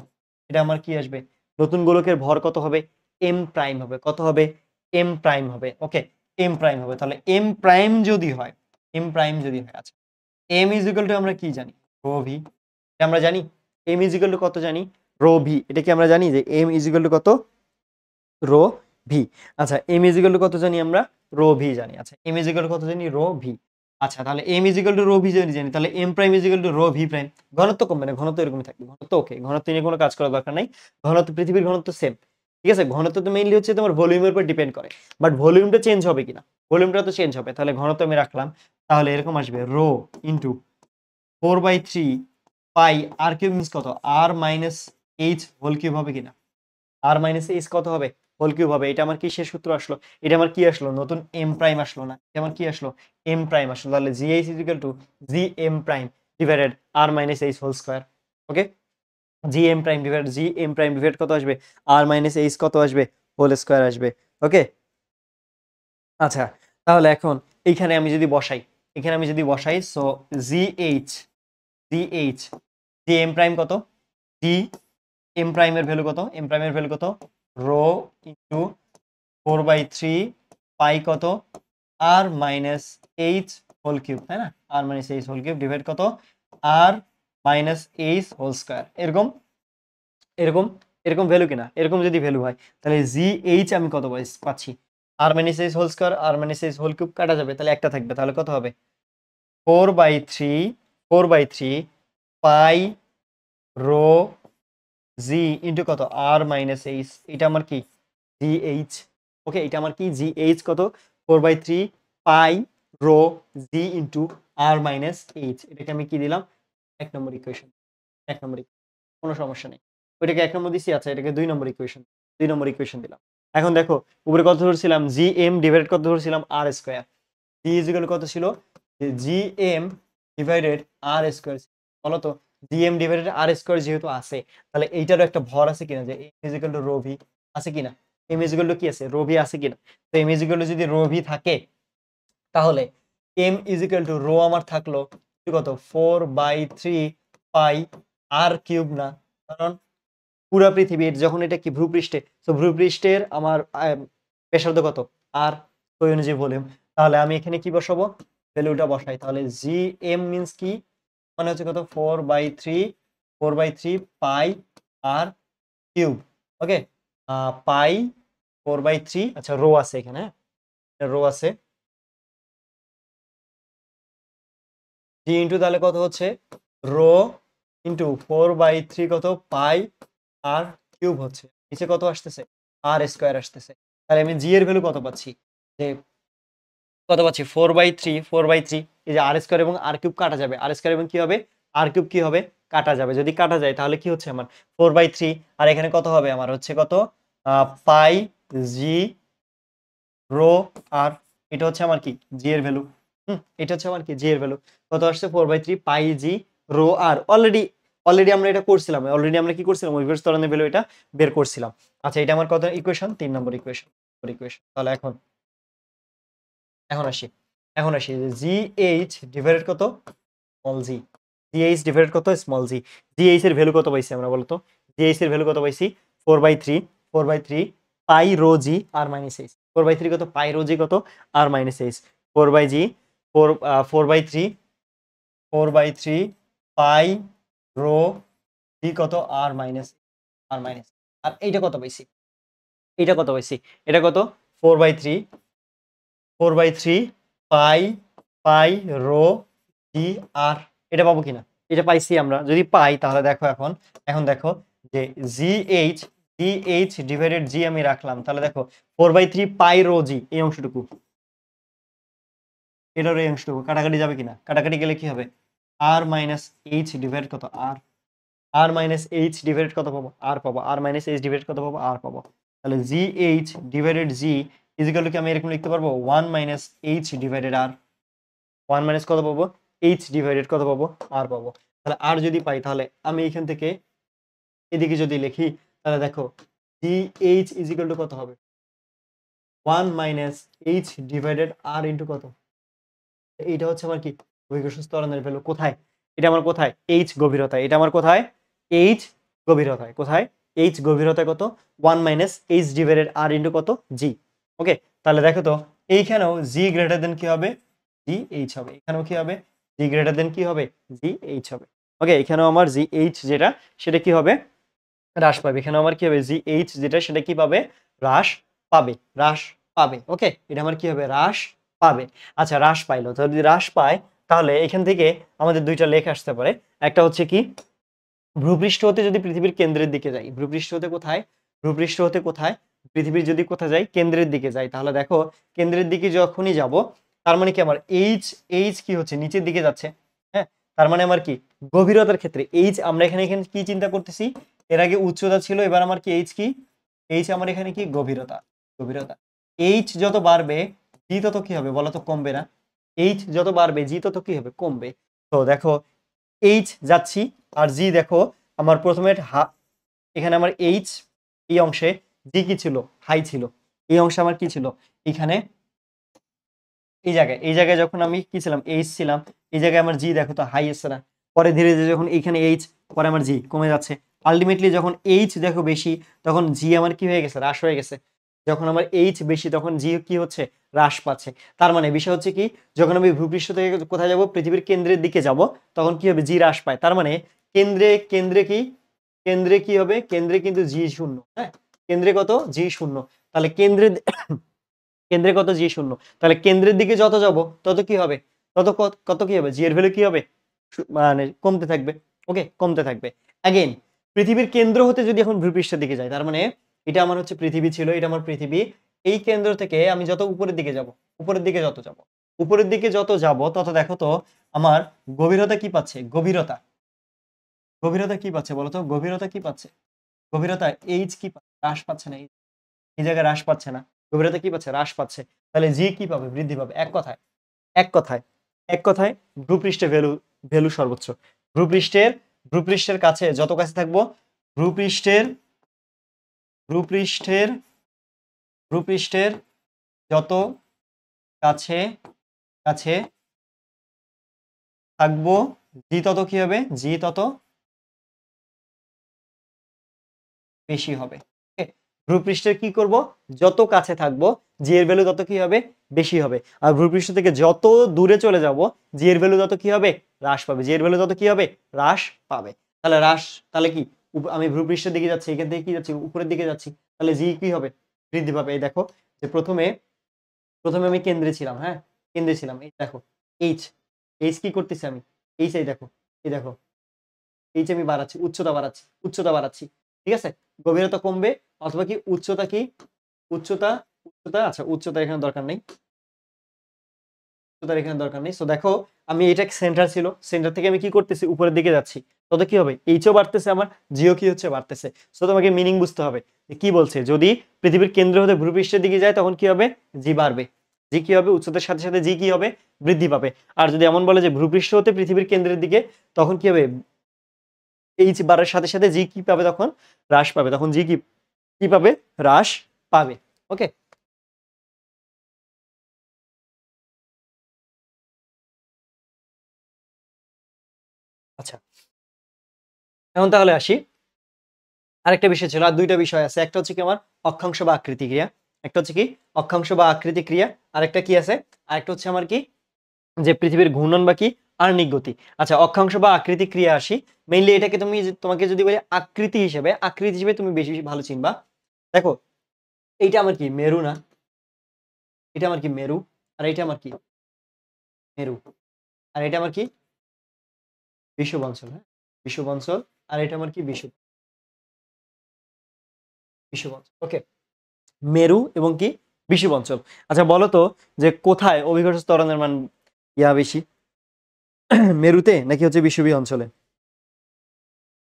এটা আমার কি আসবে নতুন গোলকের ভর কত হবে এম প্রাইম হবে কত হবে এম প্রাইম হবে ওকে এম প্রাইম হবে তাহলে এম প্রাইম যদি হয় এম প্রাইম যদি হয় আচ্ছা এম ইজিক্যাল টু আমরা কি জানি ভি আমরা জানি এম ইজিক্যাল টু কত জানি রো ভি এটা কি আমরা জানি যে এম ইজিক্যাল টু কত রো ভি আচ্ছা এম ইজিক্যাল টু কত জানি আমরা রো ভি জানি আচ্ছা এম ইজিক্যাল টু কত জানি রো ভি আচ্ছা তাহলে M is equal to rho V জানি জানি তাহলে M prime is equal to rho V prime ঘনত্ব কম মানে ঘনত্ব এরকমই থাকবে ঘনত্ব ওকে ঘনত্ব নিয়ে কোনো কাজ করার দরকার নাই ঘনত্ব পৃথিবীর ঘনত্ব সেম ঠিক আছে ঘনত্ব তো মেইনলি হচ্ছে তোমার ভলিউমের উপর ডিপেন্ড করে বাট ভলিউমটা চেঞ্জ হবে কিনা ভলিউমটা তো চেঞ্জ হবে তাহলে ঘনত্ব আমি রাখলাম তাহলে এরকম আসবে rho into four by three pi R cube means কত R minus H whole cube হবে কিনা আর মাইনাস এইচ কত হবে হোল কিউব হবে এটা আমার কি শেষ সূত্র আসলো এটা আমার কি আসলো নতুন এম প্রাইম আসলো না এটা আমার কি আসলো এম প্রাইম আসলো তাহলে G H is equal to G M prime divided R minus H whole square okay G M prime divide G M prime divide কত আসবে আর মাইনাস এইচ কত আসবে হোল স্কোয়ার আসবে ওকে আচ্ছা তাহলে এখন এখানে আমি যদি বসাই এখানে আমি যদি বসাই so G H G H G M prime কত জি এম প্রাইমের ভ্যালু কত এম প্রাইমের ভ্যালু কত rho into four by three pi কত R minus H whole cube তাই না R minus H whole cube divide কত R minus H whole square এরকম এরকম এরকম ভ্যালু কিনা এরকম যদি ভ্যালু হয় তাহলে জি এইচ আমি কত পাচ্ছি R minus H whole square R minus H whole cube কাটা যাবে তাহলে একটা থাকবে তাহলে কত হবে four by three four by three pi rho G into কত আর মাইনাস এইচ এটা আমার কি জি এইচ ওকে এটা আমার কি জি এইচ কত four by three pi rho G into R minus H এটাকে আমি কি দিলাম এক নম্বর ইকুয়েশন এক নম্বর কোনো সমস্যা নেই ওইটাকে এক নম্বর দিচ্ছি আচ্ছা এটাকে দুই নম্বর ইকুয়েশন দুই নম্বর ইকুয়েশন দিলাম এখন দেখো উপরে কত ধরছিলাম জি এম ডিভাইড কত ধরছিলাম আর স্কোয়ার জি ইজিক্যাল কত ছিল G M divided R square বলো তো ডিএম ডিভাইডেড আর স্কোয়ার যেহেতু আছে তাহলে এইটারও একটা ভর আছে কিনা যে এম ইজিক্যাল টু রোভি আছে কিনা এম ইজিক্যাল টু কি আছে রোভি আছে কিনা তো এম ইজিক্যাল টু যদি রোভি থাকে তাহলে এম ইজিক্যাল টু রো আমার থাকলো কত four by three pi R cube না কারণ পুরা পৃথিবীর যখন এটা কি ভূপৃষ্ঠে তো ভূপৃষ্ঠের আমার পেশার্ধ কত আর তো অনুযায়ী ভলিউম তাহলে আমি এখানে কি বসাবো ভ্যালুটা বসাই তাহলে জি এম মিনস কি মানে হচ্ছে কত four by three four by three pi R cube okay pi four by three আচ্ছা রো আছে এখানে রো হ্যাঁ? আছে ডি ইন্টু তাহলে কত হচ্ছে rho into four by three কত পাই আর কিউব হচ্ছে নিচে কত আসতেছে আর স্কোয়ার আসতেছে তাহলে আমি জি এর ভ্যালু কত পাচ্ছি যে কত পাচ্ছি four by three four by three এই যে আর স্কোয়ার এবং আর কিউব কাটা যাবে আর স্কোয়ার এবং কি হবে আর কিউব কি হবে কাটা যাবে যদি কাটা যায় তাহলে কি হচ্ছে আমার ফোর বাই থ্রি আর এখানে কত হবে আমার হচ্ছে কত পাই জি রো আর এটা হচ্ছে আমার কি জি এর ভ্যালু হুম এটা হচ্ছে আমার কি জি এর ভ্যালু কত আসছে four by three pi G rho R already already আমরা এটা করছিলাম অলরেডি আমরা কি করছিলাম ওইভার তরণের ভ্যালু এটা বের করছিলাম আচ্ছা এটা আমার কত ইকুয়েশন তিন নম্বর ইকুয়েশন ইকুয়েশন তাহলে এখন এখন আসি এখন আসি জি এইচ ডিভাইডেড কত small G G H divided কত স্মল জি জি এইচ এর ভ্যালু কত পাইছি আমরা বলতো জি এইচ এর ভ্যালু কত পাইছি four by three four by three pi rho G R minus H four by three কত পাই রো জি কত R minus H four by G four four by three four by three pi rho G কত R minus আর minus আর এইটা কত পাইছি এটা কত পাইছি এটা কত four by three 4 by 3 pi pi rho G R এটা পাবো কিনা এটা পাইছি আমরা যদি পাই তাহলে দেখো এখন এখন দেখো যে G H G H divided g আমি রাখলাম তাহলে দেখো 4 by 3 pi rho g এই অংশটুকু এটার এই অংশটুকু কাটাকাটি যাবে কিনা কাটাকাটি গেলে কি হবে r মাইনাস এইচ ডিভাইড কত r r minus H divided কত পাবো r পাবো r মাইনাস এইচ ডিভাইড কত পাবো r পাবো তাহলে জি এইচ ডিভাইডেড g ইজিক্যালকে আমি এরকম লিখতে পারবো one minus H divided R one minus কত পাবো এইচ ডিভাইডেড কত পাবো আর পাবো তাহলে আর যদি পাই তাহলে আমি এখান থেকে এদিকে যদি লিখি তাহলে দেখো ডি এইচ ইজিক্যাল টু কত হবে one minus H divided R into কত এইটা হচ্ছে আমার কি বহিকর্ষ ভ্যালু কোথায় এটা আমার কোথায় এইচ গভীরতায় এটা আমার কোথায় এইচ গভীরতায় কোথায় এইচ গভীরতায় কত one minus H divided R into কত জি ওকে তাহলে দেখো তো এইখানেও জি গ্রেটার দেন কি হবে জি এইচ হবে এখানেও কি হবে জি গ্রেটার দেন কি হবে জি এইচ হবে ওকে এখানেও আমার জি এইচ যেটা সেটা কি হবে হ্রাস পাবে এখানেও আমার কি হবে জি এইচ যেটা সেটা কি পাবে হ্রাস পাবে হ্রাস পাবে ওকে এটা আমার কি হবে হ্রাস পাবে আচ্ছা হ্রাস পাইলো তো যদি হ্রাস পায় তাহলে এখান থেকে আমাদের দুইটা লেখ আসতে পারে একটা হচ্ছে কি ভূপৃষ্ঠ হতে যদি পৃথিবীর কেন্দ্রের দিকে যাই ভূপৃষ্ঠ হতে কোথায় ভূপৃষ্ঠ হতে কোথায় পৃথিবীর যদি কোথায় যাই কেন্দ্রের দিকে যাই তাহলে দেখো কেন্দ্রের দিকে যখনই যাব তার মানে কি আমার এইচ এইচ কি হচ্ছে নিচের দিকে যাচ্ছে হ্যাঁ তার মানে আমার কি গভীরতার ক্ষেত্রে এইচ আমরা এখানে এখানে কি চিন্তা করতেছি এর আগে উচ্চতা ছিল এবার আমার কি এইচ কি এইচ আমার এখানে কি গভীরতা গভীরতা এইচ যত বাড়বে জি তত কি হবে বলা তো কমবে না এইচ যত বাড়বে জি তত কি হবে কমবে তো দেখো এইচ যাচ্ছি আর জি দেখো আমার প্রথমে এখানে আমার এইচ এই অংশে জি কি ছিল হাই ছিল এই অংশে আমার কি ছিল এখানে এই জায়গায় এই জায়গায় যখন আমি কি ছিলাম এইচ ছিলাম এই জায়গায় আমার জি দেখো তো হাই এসছে না পরে ধীরে ধীরে যখন এইখানে এইচ পরে আমার জি কমে যাচ্ছে আলটিমেটলি যখন এইচ দেখো বেশি তখন জি আমার কি হয়ে গেছে হ্রাস হয়ে গেছে যখন আমার এইচ বেশি তখন জি কি হচ্ছে হ্রাস পাচ্ছে তার মানে বিষয় হচ্ছে কি যখন আমি ভূপৃষ্ঠ থেকে কোথায় যাব পৃথিবীর কেন্দ্রের দিকে যাব তখন কি হবে জি হ্রাস পায় তার মানে কেন্দ্রে কেন্দ্রে কি কেন্দ্রে কি হবে কেন্দ্রে কিন্তু জি শূন্য হ্যাঁ কেন্দ্রে কত জি শূন্য তাহলে কেন্দ্রের (coughs) কেন্দ্রে কত জি শূন্য তাহলে কেন্দ্রের দিকে যত যাব তত কি হবে তত কত কি হবে জি এর ভ্যালু কি হবে মানে কমতে থাকবে ওকে কমতে থাকবে অ্যাগেন পৃথিবীর কেন্দ্র হতে যদি এখন ভূপৃষ্ঠের দিকে যায় তার মানে এটা আমার হচ্ছে পৃথিবী ছিল এটা আমার পৃথিবী এই কেন্দ্র থেকে আমি যত উপরের দিকে যাব উপরের দিকে যত যাব উপরের দিকে যত যাব তত দেখো তো আমার গভীরতা কি পাচ্ছে গভীরতা গভীরতা কি পাচ্ছে বলতো গভীরতা কি পাচ্ছে গভীরতা এইচ কি পাচ্ছে হ্রাস পাচ্ছে না এই জায়গায় হ্রাস পাচ্ছে না গভীরতা কি পাচ্ছে হ্রাস পাচ্ছে তাহলে জি কি পাবে বৃদ্ধি পাবে এক কথায় এক কথায় এক কথায় ভূপৃষ্ঠে ভ্যালু ভ্যালু সর্বোচ্চ ভূপৃষ্ঠের ভূপৃষ্ঠের কাছে যত কাছে থাকবো ভূপৃষ্ঠের ভূপৃষ্ঠের ভূপৃষ্ঠের যত কাছে কাছে থাকবো জি তত কি হবে জি তত বেশি হবে ভূপৃষ্ঠের কি করব যত কাছে থাকব জি এর ভ্যালু তত কি হবে বেশি হবে আর ভূপৃষ্ঠ থেকে যত দূরে চলে যাব জি এর ভ্যালু তত কি হবে হ্রাস পাবে জি এর ভ্যালু তত কি হবে হ্রাস পাবে তাহলে হ্রাস তাহলে কি আমি ভূপৃষ্ঠের দিকে যাচ্ছি এখান থেকে কি যাচ্ছি উপরের দিকে যাচ্ছি তাহলে জি কি হবে বৃদ্ধি পাবে এই দেখো যে প্রথমে প্রথমে আমি কেন্দ্রে ছিলাম হ্যাঁ কেন্দ্রে ছিলাম এই দেখো এইচ এইচ কি করতেছি আমি এইচ এই দেখো এই দেখো এইচ আমি বাড়াচ্ছি উচ্চতা বাড়াচ্ছি উচ্চতা বাড়াচ্ছি ঠিক আছে গভীরতা কমবে অথবা কি উচ্চতা কি উচ্চতা উচ্চতা আচ্ছা উচ্চতা এখানে দরকার নেই উচ্চতার এখানে দরকার নেই সো দেখো আমি এটা সেন্টার ছিল সেন্টার থেকে আমি কি করতেছি উপরের দিকে যাচ্ছি তত কি হবে এইচও বাড়তেছে আমার জিও কি হচ্ছে বাড়তেছে সো তোমাকে মিনিং বুঝতে হবে কি বলছে যদি পৃথিবীর কেন্দ্র হতে ভূপৃষ্ঠের দিকে যায় তখন কি হবে জি বাড়বে জি কি হবে উচ্চতার সাথে সাথে জি কি হবে বৃদ্ধি পাবে আর যদি এমন বলে যে ভূপৃষ্ঠ হতে পৃথিবীর কেন্দ্রের দিকে তখন কি হবে এইচ বারের সাথে সাথে জি কি পাবে তখন হ্রাস পাবে তখন জি কি কি পাবে হ্রাস পাবে ওকে আচ্ছা এখন তাহলে আসি আরেকটা বিষয় ছিল আর দুইটা বিষয় আছে একটা হচ্ছে কি আমার অক্ষাংশ বা আকৃতি ক্রিয়া একটা হচ্ছে কি অক্ষাংশ বা আকৃতি ক্রিয়া আরেকটা কি আছে আরেকটা হচ্ছে আমার কি যে পৃথিবীর ঘূর্ণন বা কি আর্নিক গতি আচ্ছা অক্ষাংশ বা আকৃতি ক্রিয়া আসি মেইনলি এটাকে তুমি তোমাকে যদি বলি আকৃতি হিসেবে আকৃতি হিসেবে তুমি বেশি বেশি ভালো চিনবা দেখো এইটা আমার কি মেরু না এটা আমার কি মেরু আর এটা আমার কি মেরু আর এটা আমার কি বিশ্ববঞ্চল হ্যাঁ বিশ্ববঞ্চল আর এটা আমার কি বিশ্ব বিশ্ববঞ্চল ওকে মেরু এবং কি বিশ্ববঞ্চল আচ্ছা বলো তো যে কোথায় অভিঘর্ষ তরণের মান ইয়া বেশি (clears throat) মেরুতে নাকি হচ্ছে বিশ্ববি অঞ্চলে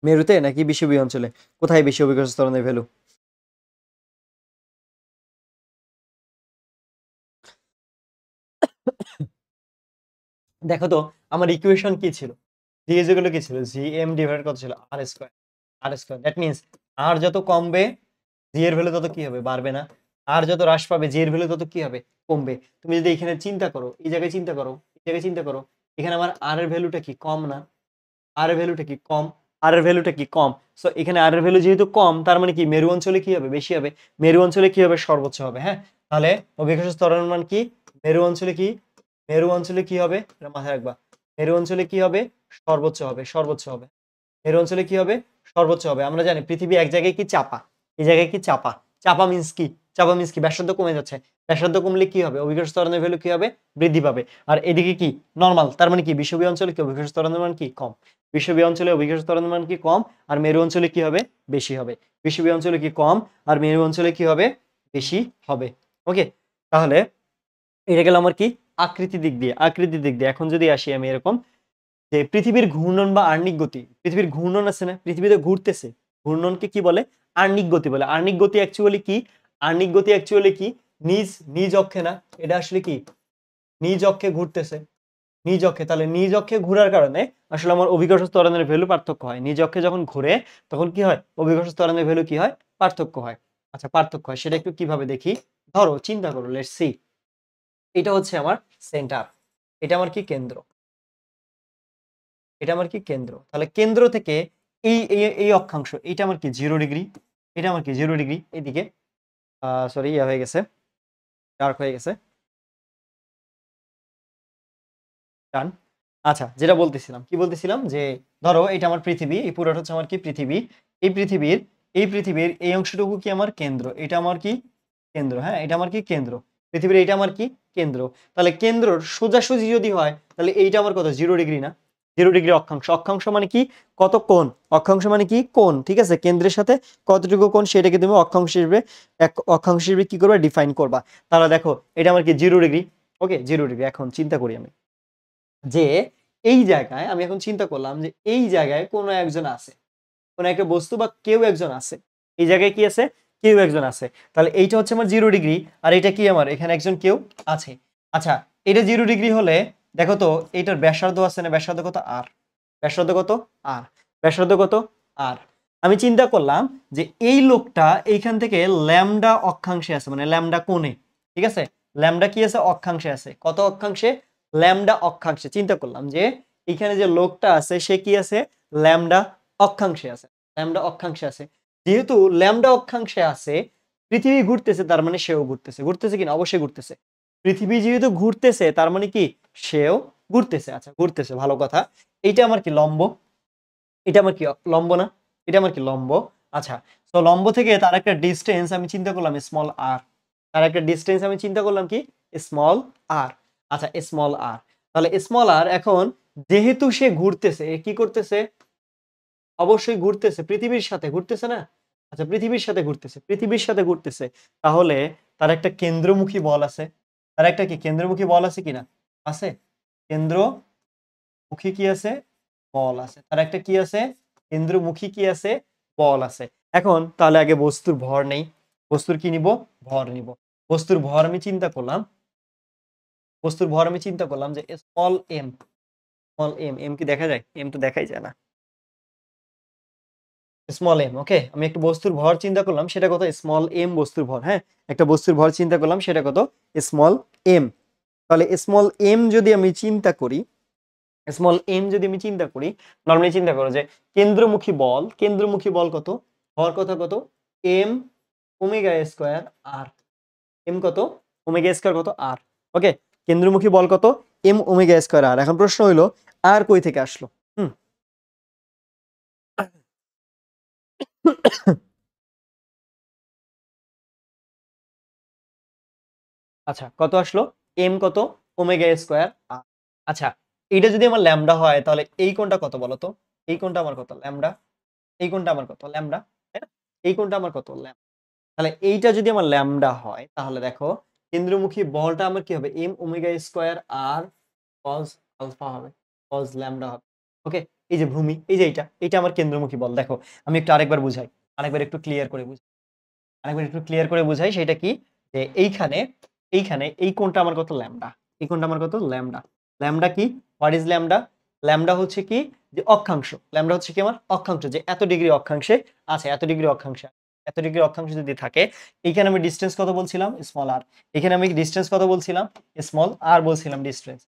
মেরুতে নাকি বিশ্ববি অঞ্চলে কোথায় বেশি অভিজ্ঞতা স্তরণের ভ্যালু (coughs) দেখো তো আমার ইকুয়েশন কি ছিল জি ইজুগুলো কি ছিল জি এম ডিভাইড কত ছিল R square R square that means R যত কমবে জি এর ভ্যালু তত কি হবে বাড়বে না আর যত হ্রাস পাবে জি এর ভ্যালু তত কি হবে কমবে তুমি যদি এখানে চিন্তা করো এই জায়গায় চিন্তা করো এই জায়গায় চিন্তা করো এখানে আমার আর এর ভ্যালুটা কি কম না আর এর ভ্যালুটা কি কম আর এর ভ্যালুটা কি কম সো এখানে আর এর ভ্যালু যেহেতু কম তার মানে কি মেরু অঞ্চলে কি হবে বেশি হবে মেরু অঞ্চলে কি হবে সর্বোচ্চ হবে হ্যাঁ তাহলে অভিকাশ স্তরের মান কি মেরু অঞ্চলে কি মেরু অঞ্চলে কি হবে এটা মাথায় রাখবা মেরু অঞ্চলে কি হবে সর্বোচ্চ হবে সর্বোচ্চ হবে মেরু অঞ্চলে কি হবে সর্বোচ্চ হবে আমরা জানি পৃথিবী এক জায়গায় কি চাপা এই জায়গায় কি চাপা চাপা মিন্স কি চাপা মিন্স কি ব্যাসার্ধ কমে যাচ্ছে ব্যাসার্ধ কমলে কি হবে অভিঘর্ষ ত্বরণের ভ্যালু কি হবে বৃদ্ধি পাবে আর এদিকে কি নর্মাল তার মানে কি বিশ্ববি অঞ্চলে কি অভিঘর্ষ ত্বরণের মান কি কম বিশ্ববি অঞ্চলে অভিঘর্ষ ত্বরণের মান কি কম আর মেরু অঞ্চলে কি হবে বেশি হবে বিশ্ববি অঞ্চলে কি কম আর মেরু অঞ্চলে কি হবে বেশি হবে ওকে তাহলে এটা গেল আমার কি আকৃতি দিক দিয়ে আকৃতি দিক দিয়ে এখন যদি আসি আমি এরকম যে পৃথিবীর ঘূর্ণন বা আর্নিক গতি পৃথিবীর ঘূর্ণন আছে না পৃথিবীতে ঘুরতেছে ঘূর্ণনকে কি বলে আর্নিক গতি বলে আর্নিক গতি অ্যাকচুয়ালি কি আর্নিক গতি অ্যাকচুয়ালি কি নিজ নিজ অক্ষে না এটা আসলে কি নিজ অক্ষে ঘুরতেছে নিজ অক্ষে তাহলে নিজ অক্ষে ঘোরার কারণে আসলে আমার অভিকর্ষ স্তরণের ভ্যালু পার্থক্য হয় নিজ অক্ষে যখন ঘুরে তখন কি হয় অভিকর্ষ স্তরণের ভ্যালু কি হয় পার্থক্য হয় আচ্ছা পার্থক্য হয় সেটা একটু কিভাবে দেখি ধরো চিন্তা করো লেট সি এটা হচ্ছে আমার সেন্টার এটা আমার কি কেন্দ্র এটা আমার কি কেন্দ্র তাহলে কেন্দ্র থেকে এই এই অক্ষাংশ এটা আমার কি জিরো ডিগ্রি এটা আমার কি জিরো ডিগ্রি এইদিকে সরি ইয়া হয়ে গেছে ডার্ক হয়ে গেছে ডান আচ্ছা যেটা বলতেছিলাম কি বলতেছিলাম যে ধরো এটা আমার পৃথিবী এই পুরোটা হচ্ছে আমার কি পৃথিবী এই পৃথিবীর এই পৃথিবীর এই অংশটুকু কি আমার কেন্দ্র এটা আমার কি কেন্দ্র হ্যাঁ এটা আমার কি কেন্দ্র পৃথিবীর এটা আমার কি কেন্দ্র তাহলে কেন্দ্রর সোজাসুজি যদি হয় তাহলে এইটা আমার কত জিরো ডিগ্রি না জিরো ডিগ্রি অক্ষাংশ অক্ষাংশ মানে কি কত কোণ অক্ষাংশ মানে কি কোণ ঠিক আছে কেন্দ্রের সাথে কতটুকু কোণ সেটাকে তুমি অক্ষাংশ হিসেবে এক অক্ষাংশ হিসেবে কি করবে ডিফাইন করবা তাহলে দেখো এটা আমার কি zero degree okay zero degree এখন চিন্তা করি আমি যে এই জায়গায় আমি এখন চিন্তা করলাম যে এই জায়গায় কোনো একজন আছে কোনো একটা বস্তু বা কেউ একজন আছে এই জায়গায় কি আছে কেউ একজন আছে তাহলে এইটা হচ্ছে আমার জিরো ডিগ্রি আর এটা কি আমার এখানে একজন কেউ আছে আচ্ছা এটা জিরো ডিগ্রি হলে দেখো তো এইটার ব্যাসার্ধ আছে না ব্যাসার্ধ কত আর ব্যাসার্ধ কত আর ব্যাসার্ধ কত আর আমি চিন্তা করলাম যে এই লোকটা এইখান থেকে ল্যামডা অক্ষাংশে আছে মানে ল্যামডা কোণে ঠিক আছে ল্যামডা কি আছে অক্ষাংশে আছে কত অক্ষাংশে ল্যামডা অক্ষাংশে চিন্তা করলাম যে এখানে যে লোকটা আছে সে কি আছে ল্যামডা অক্ষাংশে আছে ল্যামডা অক্ষাংশে আছে যেহেতু ল্যামডা অক্ষাংশে আছে পৃথিবী ঘুরতেছে তার মানে সেও ঘুরতেছে ঘুরতেছে কিনা অবশ্যই ঘুরতেছে পৃথিবী যেহেতু ঘুরতেছে তার মানে কি সেও ঘুরতেছে আচ্ছা ঘুরতেছে ভালো কথা এটা আমার কি লম্ব এটা আমার কি লম্ব না এটা আমার কি লম্ব আচ্ছা তো লম্ব থেকে তার একটা ডিস্টেন্স আমি চিন্তা করলাম স্মল আর তার একটা ডিস্টেন্স আমি চিন্তা করলাম কি স্মল আর আচ্ছা স্মল আর তাহলে স্মল আর এখন যেহেতু সে ঘুরতেছে কি করতেছে অবশ্যই ঘুরতেছে পৃথিবীর সাথে ঘুরতেছে না আচ্ছা পৃথিবীর সাথে ঘুরতেছে পৃথিবীর সাথে ঘুরতেছে তাহলে তার একটা কেন্দ্রমুখী বল আছে তার একটা কি কেন্দ্রমুখী বল আছে কিনা আছে কেন্দ্রমুখী কি আছে বল আছে তার একটা কি আছে কেন্দ্রমুখী কি আছে বল আছে এখন তাহলে আগে বস্তুর ভর নেই বস্তুর কি নিব ভর নিব বস্তুর ভর আমি চিন্তা করলাম বস্তুর ভর আমি চিন্তা করলাম যে small M small M M কি দেখা যায় এম তো দেখাই যায় না স্মল এম ওকে আমি একটা বস্তুর ভর চিন্তা করলাম সেটা কত স্মল এম বস্তুর ভর হ্যাঁ একটা বস্তুর ভর চিন্তা করলাম সেটা কত স্মল এম তাহলে স্মল এম যদি আমি চিন্তা করি স্মল এম যদি আমি চিন্তা করি নর্মালি চিন্তা করো যে কেন্দ্রমুখী বল কেন্দ্রমুখী বল কত হওয়ার কথা কত M omega square R M কত ওমেগা স্কোয়ার কত আর ওকে কেন্দ্রমুখী বল কত এম ওমেগা স্কোয়ার আর এখন প্রশ্ন হইলো আর কই থেকে আসলো হুম আচ্ছা কত আসলো এম কত ওমেগা স্কোয়ার আচ্ছা এটা যদি আমার ল্যামডা হয় তাহলে এই কোনটা কত বলো তো এই কোনটা আমার কত ল্যামডা এই কোনটা আমার কত ল্যামডা এই কোনটা আমার কত ল্যাম তাহলে এইটা যদি আমার ল্যামডা হয় তাহলে দেখো কেন্দ্রমুখী বলটা আমার কি হবে M omega square R cos alpha হবে কজ ল্যামডা হবে ওকে এই যে ভূমি এই যে এইটা এইটা আমার কেন্দ্রমুখী বল দেখো আমি একটু আরেকবার বুঝাই আরেকবার একটু ক্লিয়ার করে বুঝাই আরেকবার একটু ক্লিয়ার করে বুঝাই সেটা কি যে এইখানে এইখানে এই কোনটা আমার কত ল্যামডা এই কোনটা আমার কত ল্যামডা ল্যামডা কি হোয়াট ইজ ল্যামডা ল্যামডা হচ্ছে কি যে অক্ষাংশ ল্যামডা হচ্ছে কি আমার অক্ষাংশ যে এত ডিগ্রি অক্ষাংশে আছে এত ডিগ্রি অক্ষাংশে এত ডিগ্রি অক্ষাংশ যদি থাকে এইখানে আমি ডিস্টেন্স কত বলছিলাম স্মল আর এখানে আমি ডিস্টেন্স কত বলছিলাম স্মল আর বলছিলাম ডিস্টেন্স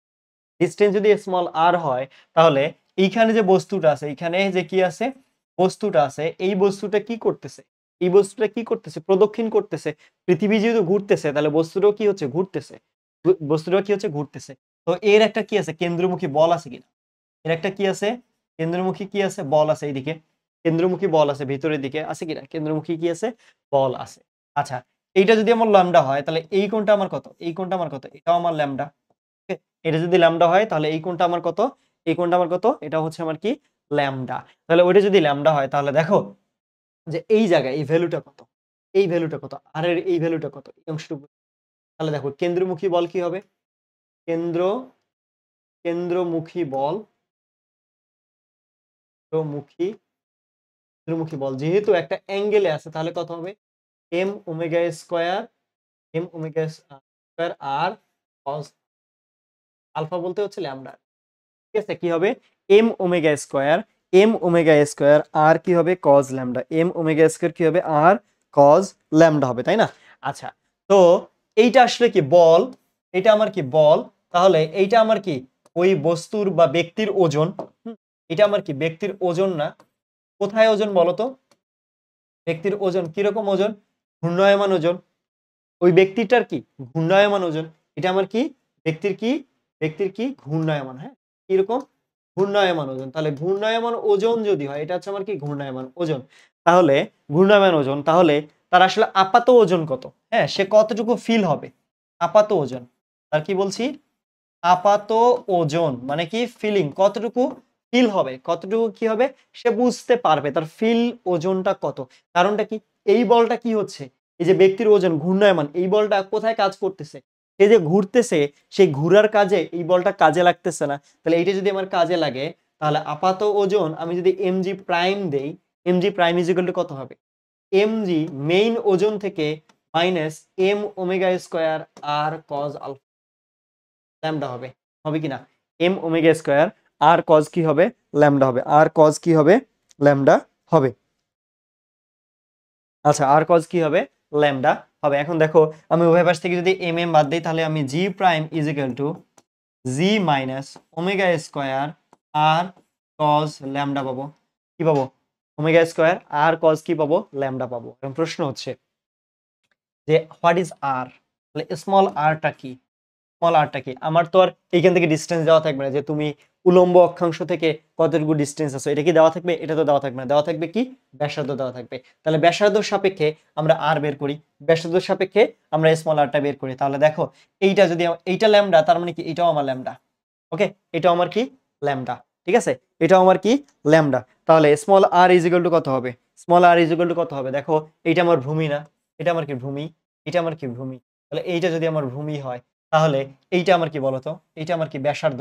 ডিস্টেন্স যদি স্মল আর হয় তাহলে এইখানে যে বস্তুটা আছে এইখানে যে কি আছে বস্তুটা আছে এই বস্তুটা কি করতেছে এই বস্তুটা কি করতেছে প্রদক্ষিণ করতেছে পৃথিবী যেহেতু ঘুরতেছে তাহলে বস্তুটাও কি হচ্ছে ঘুরতেছে বস্তুটা কি হচ্ছে ঘুরতেছে তো এর একটা কি আছে কেন্দ্রমুখী বল আছে কিনা এর একটা কি আছে কেন্দ্রমুখী কি আছে বল আছে এইদিকে কেন্দ্রমুখী বল আছে ভিতরের দিকে আছে কিনা কেন্দ্রমুখী কি আছে বল আছে আচ্ছা এইটা যদি আমার ল্যামডা হয় তাহলে এই কোনটা আমার কত এই কোনটা আমার কত এটাও আমার ল্যামডা এটা যদি ল্যামডা হয় তাহলে এই কোনটা আমার কত এই কোনটা আমার কত এটা হচ্ছে আমার কি ল্যামডা তাহলে ওইটা যদি ল্যামডা হয় তাহলে দেখো যে এই জায়গায় এই ভ্যালুটা কত এই ভ্যালুটা কত আর এর এই ভ্যালুটা কত এই অংশটুকু তাহলে দেখো কেন্দ্রমুখী বল কি হবে কেন্দ্র কেন্দ্রমুখী বল মুখী কেন্দ্রমুখী বল যেহেতু একটা অ্যাঙ্গেলে আছে তাহলে কত হবে M omega square M omega square R cos alpha বলতে হচ্ছে ল্যামডা ঠিক আছে কি হবে M omega square M omega square R কি হবে cos lambda M omega square কি হবে আর কজ ল্যামডা হবে তাই না আচ্ছা তো এইটা আসলে কি বল এটা আমার কি বল তাহলে এইটা আমার কি ওই বস্তুর বা ব্যক্তির ওজন এটা আমার কি ব্যক্তির ওজন না কোথায় ওজন বলতো ব্যক্তির ওজন কিরকম ওজন ঘূর্ণায়মান ওজন ওই ব্যক্তিটার কি ঘূর্ণায়মান ওজন এটা আমার কি ব্যক্তির কি ব্যক্তির কি ঘূর্ণায়মান হ্যাঁ কিরকম ঘূর্ণায়মান ওজন তাহলে ঘূর্ণায়মান ওজন যদি হয় এটা হচ্ছে আমার কি ঘূর্ণায়মান ওজন তাহলে ঘূর্ণায়মান ওজন তাহলে তার আসলে আপাত ওজন কত হ্যাঁ সে কতটুকু ফিল হবে আপাত ওজন তার কি বলছি আপাত ওজন মানে কি ফিলিং কতটুকু ফিল হবে কতটুকু কি হবে সে বুঝতে পারবে তার ফিল ওজনটা কত কারণটা কি এই বলটা কি হচ্ছে এই যে ব্যক্তির ওজন ঘূর্ণায়মান এই বলটা কোথায় কাজ করতেছে এই যে ঘুরতেছে সেই ঘুরার কাজে এই বলটা কাজে লাগতেছে না তাহলে এইটা যদি আমার কাজে লাগে তাহলে আপাত ওজন আমি যদি এমজি প্রাইম দেই এমজি প্রাইম ইজিক্যাল টু কত হবে এমজি মেইন ওজন থেকে minus M omega square R cos alpha lambda হবে হবে কি না M omega square R cos কি হবে ল্যামডা হবে আর কজ কি হবে ল্যামডা হবে আচ্ছা আর কজ কি হবে ল্যামডা হবে এখন দেখো আমি উভয় পাশ থেকে যদি এম এম বাদ দিই তাহলে আমি G prime is equal to G minus omega square R cos lambda পাবো কি পাবো ওমেগা স্কোয়ার আর কজ কি পাবো ল্যামডা পাবো এখন প্রশ্ন হচ্ছে যে হোয়াট ইজ আর তাহলে স্মল আরটা কি স্মল আরটা কি আমার তো আর এইখান থেকে ডিস্টেন্স দেওয়া থাকবে না যে তুমি উলম্ব অক্ষাংশ থেকে কতটুকু ডিস্টেন্স আছে এটা কি দেওয়া থাকবে এটা তো দেওয়া থাকবে না দেওয়া থাকবে কি ব্যাসার্ধ দেওয়া থাকবে তাহলে ব্যাসার্ধ সাপেক্ষে আমরা আর বের করি ব্যাসার্ধ সাপেক্ষে আমরা স্মল আরটা বের করি তাহলে দেখো এইটা যদি এইটা ল্যামডা তার মানে কি এটাও আমার ল্যামডা ওকে এটাও আমার কি ল্যামডা ঠিক আছে এটাও আমার কি ল্যামডা তাহলে স্মল আর ইজিকাল টু কত হবে স্মল আর ইজিকাল টু কত হবে দেখো এইটা আমার ভূমি না এটা আমার কি ভূমি এটা আমার কি ভূমি তাহলে এইটা যদি আমার ভূমি হয় তাহলে এইটা আমার কি বলতো এইটা আমার কি ব্যাসার্ধ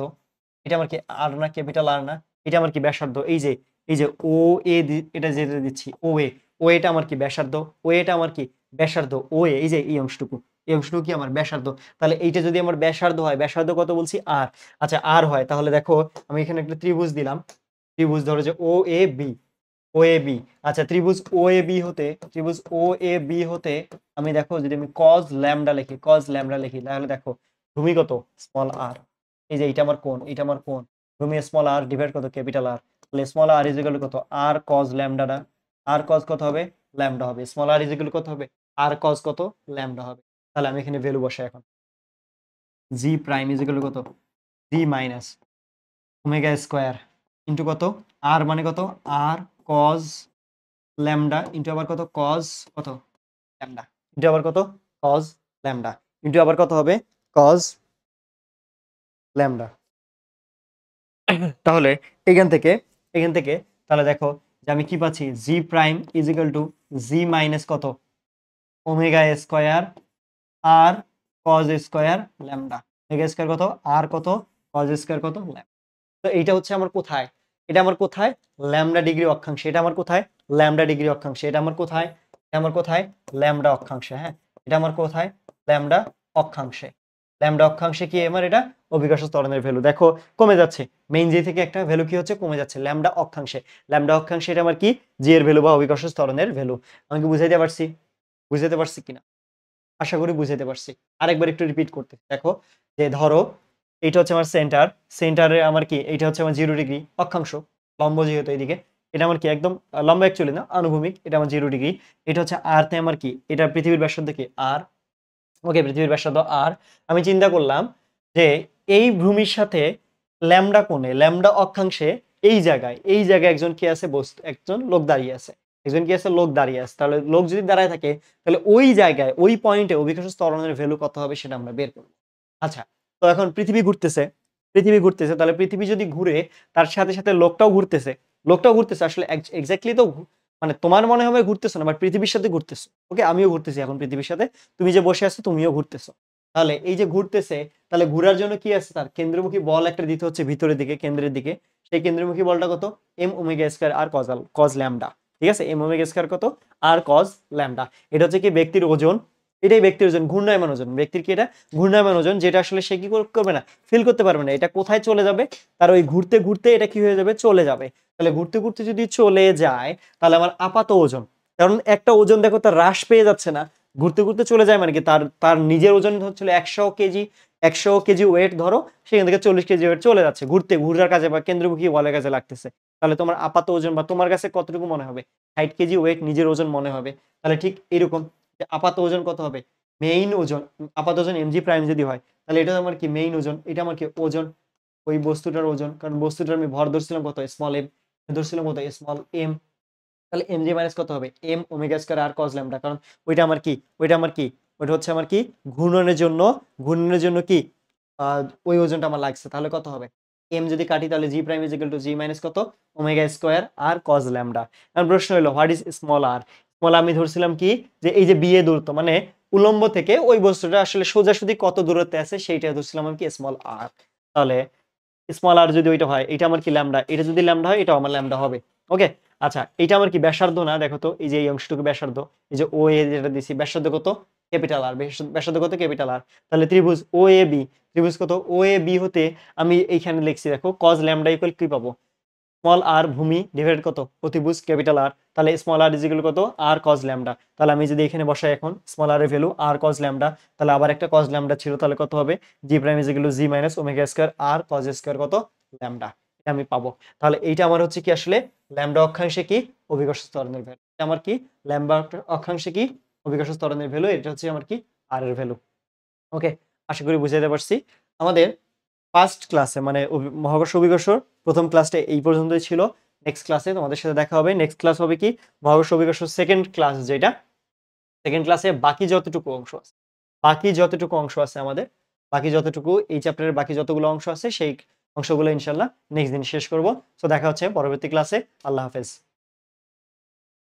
এটা আমার কি আর না ক্যাপিটাল আর না এটা আমার কি ব্যাসার্ধ এই যে এই যে ও এ এটা যেটা দিচ্ছি ও এ ও এটা আমার কি ব্যাসার্ধ ও এটা আমার কি ব্যাসার্ধ ও এ এই যে এই অংশটুকু এই অংশটুকু কি আমার ব্যাসার্ধ তাহলে এইটা যদি আমার ব্যাসার্ধ হয় ব্যাসার্ধ কত বলছি আর আচ্ছা আর হয় তাহলে দেখো আমি এখানে একটা ত্রিভুজ দিলাম ত্রিভুজ ধরো যে ও A B O A B আচ্ছা ত্রিভুজ ও এ বি হতে ত্রিভুজ ও এ বি হতে আমি দেখো যদি আমি কজ ল্যামডা লিখি কজ ল্যামডা লিখি তাহলে দেখো ভূমিগত স্মল আর এই যে এটা আমার কোন এটা আমার কোন রুমি স্মল আর ডিভাইড কত ক্যাপিটাল আর তাহলে স্মল আর ইজিক্যাল কত আর কজ ল্যামডাটা আর কজ কত হবে ল্যামডা হবে স্মল আর ইজিক্যাল কত হবে আর কজ কত ল্যামডা হবে তাহলে আমি এখানে ভ্যালু বসাই এখন জি প্রাইম ইজিক্যাল কত G minus omega square into কত আর মানে কত আর কজ ল্যামডা ইন্টু আবার কত কজ কত ল্যামডা ইন্টু আবার কত কজ ল্যামডা ইন্টু আবার কত হবে কজ ল্যামডা তাহলে এখান থেকে এখান থেকে তাহলে দেখো যে আমি কি পাচ্ছি G prime is equal to G minus কত omega square R cos square lambda omega square কত আর কত কজ স্কোয়ার কত ল্যামডা তো এইটা হচ্ছে আমার কোথায় এটা আমার কোথায় ল্যামডা ডিগ্রি অক্ষাংশ এটা আমার কোথায় ল্যামডা ডিগ্রি অক্ষাংশ এটা আমার কোথায় এটা আমার কোথায় ল্যামডা অক্ষাংশে হ্যাঁ এটা আমার কোথায় ল্যামডা অক্ষাংশে ল্যামডা অক্ষাংশে কি এমআর এটা অভিকাশ ত্বরণের ভ্যালু দেখো কমে যাচ্ছে মেইন জি থেকে একটা ভ্যালু কি হচ্ছে কমে যাচ্ছে ল্যামডা অক্ষাংশে ল্যামডা অক্ষাংশে এটা আমার কি জি এর ভ্যালু বা অভিকাশ ত্বরণের ভ্যালু আমি কি বুঝাইতে পারছি বুঝাইতে পারছি কিনা আশা করি বুঝাইতে পারছি আরেকবার একটু রিপিট করতে দেখো যে ধরো এটা হচ্ছে আমার সেন্টার সেন্টারে আমার কি এটা হচ্ছে আমার জিরো ডিগ্রি অক্ষাংশ লম্ব যেহেতু এইদিকে এটা আমার কি একদম লম্বা অ্যাকচুয়ালি না আনুভূমিক এটা আমার জিরো ডিগ্রি এটা হচ্ছে আরতে আমার কি এটা পৃথিবীর ব্যাসার্ধ কি আর ওকে পৃথিবীর ব্যাসার্ধ আর আমি চিন্তা করলাম যে এই ভূমির সাথে ল্যামডা কোণে ল্যামডা অক্ষাংশে এই জায়গায় এই জায়গায় একজন কি আছে বস্তু একজন লোক দাঁড়িয়ে আছে একজন কি আছে লোক দাঁড়িয়ে আছে তাহলে লোক যদি দাঁড়ায় থাকে তাহলে ওই জায়গায় ওই পয়েন্টে অভিকাশ ত্বরণের ভ্যালু কত হবে সেটা আমরা বের করব আচ্ছা তো এখন পৃথিবী ঘুরতেছে পৃথিবী ঘুরতেছে তাহলে পৃথিবী যদি ঘুরে তার সাথে সাথে লোকটাও ঘুরতেছে লোকটাও ঘুরতেছে আসলে এক্স্যাক্টলি তো মানে তোমার মনে হবে ঘুরতেছো না বাট পৃথিবীর সাথে ঘুরতেছো ওকে আমিও ঘুরতেছি এখন পৃথিবীর সাথে তুমি যে বসে আছো তুমিও ঘুরতেছো তাহলে এই যে ঘুরতেছে তাহলে ঘুরার জন্য কি আছে তার কেন্দ্রমুখী বল একটা দিতে হচ্ছে ভিতরের দিকে কেন্দ্রের দিকে সেই কেন্দ্রমুখী বলটা কত M omega square R cos cos lambda ঠিক আছে এম ওমেগা স্কোয়ার কত আর কজ ল্যামডা এটা হচ্ছে কি ব্যক্তির ওজন এটাই ব্যক্তির ওজন ঘূর্ণায়মান ওজন ব্যক্তির কি এটা ঘূর্ণায়মান ওজন যেটা আসলে সে কি করবে না ফিল করতে পারবে না এটা কোথায় চলে যাবে তার ওই ঘুরতে ঘুরতে এটা কি হয়ে যাবে চলে যাবে তাহলে ঘুরতে ঘুরতে যদি চলে যায় তাহলে আমার আপাত ওজন কারণ একটা ওজন দেখো তার হ্রাস পেয়ে যাচ্ছে না ঘুরতে ঘুরতে চলে যায় মানে কি তার তার নিজের ওজন হচ্ছিল একশো কেজি একশো কেজি ওয়েট ধরো সেখান থেকে চল্লিশ কেজি ওয়েট চলে যাচ্ছে ঘুরতে ঘুরার কাজে বা কেন্দ্রমুখী ওয়ালের কাজে লাগতেছে তাহলে তোমার আপাত ওজন বা তোমার কাছে কতটুকু মনে হবে ষাট কেজি ওয়েট নিজের ওজন মনে হবে তাহলে ঠিক এরকম যে আপাত ওজন কত হবে মেইন ওজন আপাত ওজন এমজি প্রাইম যদি হয় তাহলে এটা আমার কি মেইন ওজন এটা আমার কি ওজন ওই বস্তুটার ওজন কারণ বস্তুটার আমি ভর ধরছিলাম কত স্মল এম ধরছিলাম কত স্মল এম তাহলে এম জি মাইনাস কত হবে M omega square R cos lambda কারণ ওইটা আমার কি ওইটা আমার কি ওইটা হচ্ছে আমার কি ঘূর্ণনের জন্য ঘূর্ণনের জন্য কি ওই ওজনটা আমার লাগছে তাহলে কত হবে এম যদি কাটি তাহলে G prime is equal to G minus কত omega square R cos lambda এখন প্রশ্ন হলো হোয়াট ইজ স্মল আর বলা আমি ধরছিলাম কি যে এই যে বিয়ে দূরত্ব মানে উলম্ব থেকে ওই বস্তুটা আসলে সোজাসুজি কত দূরত্বে আছে সেইটা ধরছিলাম আমি কি স্মল আর তাহলে স্মল আর যদি ওইটা হয় এটা আমার কি ল্যামডা এটা যদি ল্যামডা হয় এটা আমার ল্যামডা হবে ওকে আচ্ছা এটা আমার কি ব্যাসার্ধ না দেখো তো এই যে এই অংশটুকু ব্যাসার্ধ এই যে ও এ যেটা দিছি ব্যাসার্ধ কত ক্যাপিটাল আর ব্যাসার্ধ কত ক্যাপিটাল আর তাহলে ত্রিভুজ ও এ বি ত্রিভুজ কত ও এ বি হতে আমি এইখানে লিখছি দেখো কজ ল্যামডা ইকুয়াল কি পাবো স্মল আর ভূমি ডিভাইড কত অতিভুজ ক্যাপিটাল আর তাহলে স্মল আর ইজিগুলো কত আর কজ ল্যামডা তাহলে আমি যদি এখানে বসাই এখন স্মল আর এর ভ্যালু আর কজ ল্যামডা তাহলে আবার একটা কজ ল্যামডা ছিল তাহলে কত হবে জি প্রাইম ইজিগুলো G minus omega square R cos square কত ল্যামডা এটা আমি পাবো তাহলে এইটা আমার হচ্ছে কি আসলে ল্যামডা অক্ষাংশে কি অভিকর্ষ ত্বরণের ভ্যালু এটা আমার কি ল্যামডা অক্ষাংশে কি অভিকর্ষ ত্বরণের ভ্যালু এটা হচ্ছে আমার কি আর এর ভ্যালু ওকে আশা করি বুঝাইতে পারছি আমাদের ফার্স্ট ক্লাসে মানে মহাকর্ষ অভিকর্ষর প্রথম ক্লাসটা এই পর্যন্তই ছিল নেক্সট ক্লাসে তোমাদের সাথে দেখা হবে নেক্সট ক্লাস হবে কি মহাবিশ্ব বিকাশ সেকেন্ড ক্লাস যেটা সেকেন্ড ক্লাসে বাকি যতটুকু অংশ আছে বাকি যতটুকু অংশ আছে আমাদের বাকি যতটুকু এই চ্যাপ্টারের বাকি যতগুলো অংশ আছে সেই অংশগুলো ইনশাল্লাহ নেক্সট দিন শেষ করব তো দেখা হচ্ছে পরবর্তী ক্লাসে আল্লাহ হাফেজ